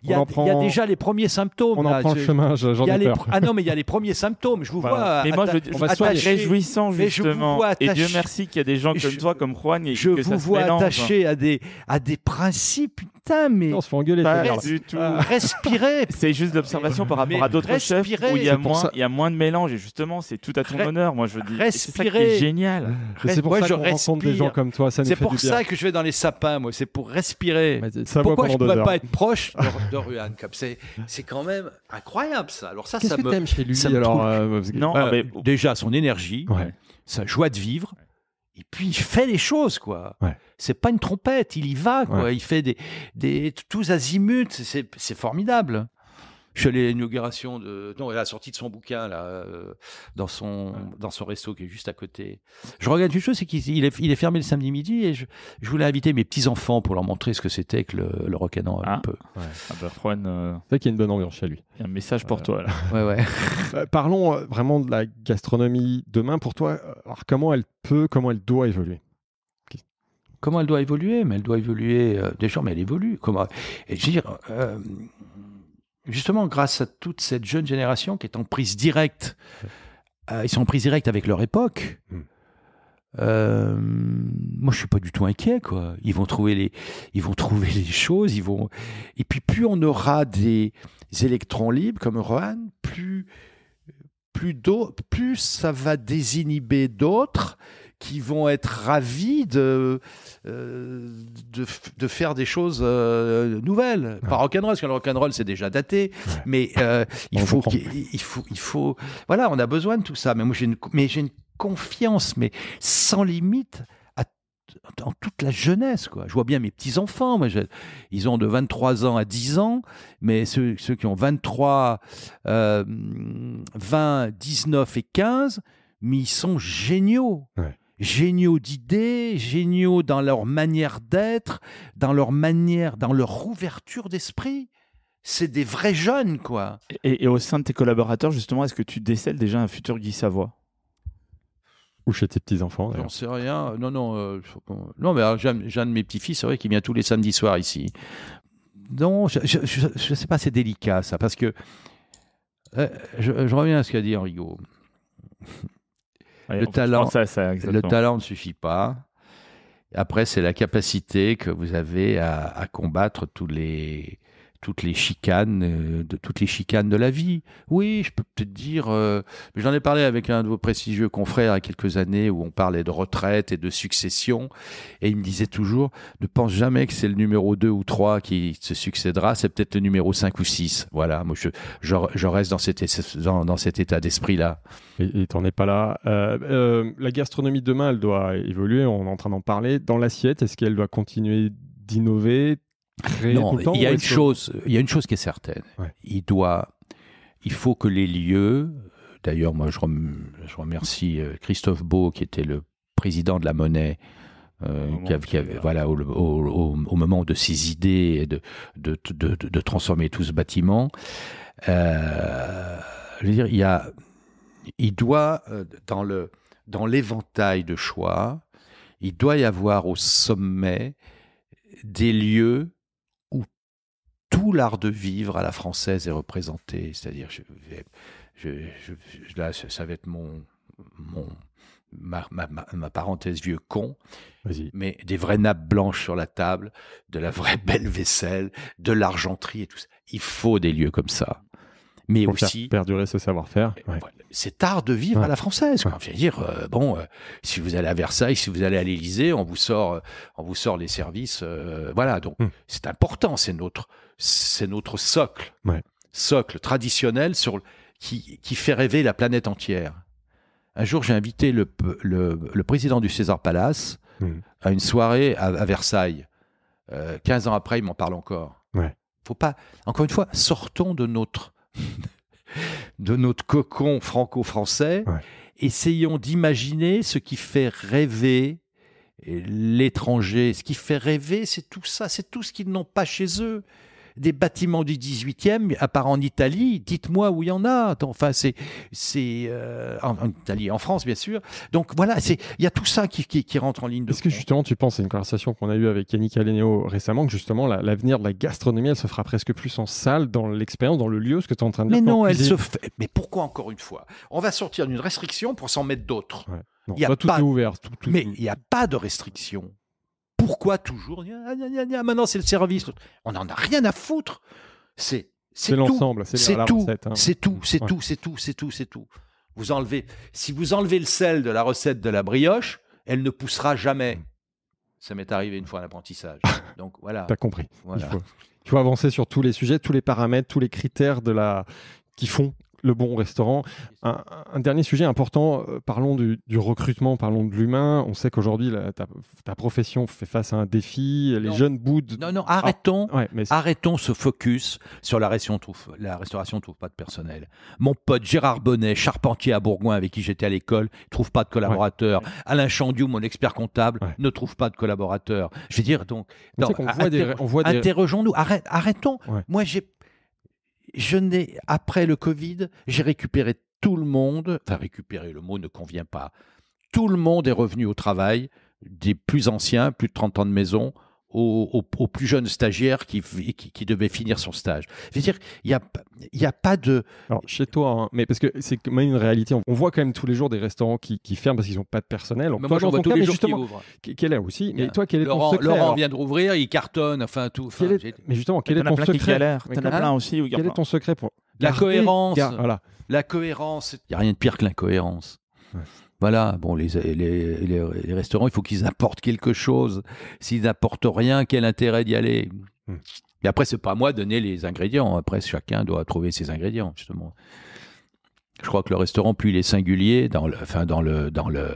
[SPEAKER 4] Il y a déjà les premiers symptômes. On en prend le chemin.
[SPEAKER 2] J'en ai peur.
[SPEAKER 4] Ah non, mais il y a les premiers symptômes. Je vous vois. Mais moi, je suis réjouissant justement. et Dieu merci
[SPEAKER 3] qu'il y a des gens comme toi, comme Juan, et je que vous vois hein. attaché
[SPEAKER 4] à des à des principes.
[SPEAKER 2] Putain, mais on se fait engueuler. Pas du tout. Ah,
[SPEAKER 3] c'est juste l'observation par rapport à d'autres chefs où il y a moins, il y a moins de mélange. Et justement, c'est tout à ton honneur. Moi, je dis. Respirer. C'est génial. C'est pour ça ça je rencontre des gens comme toi. C'est pour ça que
[SPEAKER 4] je vais dans les sapins. Moi, c'est pour respirer. Pourquoi je ne pourrais pas être proche de Ruan C'est quand même incroyable ça. Alors ça, ça me. Chez lui, alors, euh, non, bah, ah, déjà son énergie. Ouais sa joie de vivre. Et puis il fait les choses, quoi. C'est pas une trompette, il y va, quoi. Il fait des, des tous azimuts, c'est formidable. Je suis allé à l'inauguration de. Non, à la sortie de son bouquin, là, euh, dans, son, dans son resto qui est juste à côté. Je regarde une chose, c'est qu'il est, il est fermé le samedi midi et je, voulais inviter mes petits-enfants pour leur montrer ce que
[SPEAKER 2] c'était que le, le un ah. peu. Ouais. Ah bah, euh, c'est vrai qu'il y a une bonne ambiance chez lui. un message pour toi, là. Ouais, ouais. Euh, parlons vraiment de la gastronomie demain. Pour toi, comment elle peut, comment elle doit évoluer comment elle doit évoluer, mais elle doit évoluer déjà,
[SPEAKER 4] mais elle évolue. Comment, et dire, justement grâce à toute cette jeune génération qui est en prise directe, euh, ils sont en prise directe avec leur époque. Hmm. Euh, moi, je suis pas du tout inquiet, quoi. Ils vont trouver les, ils vont trouver les choses, ils vont. Et puis, plus on aura des électrons libres comme Rohan, plus plus, plus ça va désinhiber d'autres qui vont être ravis de, euh, de, faire des choses euh, nouvelles. Ouais. Pas rock'n'roll, parce que le rock'n'roll, c'est déjà daté, mais euh, il, faut il, faut, il faut. Voilà, on a besoin de tout ça. Mais moi, j'ai une, mais j'ai une confiance, mais sans limite dans toute la jeunesse. Quoi. Je vois bien mes petits-enfants. ils ont de 23 ans à 10 ans, mais ceux, ceux qui ont 23, 20, 19 et 15, mais ils sont géniaux. Ouais géniaux d'idées, géniaux dans leur manière d'être, dans leur manière, dans leur ouverture d'esprit. C'est des vrais jeunes, quoi. Et, au sein
[SPEAKER 3] de tes collaborateurs, justement, est-ce que tu décèles déjà un futur Guy Savoie ou chez tes
[SPEAKER 4] petits-enfants J'en sais rien. Non, non. Euh, non, mais j'ai de mes petits-fils, c'est vrai, qui vient tous les samedis soirs ici. Non, je ne sais pas, c'est délicat, ça, parce que. Euh, je, reviens à ce qu'a dit Enrico le, talent, ne suffit pas. Après, c'est la capacité que vous avez à combattre tous les, toutes les chicanes, euh, de toutes les chicanes de la vie. Oui, je peux peut-être dire, euh, mais j'en ai parlé avec un de vos prestigieux confrères il y a quelques années où on parlait de retraite et de succession, et il me disait toujours, ne pense jamais que c'est le numéro 2 ou 3 qui se succédera, c'est peut-être le numéro 5 ou 6. Voilà, moi je, reste dans cet, cet état d'esprit-là. Et t'en
[SPEAKER 2] es pas là. Euh, la gastronomie de demain, elle doit évoluer, on est en train d'en parler. Dans l'assiette, est-ce qu'elle doit continuer d'innover non, il y a une chose, il y a une chose qui est certaine. Il doit, il
[SPEAKER 4] faut que les lieux. D'ailleurs, moi, je, remercie euh, Christophe Beau, qui était le président de la Monnaie, euh, qui avait, voilà, au, moment de ses idées et de, de, transformer tout ce bâtiment. Euh, je veux dire, il y a, il doit dans le dans l'éventail de choix, il doit y avoir au sommet des lieux tout l'art de vivre à la française est représenté. C'est-à-dire, je, là, ça va être mon, mon ma, parenthèse vieux con, mais des vraies nappes blanches sur la table, de la vraie belle vaisselle, de l'argenterie et tout ça. Il faut des lieux comme ça. Mais Pour aussi. Faire perdurer
[SPEAKER 2] ce savoir-faire. Euh,
[SPEAKER 4] c'est Cet art de vivre à la
[SPEAKER 2] française. Quoi.
[SPEAKER 4] Je veux dire, euh, bon, euh, si vous allez à Versailles, si vous allez à l'Élysée, on vous sort, on vous sort les services. voilà, donc hmm. c'est important, c'est notre, c'est notre socle, socle traditionnel sur, qui, qui, fait rêver la planète entière. Un jour, j'ai invité le, président du César Palace hmm. à une soirée à, Versailles. 15 euh, ans après, il m'en parle encore. Faut pas. Encore une fois, sortons de notre de notre cocon franco-français. Essayons d'imaginer ce qui fait rêver l'étranger. Ce qui fait rêver, c'est tout ça, c'est tout ce qu'ils n'ont pas chez eux des bâtiments du 18e, à part en Italie, dites-moi où il y en
[SPEAKER 2] a. Enfin, c'est euh, en, en, Italie, en France, bien sûr. Donc voilà, il y a tout ça qui, rentre en ligne. Est-ce que justement, tu penses, à une conversation qu'on a eue avec Yannick Alénéo récemment, que justement l'avenir de la gastronomie, elle se fera presque plus en salle, dans l'expérience, dans le lieu, ce que tu es en train de dire. Mais non, elle se fait. Mais
[SPEAKER 4] pourquoi encore une fois On va sortir d'une restriction pour s'en mettre d'autres. tout est ouvert. mais il n'y a pas de restriction. Pourquoi toujours Maintenant, c'est le service. On n'en a rien à foutre. C'est l'ensemble, hein. c'est tout, c'est tout, c'est tout, c'est tout, c'est tout, c'est tout. Vous enlevez, si vous enlevez le sel de la recette de la brioche, elle ne poussera jamais. Ça m'est arrivé une fois en apprentissage. Donc voilà. Tu as compris.
[SPEAKER 2] Voilà. Il, faut, avancer sur tous les sujets, tous les paramètres, tous les critères de la qui font le bon restaurant. Un, dernier sujet important, euh, parlons du, recrutement, parlons de l'humain. On sait qu'aujourd'hui, ta, profession fait face à un défi, les jeunes boudent. Non, non,
[SPEAKER 4] arrêtons, ah, arrêtons ce focus sur la restauration Trouve La restauration trouve pas de personnel. Mon pote Gérard Bonnet, charpentier à Bourgoin, avec qui j'étais à l'école, trouve pas de collaborateurs. Alain Chandiou, mon expert comptable, ne trouve pas de collaborateurs. Je veux dire, donc, on voit des, interrogeons-nous, arrêtons. Moi, j'ai je n'ai, après le Covid, j'ai récupéré tout le monde, enfin récupérer le mot ne convient pas, tout le monde est revenu au travail, des plus anciens, plus de 30 ans de maison, au, plus jeune
[SPEAKER 2] stagiaire qui,
[SPEAKER 4] qui, devait finir son stage.
[SPEAKER 2] C'est-à-dire, il n'y a, a pas de. Alors, chez toi, hein, mais parce que c'est quand même une réalité. On voit quand même tous les jours des restaurants qui, ferment parce qu'ils n'ont pas de personnel. On, mais vois tous les jours qui ouvrent. Quel est aussi Mais toi, quel est ton secret Laurent
[SPEAKER 4] vient de rouvrir, il cartonne, enfin tout. Mais justement, quel est ton secret as plein aussi. Quel est ton secret pour
[SPEAKER 2] la cohérence. Voilà.
[SPEAKER 4] La cohérence. Il n'y a rien de pire que l'incohérence. Voilà, bon, les, les, les, restaurants, il faut qu'ils apportent quelque chose. S'ils n'apportent rien, quel intérêt d'y aller hmm. Mais Et après, c'est pas à moi de donner les ingrédients. Après, chacun doit trouver ses ingrédients, justement. Je crois que le restaurant, plus il est singulier, dans le, enfin, dans le, dans le,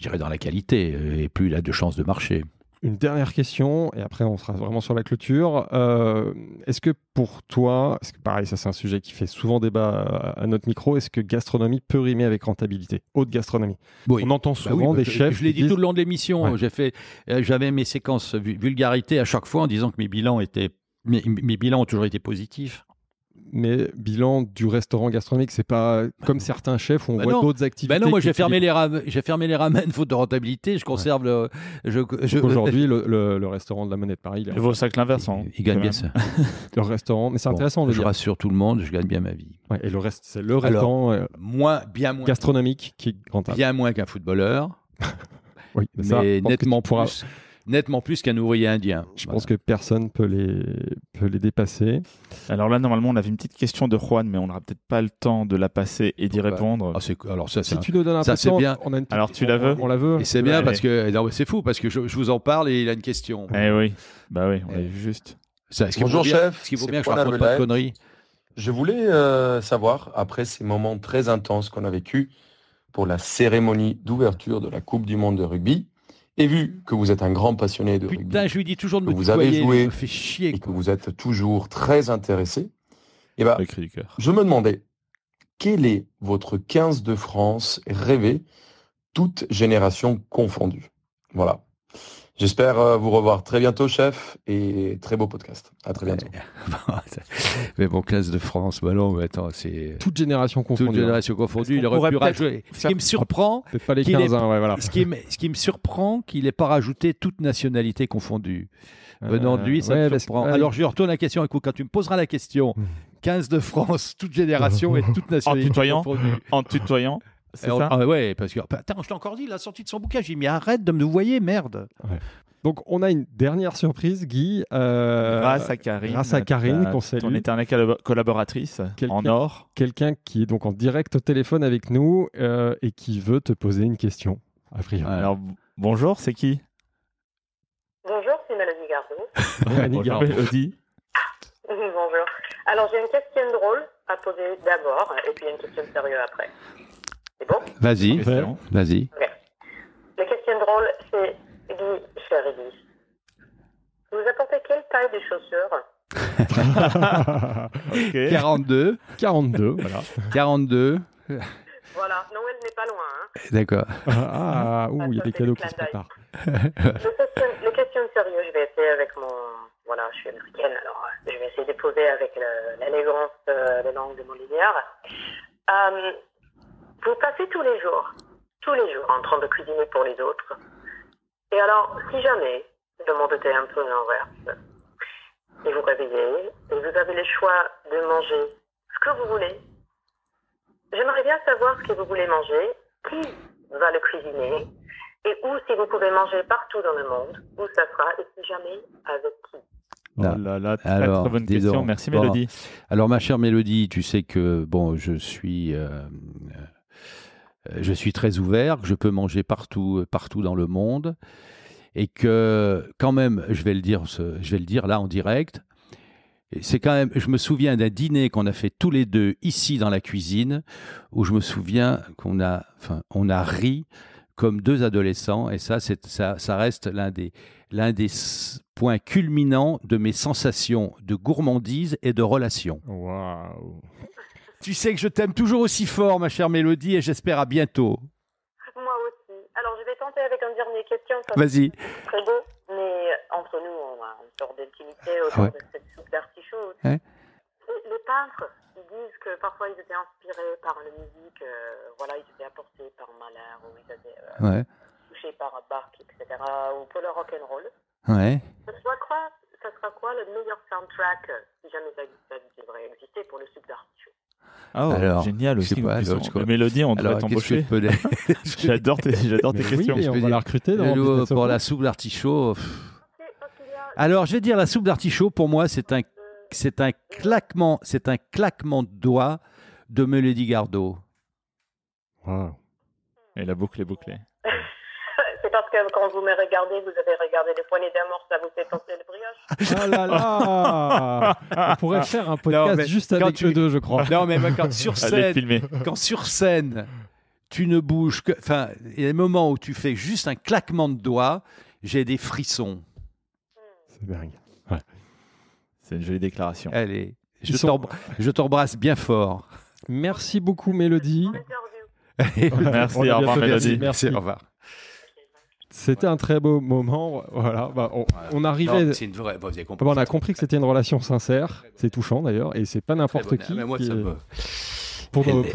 [SPEAKER 4] je dans la qualité, euh, et plus il a de chances de marcher
[SPEAKER 2] une dernière question, et après on sera vraiment sur la clôture. Euh, est-ce que pour toi, parce que pareil, ça c'est un sujet qui fait souvent débat euh, à, notre micro, est-ce que gastronomie peut rimer avec rentabilité, haute gastronomie On entend bah souvent bah, des chefs. Je l'ai dit tout le
[SPEAKER 4] long de l'émission, j'ai fait, euh, j'avais mes séquences vulgarité à chaque fois en disant que mes bilans
[SPEAKER 2] étaient, mes bilans ont toujours été positifs mais bilan du restaurant gastronomique, c'est pas bah comme certains chefs où on bah voit d'autres activités. Bah non, moi j'ai fermé, les
[SPEAKER 4] ramens j'ai fermé les faute de
[SPEAKER 2] rentabilité, je conserve le. Aujourd'hui, le, le, restaurant de la Monnaie de Paris. Il, vaut ça que l'inverse.
[SPEAKER 4] Il, il, gagne bien ça. le restaurant, mais c'est intéressant. De je rassure tout le monde, je gagne bien ma vie. et
[SPEAKER 2] le reste, c'est le restaurant euh, moins, bien gastronomique qui est rentable.
[SPEAKER 4] Bien moins qu'un footballeur.
[SPEAKER 2] oui, mais, nettement plus
[SPEAKER 4] nettement plus qu'un ouvrier indien.
[SPEAKER 2] Je pense que personne peut les peut les dépasser. Alors
[SPEAKER 3] là, normalement, on avait une petite question de Juan, mais on n'aura peut-être pas le temps de la passer et d'y bah, répondre. Ah, alors ça, si tu nous donnes un bien. On a Alors tu la veux on, la veut. c'est bien parce que
[SPEAKER 4] c'est fou parce que je, vous en parle et il a une question.
[SPEAKER 3] Eh oui, bah on l'a juste.
[SPEAKER 2] Bonjour chef. Ce que je de conneries. Je voulais euh, savoir, après ces moments très intenses qu'on a vécu pour la cérémonie d'ouverture de la Coupe du Monde de rugby, et vu que vous êtes un grand passionné de
[SPEAKER 4] Putain, je lui dis toujours de que vous avez joué, et que vous êtes toujours très intéressé, et eh ben, je me demandais
[SPEAKER 2] quel est votre 15 de France rêvé, toute génération confondue. Voilà. J'espère euh, vous revoir très bientôt, chef, et très beau podcast. À très bientôt.
[SPEAKER 4] mais bon, 15 de France, bah mais attends, c'est. Toute génération confondue. Toute hein. génération confondue, il aurait pu rajouter. Ce qui me surprend. Pas ouais, voilà. Ce qui me, ce qui me surprend, qu'il n'ait pas rajouté toute nationalité confondue. Euh, Venant de lui, ça me surprend. Alors, je retourne la question. coup quand tu me poseras la question, 15 hmm. de France, toute génération et toute
[SPEAKER 2] nationalité. En
[SPEAKER 4] En
[SPEAKER 3] tutoyant.
[SPEAKER 2] Ah ouais, parce que bah, attends, je t'ai encore dit la sortie de son bouquin, j'ai mais arrête de me voyer, merde. Donc on a une dernière surprise, Guy. Euh, grâce à Karine. Grâce à Karine, bah, qu'on Ton éternelle collaboratrice en or. Quelqu'un qui est donc en direct au téléphone avec nous euh, et qui veut te poser une question, Alors bonjour, c'est qui
[SPEAKER 1] Bonjour, c'est Mélanie Gardot. Mélanie Gardot. bonjour. Alors j'ai une question drôle à poser d'abord et puis une question sérieuse après. C'est bon
[SPEAKER 4] Vas-y, vas-y.
[SPEAKER 1] La question drôle, c'est Guy, cher Guy, vous apportez quelle taille de chaussures
[SPEAKER 2] 42. 42, voilà.
[SPEAKER 4] 42.
[SPEAKER 1] Voilà, Noël n'est pas loin. Hein.
[SPEAKER 4] D'accord. Ah, il y a des cadeaux qui se préparent.
[SPEAKER 1] La question sérieuse, je vais essayer avec mon. Voilà, je suis américaine, alors euh, je vais essayer de poser avec l'élégance de euh, langue langues de mon Euh, vous passez tous les jours, tous les jours en train de cuisiner pour les autres. Et alors, si jamais le monde était un peu l'inverse, et vous réveillez, et vous avez le choix de manger ce que vous voulez, j'aimerais bien savoir ce que vous voulez manger, qui va le cuisiner, et où si vous pouvez manger partout dans le monde, où ça sera, et si jamais, avec qui.
[SPEAKER 4] Ah, oh très, Alors, bonne question. Merci Mélodie. Alors ma chère Mélodie, tu sais que bon, je suis euh, euh, je suis très ouvert, je peux manger partout, euh, partout dans le monde, et que quand même, je vais le dire, je vais le dire là en direct. C'est quand même, je me souviens d'un dîner qu'on a fait tous les deux ici dans la cuisine, où je me souviens qu'on a, enfin, on a ri comme deux adolescents, et ça, ça, ça reste l'un des, l'un des points culminants de mes sensations de gourmandise et de relation. Waouh tu sais que je t'aime toujours aussi fort, ma chère Mélodie, et j'espère à bientôt.
[SPEAKER 1] Moi aussi. Alors, je vais tenter avec un dernier question. Vas-y. Très beau, mais entre nous, on a une sorte d'intimité ah autour de cette soupe d'artichaut. Les peintres, ils disent que parfois ils étaient inspirés par la musique, euh, voilà, ils étaient apportés par malheur, ou ils étaient euh, touchés par Bach, etc., ou pour le rock'n'roll. Ouais. Ça sera quoi, ça sera quoi le meilleur soundtrack, si jamais ça, ça devrait exister, pour le soupe d'artichaut oh, alors,
[SPEAKER 4] génial aussi. Pas, alors, hein. on, doit on t'embaucher. j'adore tes, j'adore tes questions. on va la recruter. pour la soupe d'artichaut. Alors, je vais dire la soupe d'artichaut. Pour moi, c'est un, c'est un claquement, c'est un claquement de doigts de Mélodie Gardot. Wow. Et la boucle est bouclée
[SPEAKER 1] quand vous me regardez, vous avez regardé les poignées d'amorce ça vous fait penser le brioche.
[SPEAKER 4] Ah là là On pourrait faire un podcast juste avec eux deux, je crois. Non, mais quand sur scène, quand sur scène, tu ne bouges que. Enfin, il y a des moments où tu fais juste un claquement de doigts, j'ai des frissons.
[SPEAKER 2] C'est dingue. Ouais.
[SPEAKER 4] C'est une jolie déclaration. Allez, je t'embrasse bien fort.
[SPEAKER 2] Merci beaucoup, Mélodie. Merci, au revoir, Mélodie. Merci, au revoir. C'était un très beau moment. Voilà, bah, on, arrivait. Bah, on a compris que c'était une relation sincère. C'est touchant d'ailleurs, et c'est pas n'importe qui. Pour,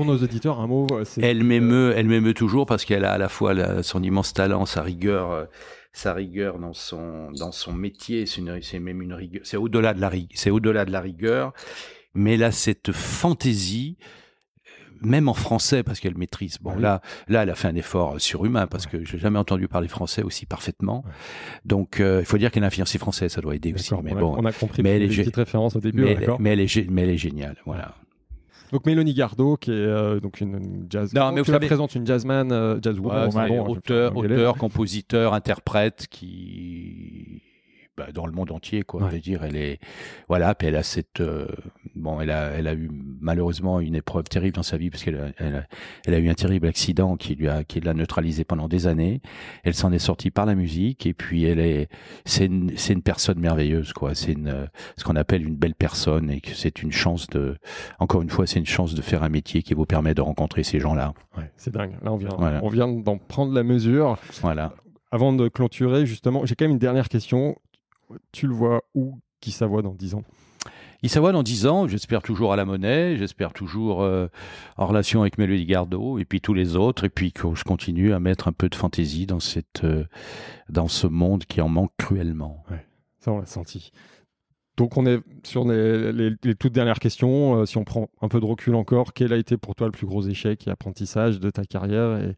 [SPEAKER 2] nos, auditeurs, un mot. Euh, elle
[SPEAKER 4] m'émeut, elle m'émeut toujours parce qu'elle a à la fois son immense talent, sa rigueur, euh, sa rigueur dans son dans son métier. C'est même une rigueur. C'est au-delà de la rigueur. C'est au-delà de la rigueur, mais elle a cette fantaisie même en français, parce qu'elle maîtrise. Bon, ah là, là, elle a fait un effort surhumain, parce que j'ai jamais entendu parler français aussi parfaitement. Donc, euh, il faut dire qu'elle a un fiancé français, ça doit aider aussi. Mais on a, bon, on a compris mais elle est petite
[SPEAKER 2] référence au début. Mais, elle,
[SPEAKER 4] mais, elle est, mais elle est géniale, voilà.
[SPEAKER 2] Donc Mélanie Gardot, qui est euh, donc une, jazz. Non, mais vous présente une jazzman, euh, jazzwoman, auteur,
[SPEAKER 4] auteur, compositeur, interprète, qui bah, dans le monde entier, quoi. Je veux dire, elle est voilà, puis elle a cette bon, elle a, elle a eu malheureusement une épreuve terrible dans sa vie parce qu'elle a, elle a, elle a, eu un terrible accident qui lui a, qui l'a neutralisée pendant des années. Elle s'en est sortie par la musique et puis elle est, c'est une, c'est une personne merveilleuse quoi. C'est une, ce qu'on appelle une belle personne et que c'est une chance de, encore une fois, c'est une chance de faire un métier qui vous permet de rencontrer ces gens-là.
[SPEAKER 2] Ouais, c'est dingue. Là, on vient, on vient d'en prendre la mesure. Voilà. Avant de clôturer, justement, j'ai quand même une dernière question. Tu le vois où qui voit dans 10 ans
[SPEAKER 4] il dans en ans, j'espère toujours à la monnaie, j'espère toujours euh, en relation avec Mélodie Gardot, et puis tous les autres, et puis que je continue à mettre un peu de fantaisie dans, cette, euh, dans ce monde qui en manque cruellement.
[SPEAKER 2] Ouais, ça, on l'a senti. Donc on est sur les, toutes dernières questions. Euh, si on prend un peu de recul encore, quel a été pour toi le plus gros échec et apprentissage de ta carrière et,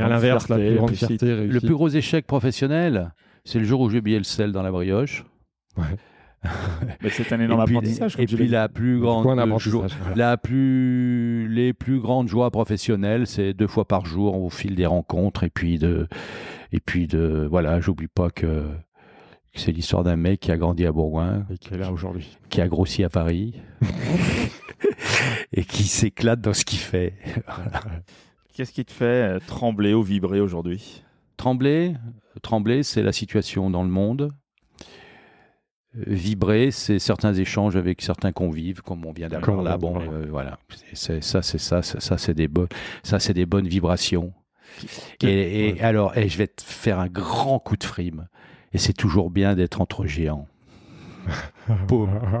[SPEAKER 2] à l'inverse, la plus grande fierté, Le plus gros échec professionnel, c'est le jour où j'ai oublié le sel dans la brioche.
[SPEAKER 1] Ouais.
[SPEAKER 3] Mais c'est un énorme et apprentissage. Et, puis la plus grande,
[SPEAKER 1] joie, la
[SPEAKER 4] les plus grandes joies professionnelles, c'est deux fois par jour au fil des rencontres et puis de, et puis de, voilà, j'oublie pas que c'est l'histoire d'un mec qui a grandi à Bourgoin.
[SPEAKER 2] Et qui est là aujourd'hui.
[SPEAKER 4] Qui a grossi à Paris. et qui s'éclate dans ce qu'il fait. Qu'est-ce qui te fait euh, trembler ou vibrer aujourd'hui Trembler, trembler, c'est la situation dans le monde vibrer, c'est certains échanges avec certains convives, comme on vient d'avoir là. Bon, euh, voilà, c'est ça, c'est ça, ça, c'est des bonnes, ça, c'est des bonnes vibrations. Et, alors, je vais
[SPEAKER 2] te faire un grand coup de frime. Et c'est toujours bien d'être entre géants.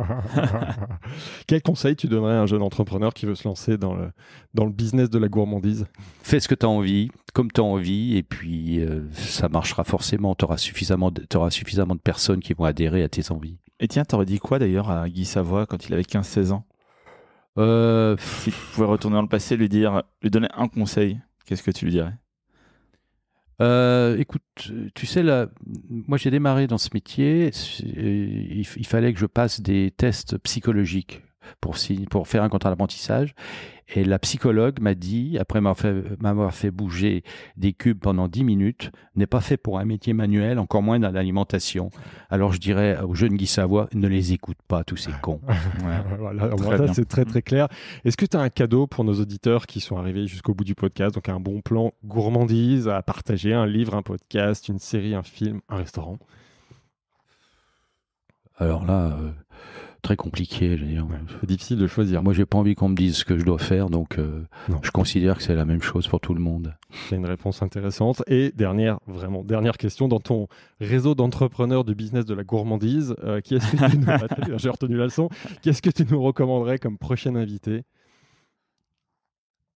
[SPEAKER 2] Quel conseil tu donnerais à un jeune entrepreneur qui veut se lancer dans le, dans le business de la gourmandise Fais ce que tu as envie, comme tu as envie, et puis euh,
[SPEAKER 4] ça marchera forcément. Tu auras suffisamment, de, suffisamment de personnes qui vont adhérer à tes envies. Et
[SPEAKER 3] tiens, t'aurais dit quoi d'ailleurs à Guy Savoy quand il avait 15-16 ans euh, Si tu pouvais retourner dans le passé, lui dire, lui donner un conseil, qu'est-ce que tu lui dirais euh,
[SPEAKER 4] écoute, tu sais, là, moi j'ai démarré dans ce métier, il, fallait que je passe des tests psychologiques pour, pour faire un contrat d'apprentissage. Et la psychologue m'a dit, après m'avoir fait, bouger des cubes pendant 10 minutes, n'est pas fait pour un métier manuel, encore moins dans l'alimentation. Alors je dirais aux jeunes Guy Savoie, ne les écoute pas, tous ces cons.
[SPEAKER 2] voilà, c'est très très mm. clair. Est-ce que tu as un cadeau pour nos auditeurs qui sont arrivés jusqu'au bout du podcast Donc un bon plan gourmandise à partager, un livre, un podcast, une série, un film, un restaurant
[SPEAKER 4] alors là, euh, très compliqué. c'est difficile de choisir. Moi, j'ai pas envie qu'on me dise ce que je dois faire, donc euh, je considère que c'est la même chose pour tout le monde.
[SPEAKER 2] C'est une réponse intéressante. Et dernière, vraiment dernière question dans ton réseau d'entrepreneurs du business de la gourmandise, euh, qui est-ce que tu nous... retenu Qu'est-ce que tu nous recommanderais comme prochain invité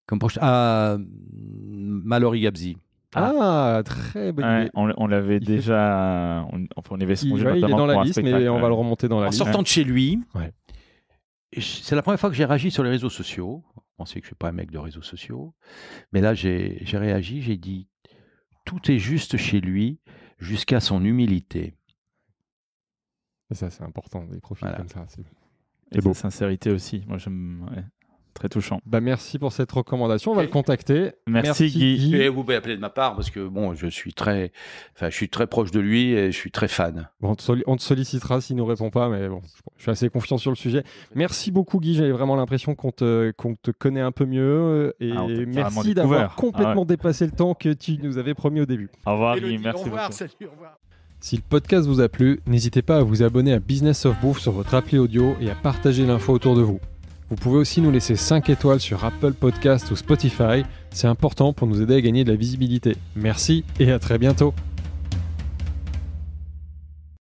[SPEAKER 2] Comme prochain,
[SPEAKER 4] ah, à Malory Gabzi.
[SPEAKER 2] Ah, ah, très
[SPEAKER 3] bonne idée. On, l'avait déjà. On, enfin, on avait il, dans la liste, mais on va le remonter dans la en liste. En sortant de
[SPEAKER 4] chez lui, c'est la première fois que j'ai réagi sur les réseaux sociaux. On sait que je suis pas un mec de réseaux sociaux, mais là j'ai réagi, j'ai dit tout est juste chez lui jusqu'à son humilité. ça c'est important,
[SPEAKER 2] des profils comme ça. Et, sa sincérité aussi. Moi j'aime. Très touchant. Bah, merci pour cette recommandation. On va le contacter. Merci, Guy.
[SPEAKER 4] vous pouvez appeler de ma part parce que bon, je suis très, je suis très proche de lui et je suis très fan.
[SPEAKER 2] on, te sollicitera s'il nous répond pas, mais bon, je suis assez confiant sur le sujet. Merci beaucoup Guy. J'avais vraiment l'impression qu'on te, te, connaît un peu mieux euh, et ah, merci d'avoir ah complètement dépassé le temps que tu nous avais promis au début.
[SPEAKER 3] Au revoir Guy. Merci Salut, au revoir.
[SPEAKER 2] Si le podcast vous a plu, n'hésitez pas à vous abonner à Business of Bouffe sur votre appli audio et à partager l'info autour de vous. Vous pouvez aussi nous laisser 5 étoiles sur Apple Podcast ou Spotify, c'est important pour nous aider à gagner de la visibilité. Merci et à très bientôt.